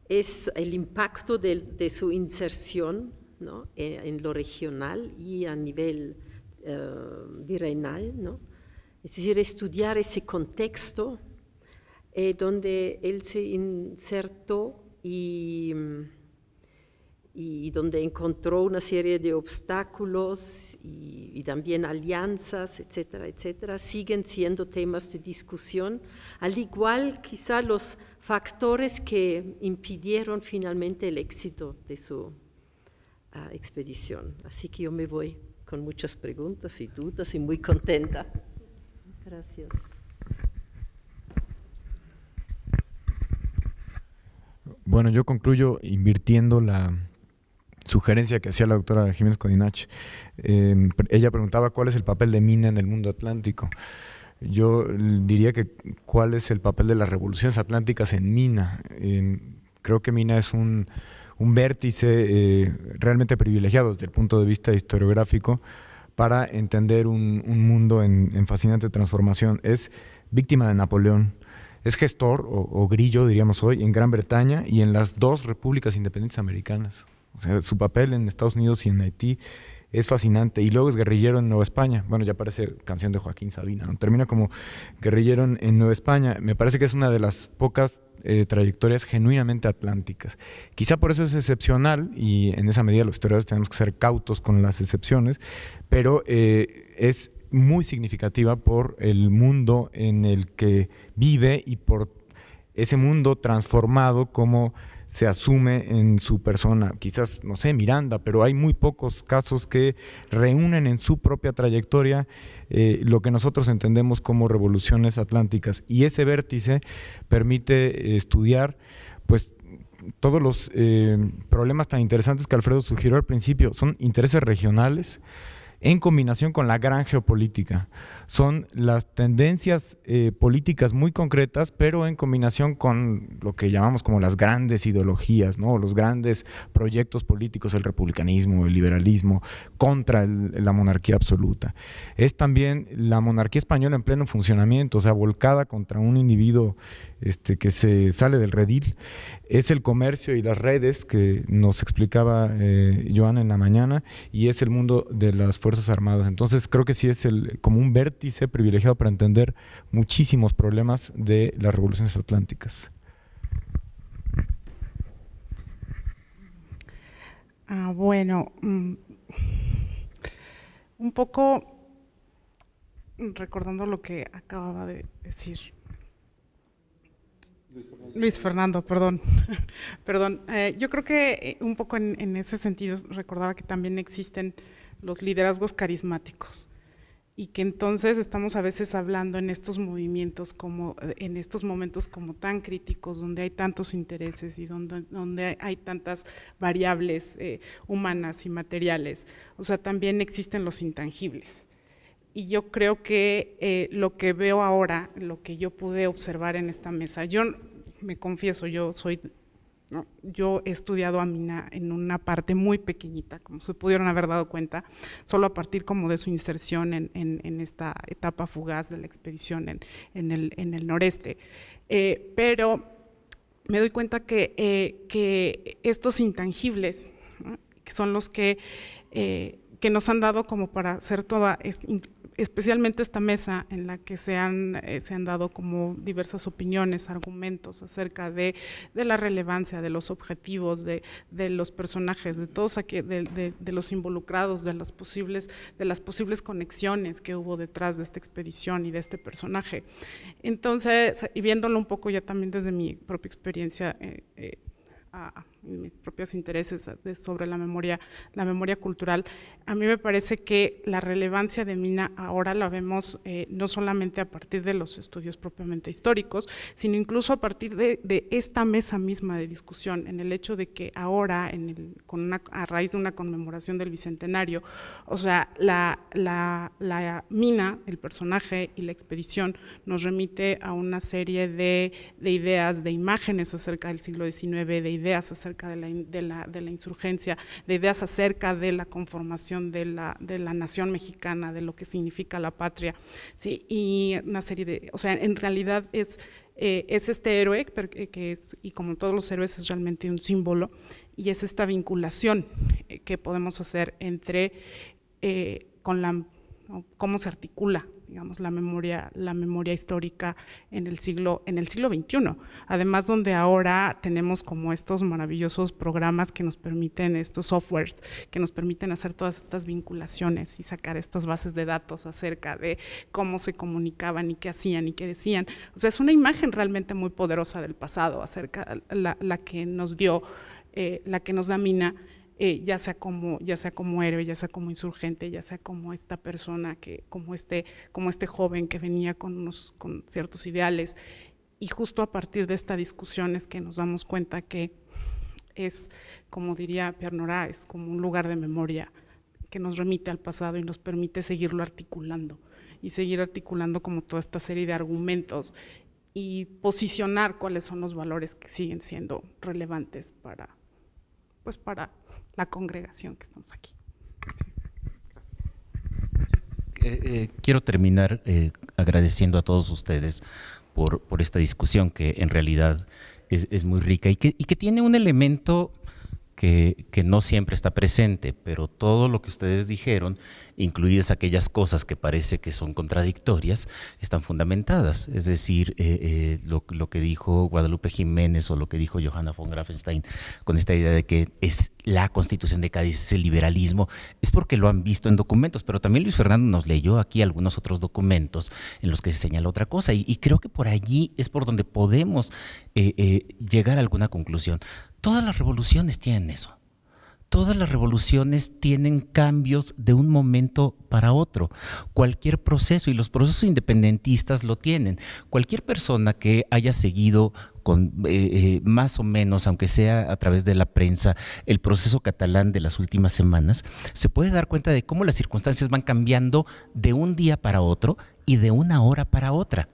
es el impacto de, su inserción ¿no? E, en, lo regional y a nivel eh, virreinal. Es decir, estudiar ese contexto eh, donde él se insertó y mm, y donde encontró una serie de obstáculos y, también alianzas, etcétera, etcétera, siguen siendo temas de discusión, al igual quizá los factores que impidieron finalmente el éxito de su ah, expedición. Así que yo me voy con muchas preguntas y dudas y muy contenta. Gracias. Bueno, yo concluyo invirtiendo la, sugerencia que hacía la doctora Jiménez Codinach, eh, ella preguntaba cuál es el papel de Mina en el mundo atlántico. Yo diría que cuál es el papel de las revoluciones atlánticas en Mina. creo que Mina es un, vértice eh, realmente privilegiado desde el punto de vista historiográfico para entender un, mundo en, fascinante transformación. Es víctima de Napoleón, es gestor o grillo, diríamos hoy, en Gran Bretaña y en las dos repúblicas independientes americanas su papel en Estados Unidos y en Haití es fascinante. Y luego es guerrillero en Nueva España. Bueno, ya parece canción de Joaquín Sabina. Termina como guerrillero en Nueva España. Me parece que es una de las pocas eh, trayectorias genuinamente atlánticas. Quizá por eso es excepcional y en esa medida los historiadores tenemos que ser cautos con las excepciones, pero eh, es muy significativa por el mundo en el que vive y por ese mundo transformado como se asume en su persona. Quizás, no sé, Miranda, pero hay muy pocos casos que reúnen en su propia trayectoria eh, lo que nosotros entendemos como revoluciones atlánticas. Y ese vértice permite eh, estudiar, pues, todos los eh, problemas tan interesantes que Alfredo sugirió al principio son intereses regionales, en combinación con la gran geopolítica. Son las tendencias eh, políticas muy concretas, pero en combinación con lo que llamamos como las grandes ideologías, ¿no? los grandes proyectos políticos, el republicanismo, el liberalismo, contra la monarquía absoluta. Es también la monarquía española en pleno funcionamiento, o sea, volcada contra un individuo este, que se sale del redil, es el comercio y las redes que nos explicaba eh, Joan en la mañana y es el mundo de las Fuerzas Armadas. Entonces creo que sí es el, como un vértice privilegiado para entender muchísimos problemas de las revoluciones atlánticas. Ah, bueno, mm, un poco mm, recordando lo que acababa de decir Luis Fernando. perdón. (laughs) perdón. Eh, yo creo que eh, un poco en, ese sentido recordaba que también existen los liderazgos carismáticos y que entonces estamos a veces hablando en estos movimientos como eh, en estos momentos como tan críticos donde hay tantos intereses y donde, donde hay tantas variables humanas y materiales o sea también existen los intangibles y yo creo que eh, lo que veo ahora, lo que yo pude observar en esta mesa, yo me confieso, yo soy, yo he estudiado a Mina en una parte muy pequeñita, como se pudieron haber dado cuenta, solo a partir como de su inserción en, esta etapa fugaz de la expedición en, en el, noreste. Eh, pero me doy cuenta que, eh, que estos intangibles, que son los que que nos han dado como para hacer toda, especialmente esta mesa en la que se han, eh, se han dado como diversas opiniones, argumentos acerca de, la relevancia, de los objetivos, de, los personajes, de todos aquí, de, los involucrados, de las posibles, de las posibles conexiones que hubo detrás de esta expedición y de este personaje. Entonces, y viéndolo un poco ya también desde mi propia experiencia, eh, eh, a, mis propios intereses sobre la memoria, la memoria cultural, a mí me parece que la relevancia de Mina ahora la vemos eh, no solamente a partir de los estudios propiamente históricos, sino incluso a partir de, esta mesa misma de discusión, en el hecho de que ahora, en con a raíz de una conmemoración del Bicentenario, o sea, la, la, la Mina, el personaje y la expedición nos remite a una serie de, de ideas, de imágenes acerca del siglo XIX, de ideas acerca acerca de la, insurgencia, de ideas acerca de la conformación de la, nación mexicana, de lo que significa la patria, y una serie de, o sea, en realidad es... Eh, es este héroe, eh, que es, y como todos los héroes es realmente un símbolo, y es esta vinculación eh, que podemos hacer entre con la, cómo se articula digamos, la memoria, la memoria histórica en el, siglo, en el siglo XXI. Además, donde ahora tenemos como estos maravillosos programas que nos permiten, estos softwares, que nos permiten hacer todas estas vinculaciones y sacar estas bases de datos acerca de cómo se comunicaban y qué hacían y qué decían. O sea, es una imagen realmente muy poderosa del pasado, acerca la, la que nos dio, eh, la que nos da Mina eh, ya sea como ya sea como héroe, ya sea como insurgente, ya sea como esta persona que como este como este joven que venía con unos con ciertos ideales y justo a partir de esta discusión es que nos damos cuenta que es como diría Nora, es como un lugar de memoria que nos remite al pasado y nos permite seguirlo articulando y seguir articulando como toda esta serie de argumentos y posicionar cuáles son los valores que siguen siendo relevantes para pues para la congregación que estamos aquí. Eh, eh, quiero terminar eh, agradeciendo a todos ustedes por, por, esta discusión que en realidad es, muy rica y que, y que tiene un elemento que, no siempre está presente, pero todo lo que ustedes dijeron, incluidas aquellas cosas que parece que son contradictorias, están fundamentadas. Es decir, eh, eh, lo, que dijo Guadalupe Jiménez o lo que dijo Johanna von Grafenstein con esta idea de que es la constitución de Cádiz, es el liberalismo, es porque lo han visto en documentos, pero también Luis Fernando nos leyó aquí algunos otros documentos en los que se señala otra cosa y, creo que por allí es por donde podemos eh, llegar a alguna conclusión. Todas las revoluciones tienen eso. Todas las revoluciones tienen cambios de un momento para otro. Cualquier proceso, y los procesos independentistas lo tienen. Cualquier persona que haya seguido con eh, eh, más o menos, aunque sea a través de la prensa, el proceso catalán de las últimas semanas, se puede dar cuenta de cómo las circunstancias van cambiando de un día para otro y de una hora para otra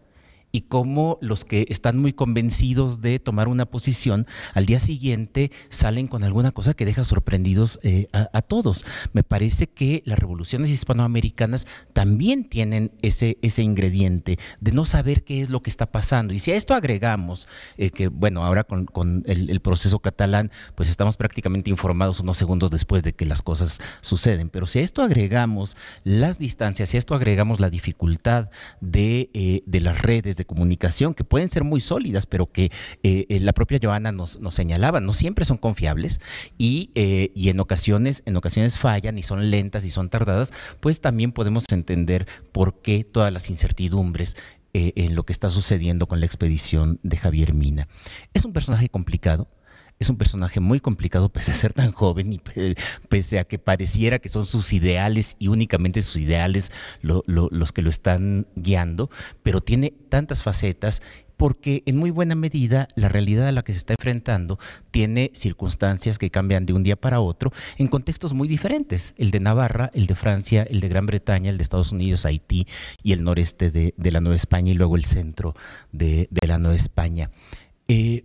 y cómo los que están muy convencidos de tomar una posición, al día siguiente salen con alguna cosa que deja sorprendidos eh, a, todos. Me parece que las revoluciones hispanoamericanas también tienen ese, ese ingrediente de no saber qué es lo que está pasando. Y si a esto agregamos, eh, que bueno, ahora con, el, proceso catalán, pues estamos prácticamente informados unos segundos después de que las cosas suceden, pero si a esto agregamos las distancias, si a esto agregamos la dificultad de, eh, de las redes, de comunicación que pueden ser muy sólidas, pero que eh, eh, la propia Joana nos, señalaba, no siempre son confiables eh, y, en, ocasiones, en ocasiones fallan y son lentas y son tardadas, pues también podemos entender por qué todas las incertidumbres en lo que está sucediendo con la expedición de Javier Mina. Es un personaje complicado, es un personaje muy complicado pese a ser tan joven y pese a que pareciera que son sus ideales y únicamente sus ideales los que lo están guiando, pero tiene tantas facetas porque en muy buena medida la realidad a la que se está enfrentando tiene circunstancias que cambian de un día para otro en contextos muy diferentes, el de Navarra, el de Francia, el de Gran Bretaña, el de Estados Unidos, Haití y el noreste de, la Nueva España y luego el centro de, la Nueva España. Eh,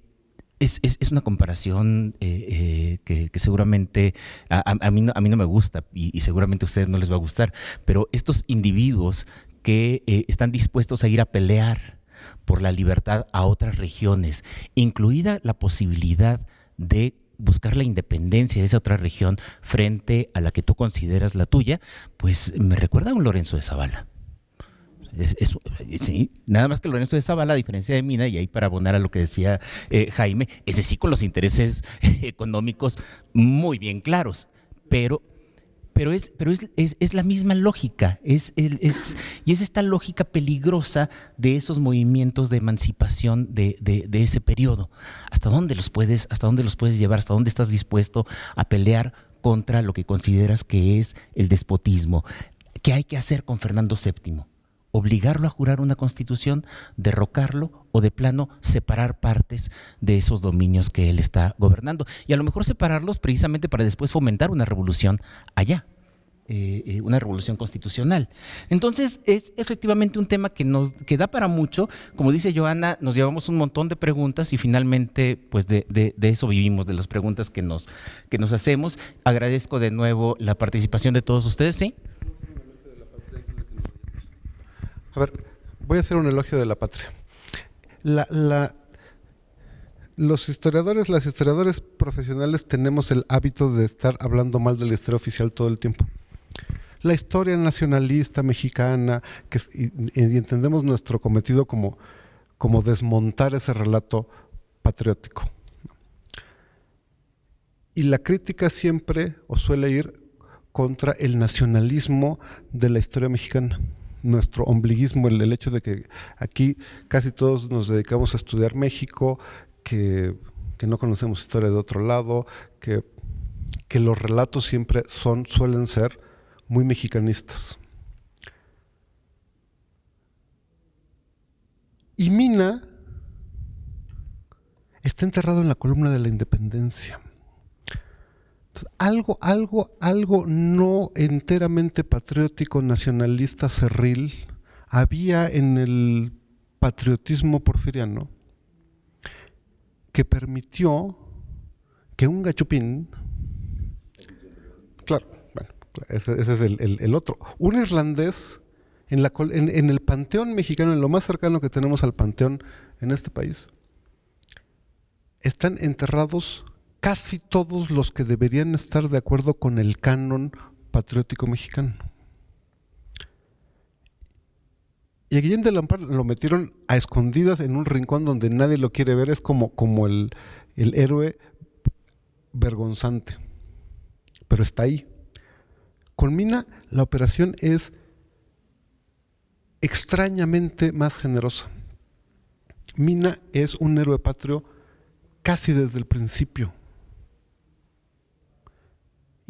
es, es, es, una comparación eh, eh, que, seguramente a, mí no, a, mí no, me gusta y, seguramente a ustedes no les va a gustar, pero estos individuos que eh, están dispuestos a ir a pelear por la libertad a otras regiones, incluida la posibilidad de buscar la independencia de esa otra región frente a la que tú consideras la tuya, pues me recuerda a un Lorenzo de Zavala. Es, sí, nada más que Lorenzo de Zavala, a diferencia de Mina, y ahí para abonar a lo que decía eh, Jaime, ese sí con los intereses (laughs) económicos muy bien claros, pero pero es, pero es, la misma lógica, es, y es esta lógica peligrosa de esos movimientos de emancipación de, ese periodo. ¿Hasta dónde los puedes, hasta dónde los puedes llevar? ¿Hasta dónde estás dispuesto a pelear contra lo que consideras que es el despotismo? ¿Qué hay que hacer con Fernando VII? obligarlo a jurar una constitución, derrocarlo o de plano separar partes de esos dominios que él está gobernando. Y a lo mejor separarlos precisamente para después fomentar una revolución allá, eh, eh, una revolución constitucional. Entonces es efectivamente un tema que nos que da para mucho. Como dice Joana, nos llevamos un montón de preguntas y finalmente pues de, de, de eso vivimos, de las preguntas que nos, que nos hacemos. Agradezco de nuevo la participación de todos ustedes. ¿sí? A ver, voy a hacer un elogio de la patria. La, los historiadores, las historiadores profesionales tenemos el hábito de estar hablando mal de la historia oficial todo el tiempo. La historia nacionalista mexicana, que, y, entendemos nuestro cometido como, como desmontar ese relato patriótico. Y la crítica siempre o suele ir contra el nacionalismo de la historia mexicana nuestro ombliguismo, el, el, hecho de que aquí casi todos nos dedicamos a estudiar México, que, que no conocemos historia de otro lado, que, que, los relatos siempre son, suelen ser muy mexicanistas. Y Mina está enterrado en la columna de la independencia. Algo, algo, algo no enteramente patriótico, nacionalista, cerril, había en el patriotismo porfiriano que permitió que un gachupín, claro, ese, es el, otro, un irlandés en, en el panteón mexicano, en lo más cercano que tenemos al panteón en este país, están enterrados casi todos los que deberían estar de acuerdo con el canon patriótico mexicano. Y a Guillén de Lampar lo metieron a escondidas en un rincón donde nadie lo quiere ver, es como, el héroe vergonzante. Pero está ahí. Con Mina la operación es extrañamente más generosa. Mina es un héroe patrio casi desde el principio.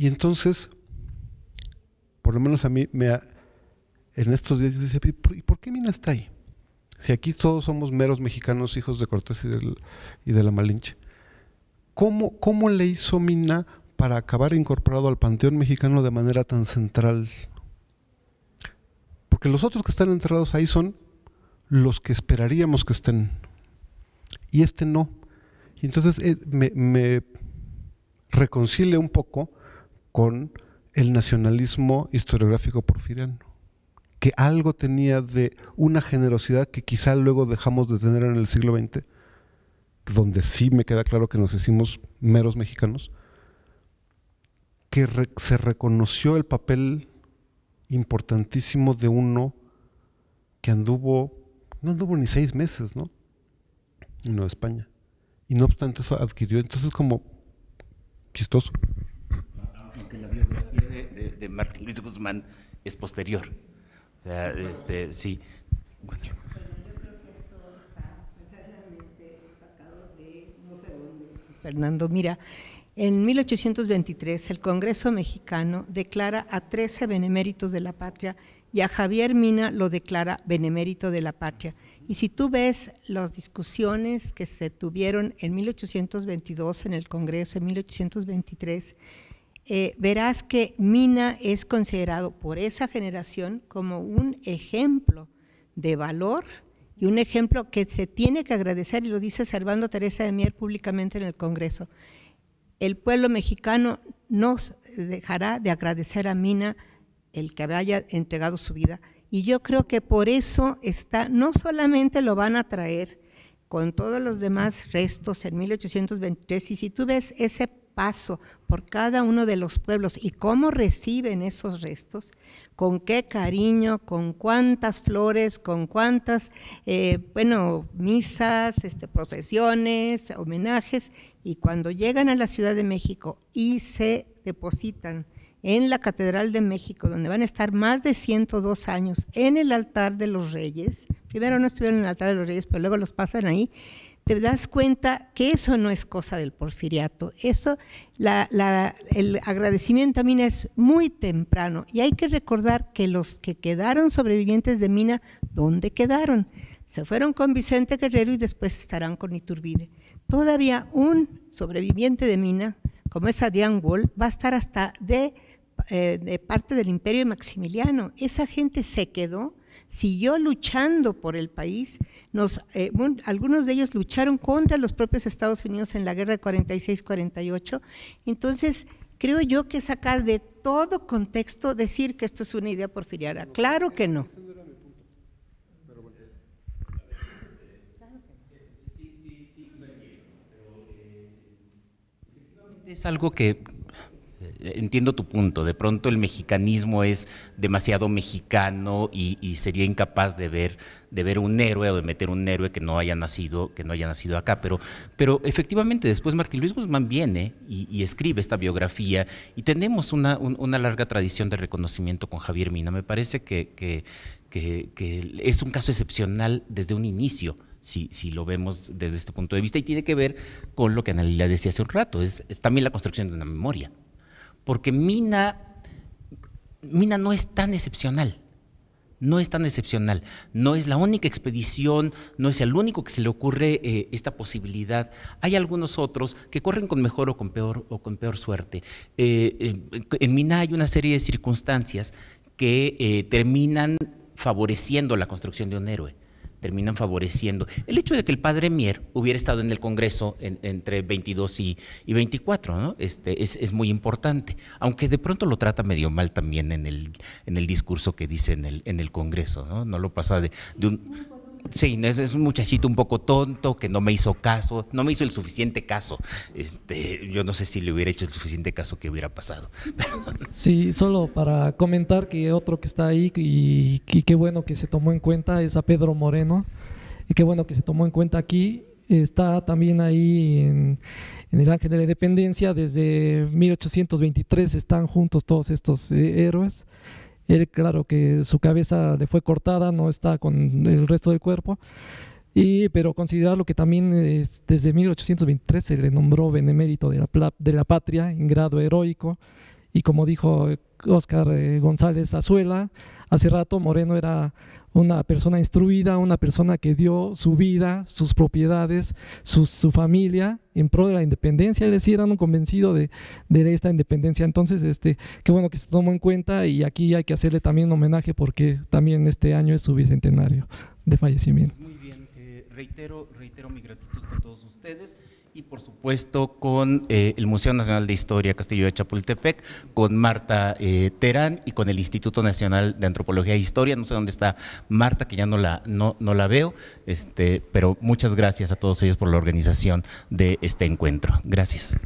Y entonces, por lo menos a mí, me en estos días dice, ¿y por qué Mina está ahí? Si aquí todos somos meros mexicanos, hijos de Cortés y, de la Malinche. ¿Cómo, ¿Cómo le hizo Mina para acabar incorporado al panteón mexicano de manera tan central? Porque los otros que están enterrados ahí son los que esperaríamos que estén. Y este no. Y entonces eh, me, me reconcilia un poco con el nacionalismo historiográfico porfiriano, que algo tenía de una generosidad que quizá luego dejamos de tener en el siglo XX, donde sí me queda claro que nos hicimos meros mexicanos, que se reconoció el papel importantísimo de uno que anduvo, no anduvo ni seis meses, ¿no? En Nueva España. Y no obstante eso adquirió, entonces como chistoso que la biografía de, de, Martín Luis Guzmán es posterior. O sea, este, sí. yo creo que esto está de no sé dónde. Fernando, mira, en 1823 el Congreso mexicano declara a 13 beneméritos de la patria y a Javier Mina lo declara benemérito de la patria. Y si tú ves las discusiones que se tuvieron en 1822 en el Congreso, en 1823, eh, verás que Mina es considerado por esa generación como un ejemplo de valor y un ejemplo que se tiene que agradecer, y lo dice Servando Teresa de Mier públicamente en el Congreso. El pueblo mexicano no dejará de agradecer a Mina el que haya entregado su vida. Y yo creo que por eso está, no solamente lo van a traer con todos los demás restos en 1823, y si tú ves ese paso por cada uno de los pueblos y cómo reciben esos restos, con qué cariño, con cuántas flores, con cuántas, eh, bueno, misas, este, procesiones, homenajes, y cuando llegan a la Ciudad de México y se depositan en la Catedral de México, donde van a estar más de 102 años en el altar de los reyes, primero no estuvieron en el altar de los reyes, pero luego los pasan ahí, te das cuenta que eso no es cosa del porfiriato. Eso, el agradecimiento a Mina es muy temprano y hay que recordar que los que quedaron sobrevivientes de Mina, ¿dónde quedaron? Se fueron con Vicente Guerrero y después estarán con Iturbide. Todavía un sobreviviente de Mina, como es Adrián Wall, va a estar hasta de, eh, de parte del imperio Maximiliano. Esa gente se quedó, siguió luchando por el país nos, eh, algunos de ellos lucharon contra los propios Estados Unidos en la guerra de 46-48. Entonces, creo yo que sacar de todo contexto decir que esto es una idea porfiriana, claro que no. Es algo que entiendo tu punto, de pronto el mexicanismo es demasiado mexicano y, sería incapaz de ver, de ver un héroe o de meter un héroe que no haya nacido, que no haya nacido acá. Pero, pero efectivamente, después Martín Luis Guzmán viene y, escribe esta biografía y tenemos una, larga tradición de reconocimiento con Javier Mina. Me parece que, es un caso excepcional desde un inicio. Si, lo vemos desde este punto de vista, y tiene que ver con lo que Analila decía hace un rato, es también la construcción de una memoria porque Mina, Mina no es tan excepcional. No es tan excepcional, no es la única expedición, no es el único que se le ocurre eh, esta posibilidad. Hay algunos otros que corren con mejor o con peor, o con peor suerte. Eh, eh, en Mina hay una serie de circunstancias que terminan favoreciendo la construcción de un héroe terminan favoreciendo. El hecho de que el padre Mier hubiera estado en el Congreso entre 22 y, 24 ¿no? este, es, muy importante, aunque de pronto lo trata medio mal también en el, en el discurso que dice en el, en el Congreso, ¿no? no lo pasa de un... Sí, es, un muchachito un poco tonto que no me hizo caso, no me hizo el suficiente caso. Este, yo no sé si le hubiera hecho el suficiente caso que hubiera pasado. (laughs) Sí, solo para comentar que otro que está ahí y, qué bueno que se tomó en cuenta es a Pedro Moreno. Y qué bueno que se tomó en cuenta aquí. Está también ahí en, el Ángel de la Independencia. Desde 1823 están juntos todos estos eh, héroes. Él, claro que su cabeza le fue cortada, no está con el resto del cuerpo. Y, pero considerarlo que también desde 1823 se le nombró benemérito de la, de la patria en grado heroico. Y como dijo Óscar eh, González Azuela, hace rato Moreno era una persona instruida, una persona que dio su vida, sus propiedades, su, familia en pro de la independencia. Él les eran un convencido de, esta independencia. Entonces, este, qué bueno que se tomó en cuenta y aquí hay que hacerle también un homenaje porque también este año es su bicentenario de fallecimiento. Muy bien, eh, reitero, reitero mi gratitud a todos ustedes. Y por supuesto con eh, el Museo Nacional de Historia Castillo de Chapultepec, con Marta eh, Terán y con el Instituto Nacional de Antropología e Historia. No sé dónde está Marta, que ya no la, no, no la veo, este, pero muchas gracias a todos ellos por la organización de este encuentro. Gracias.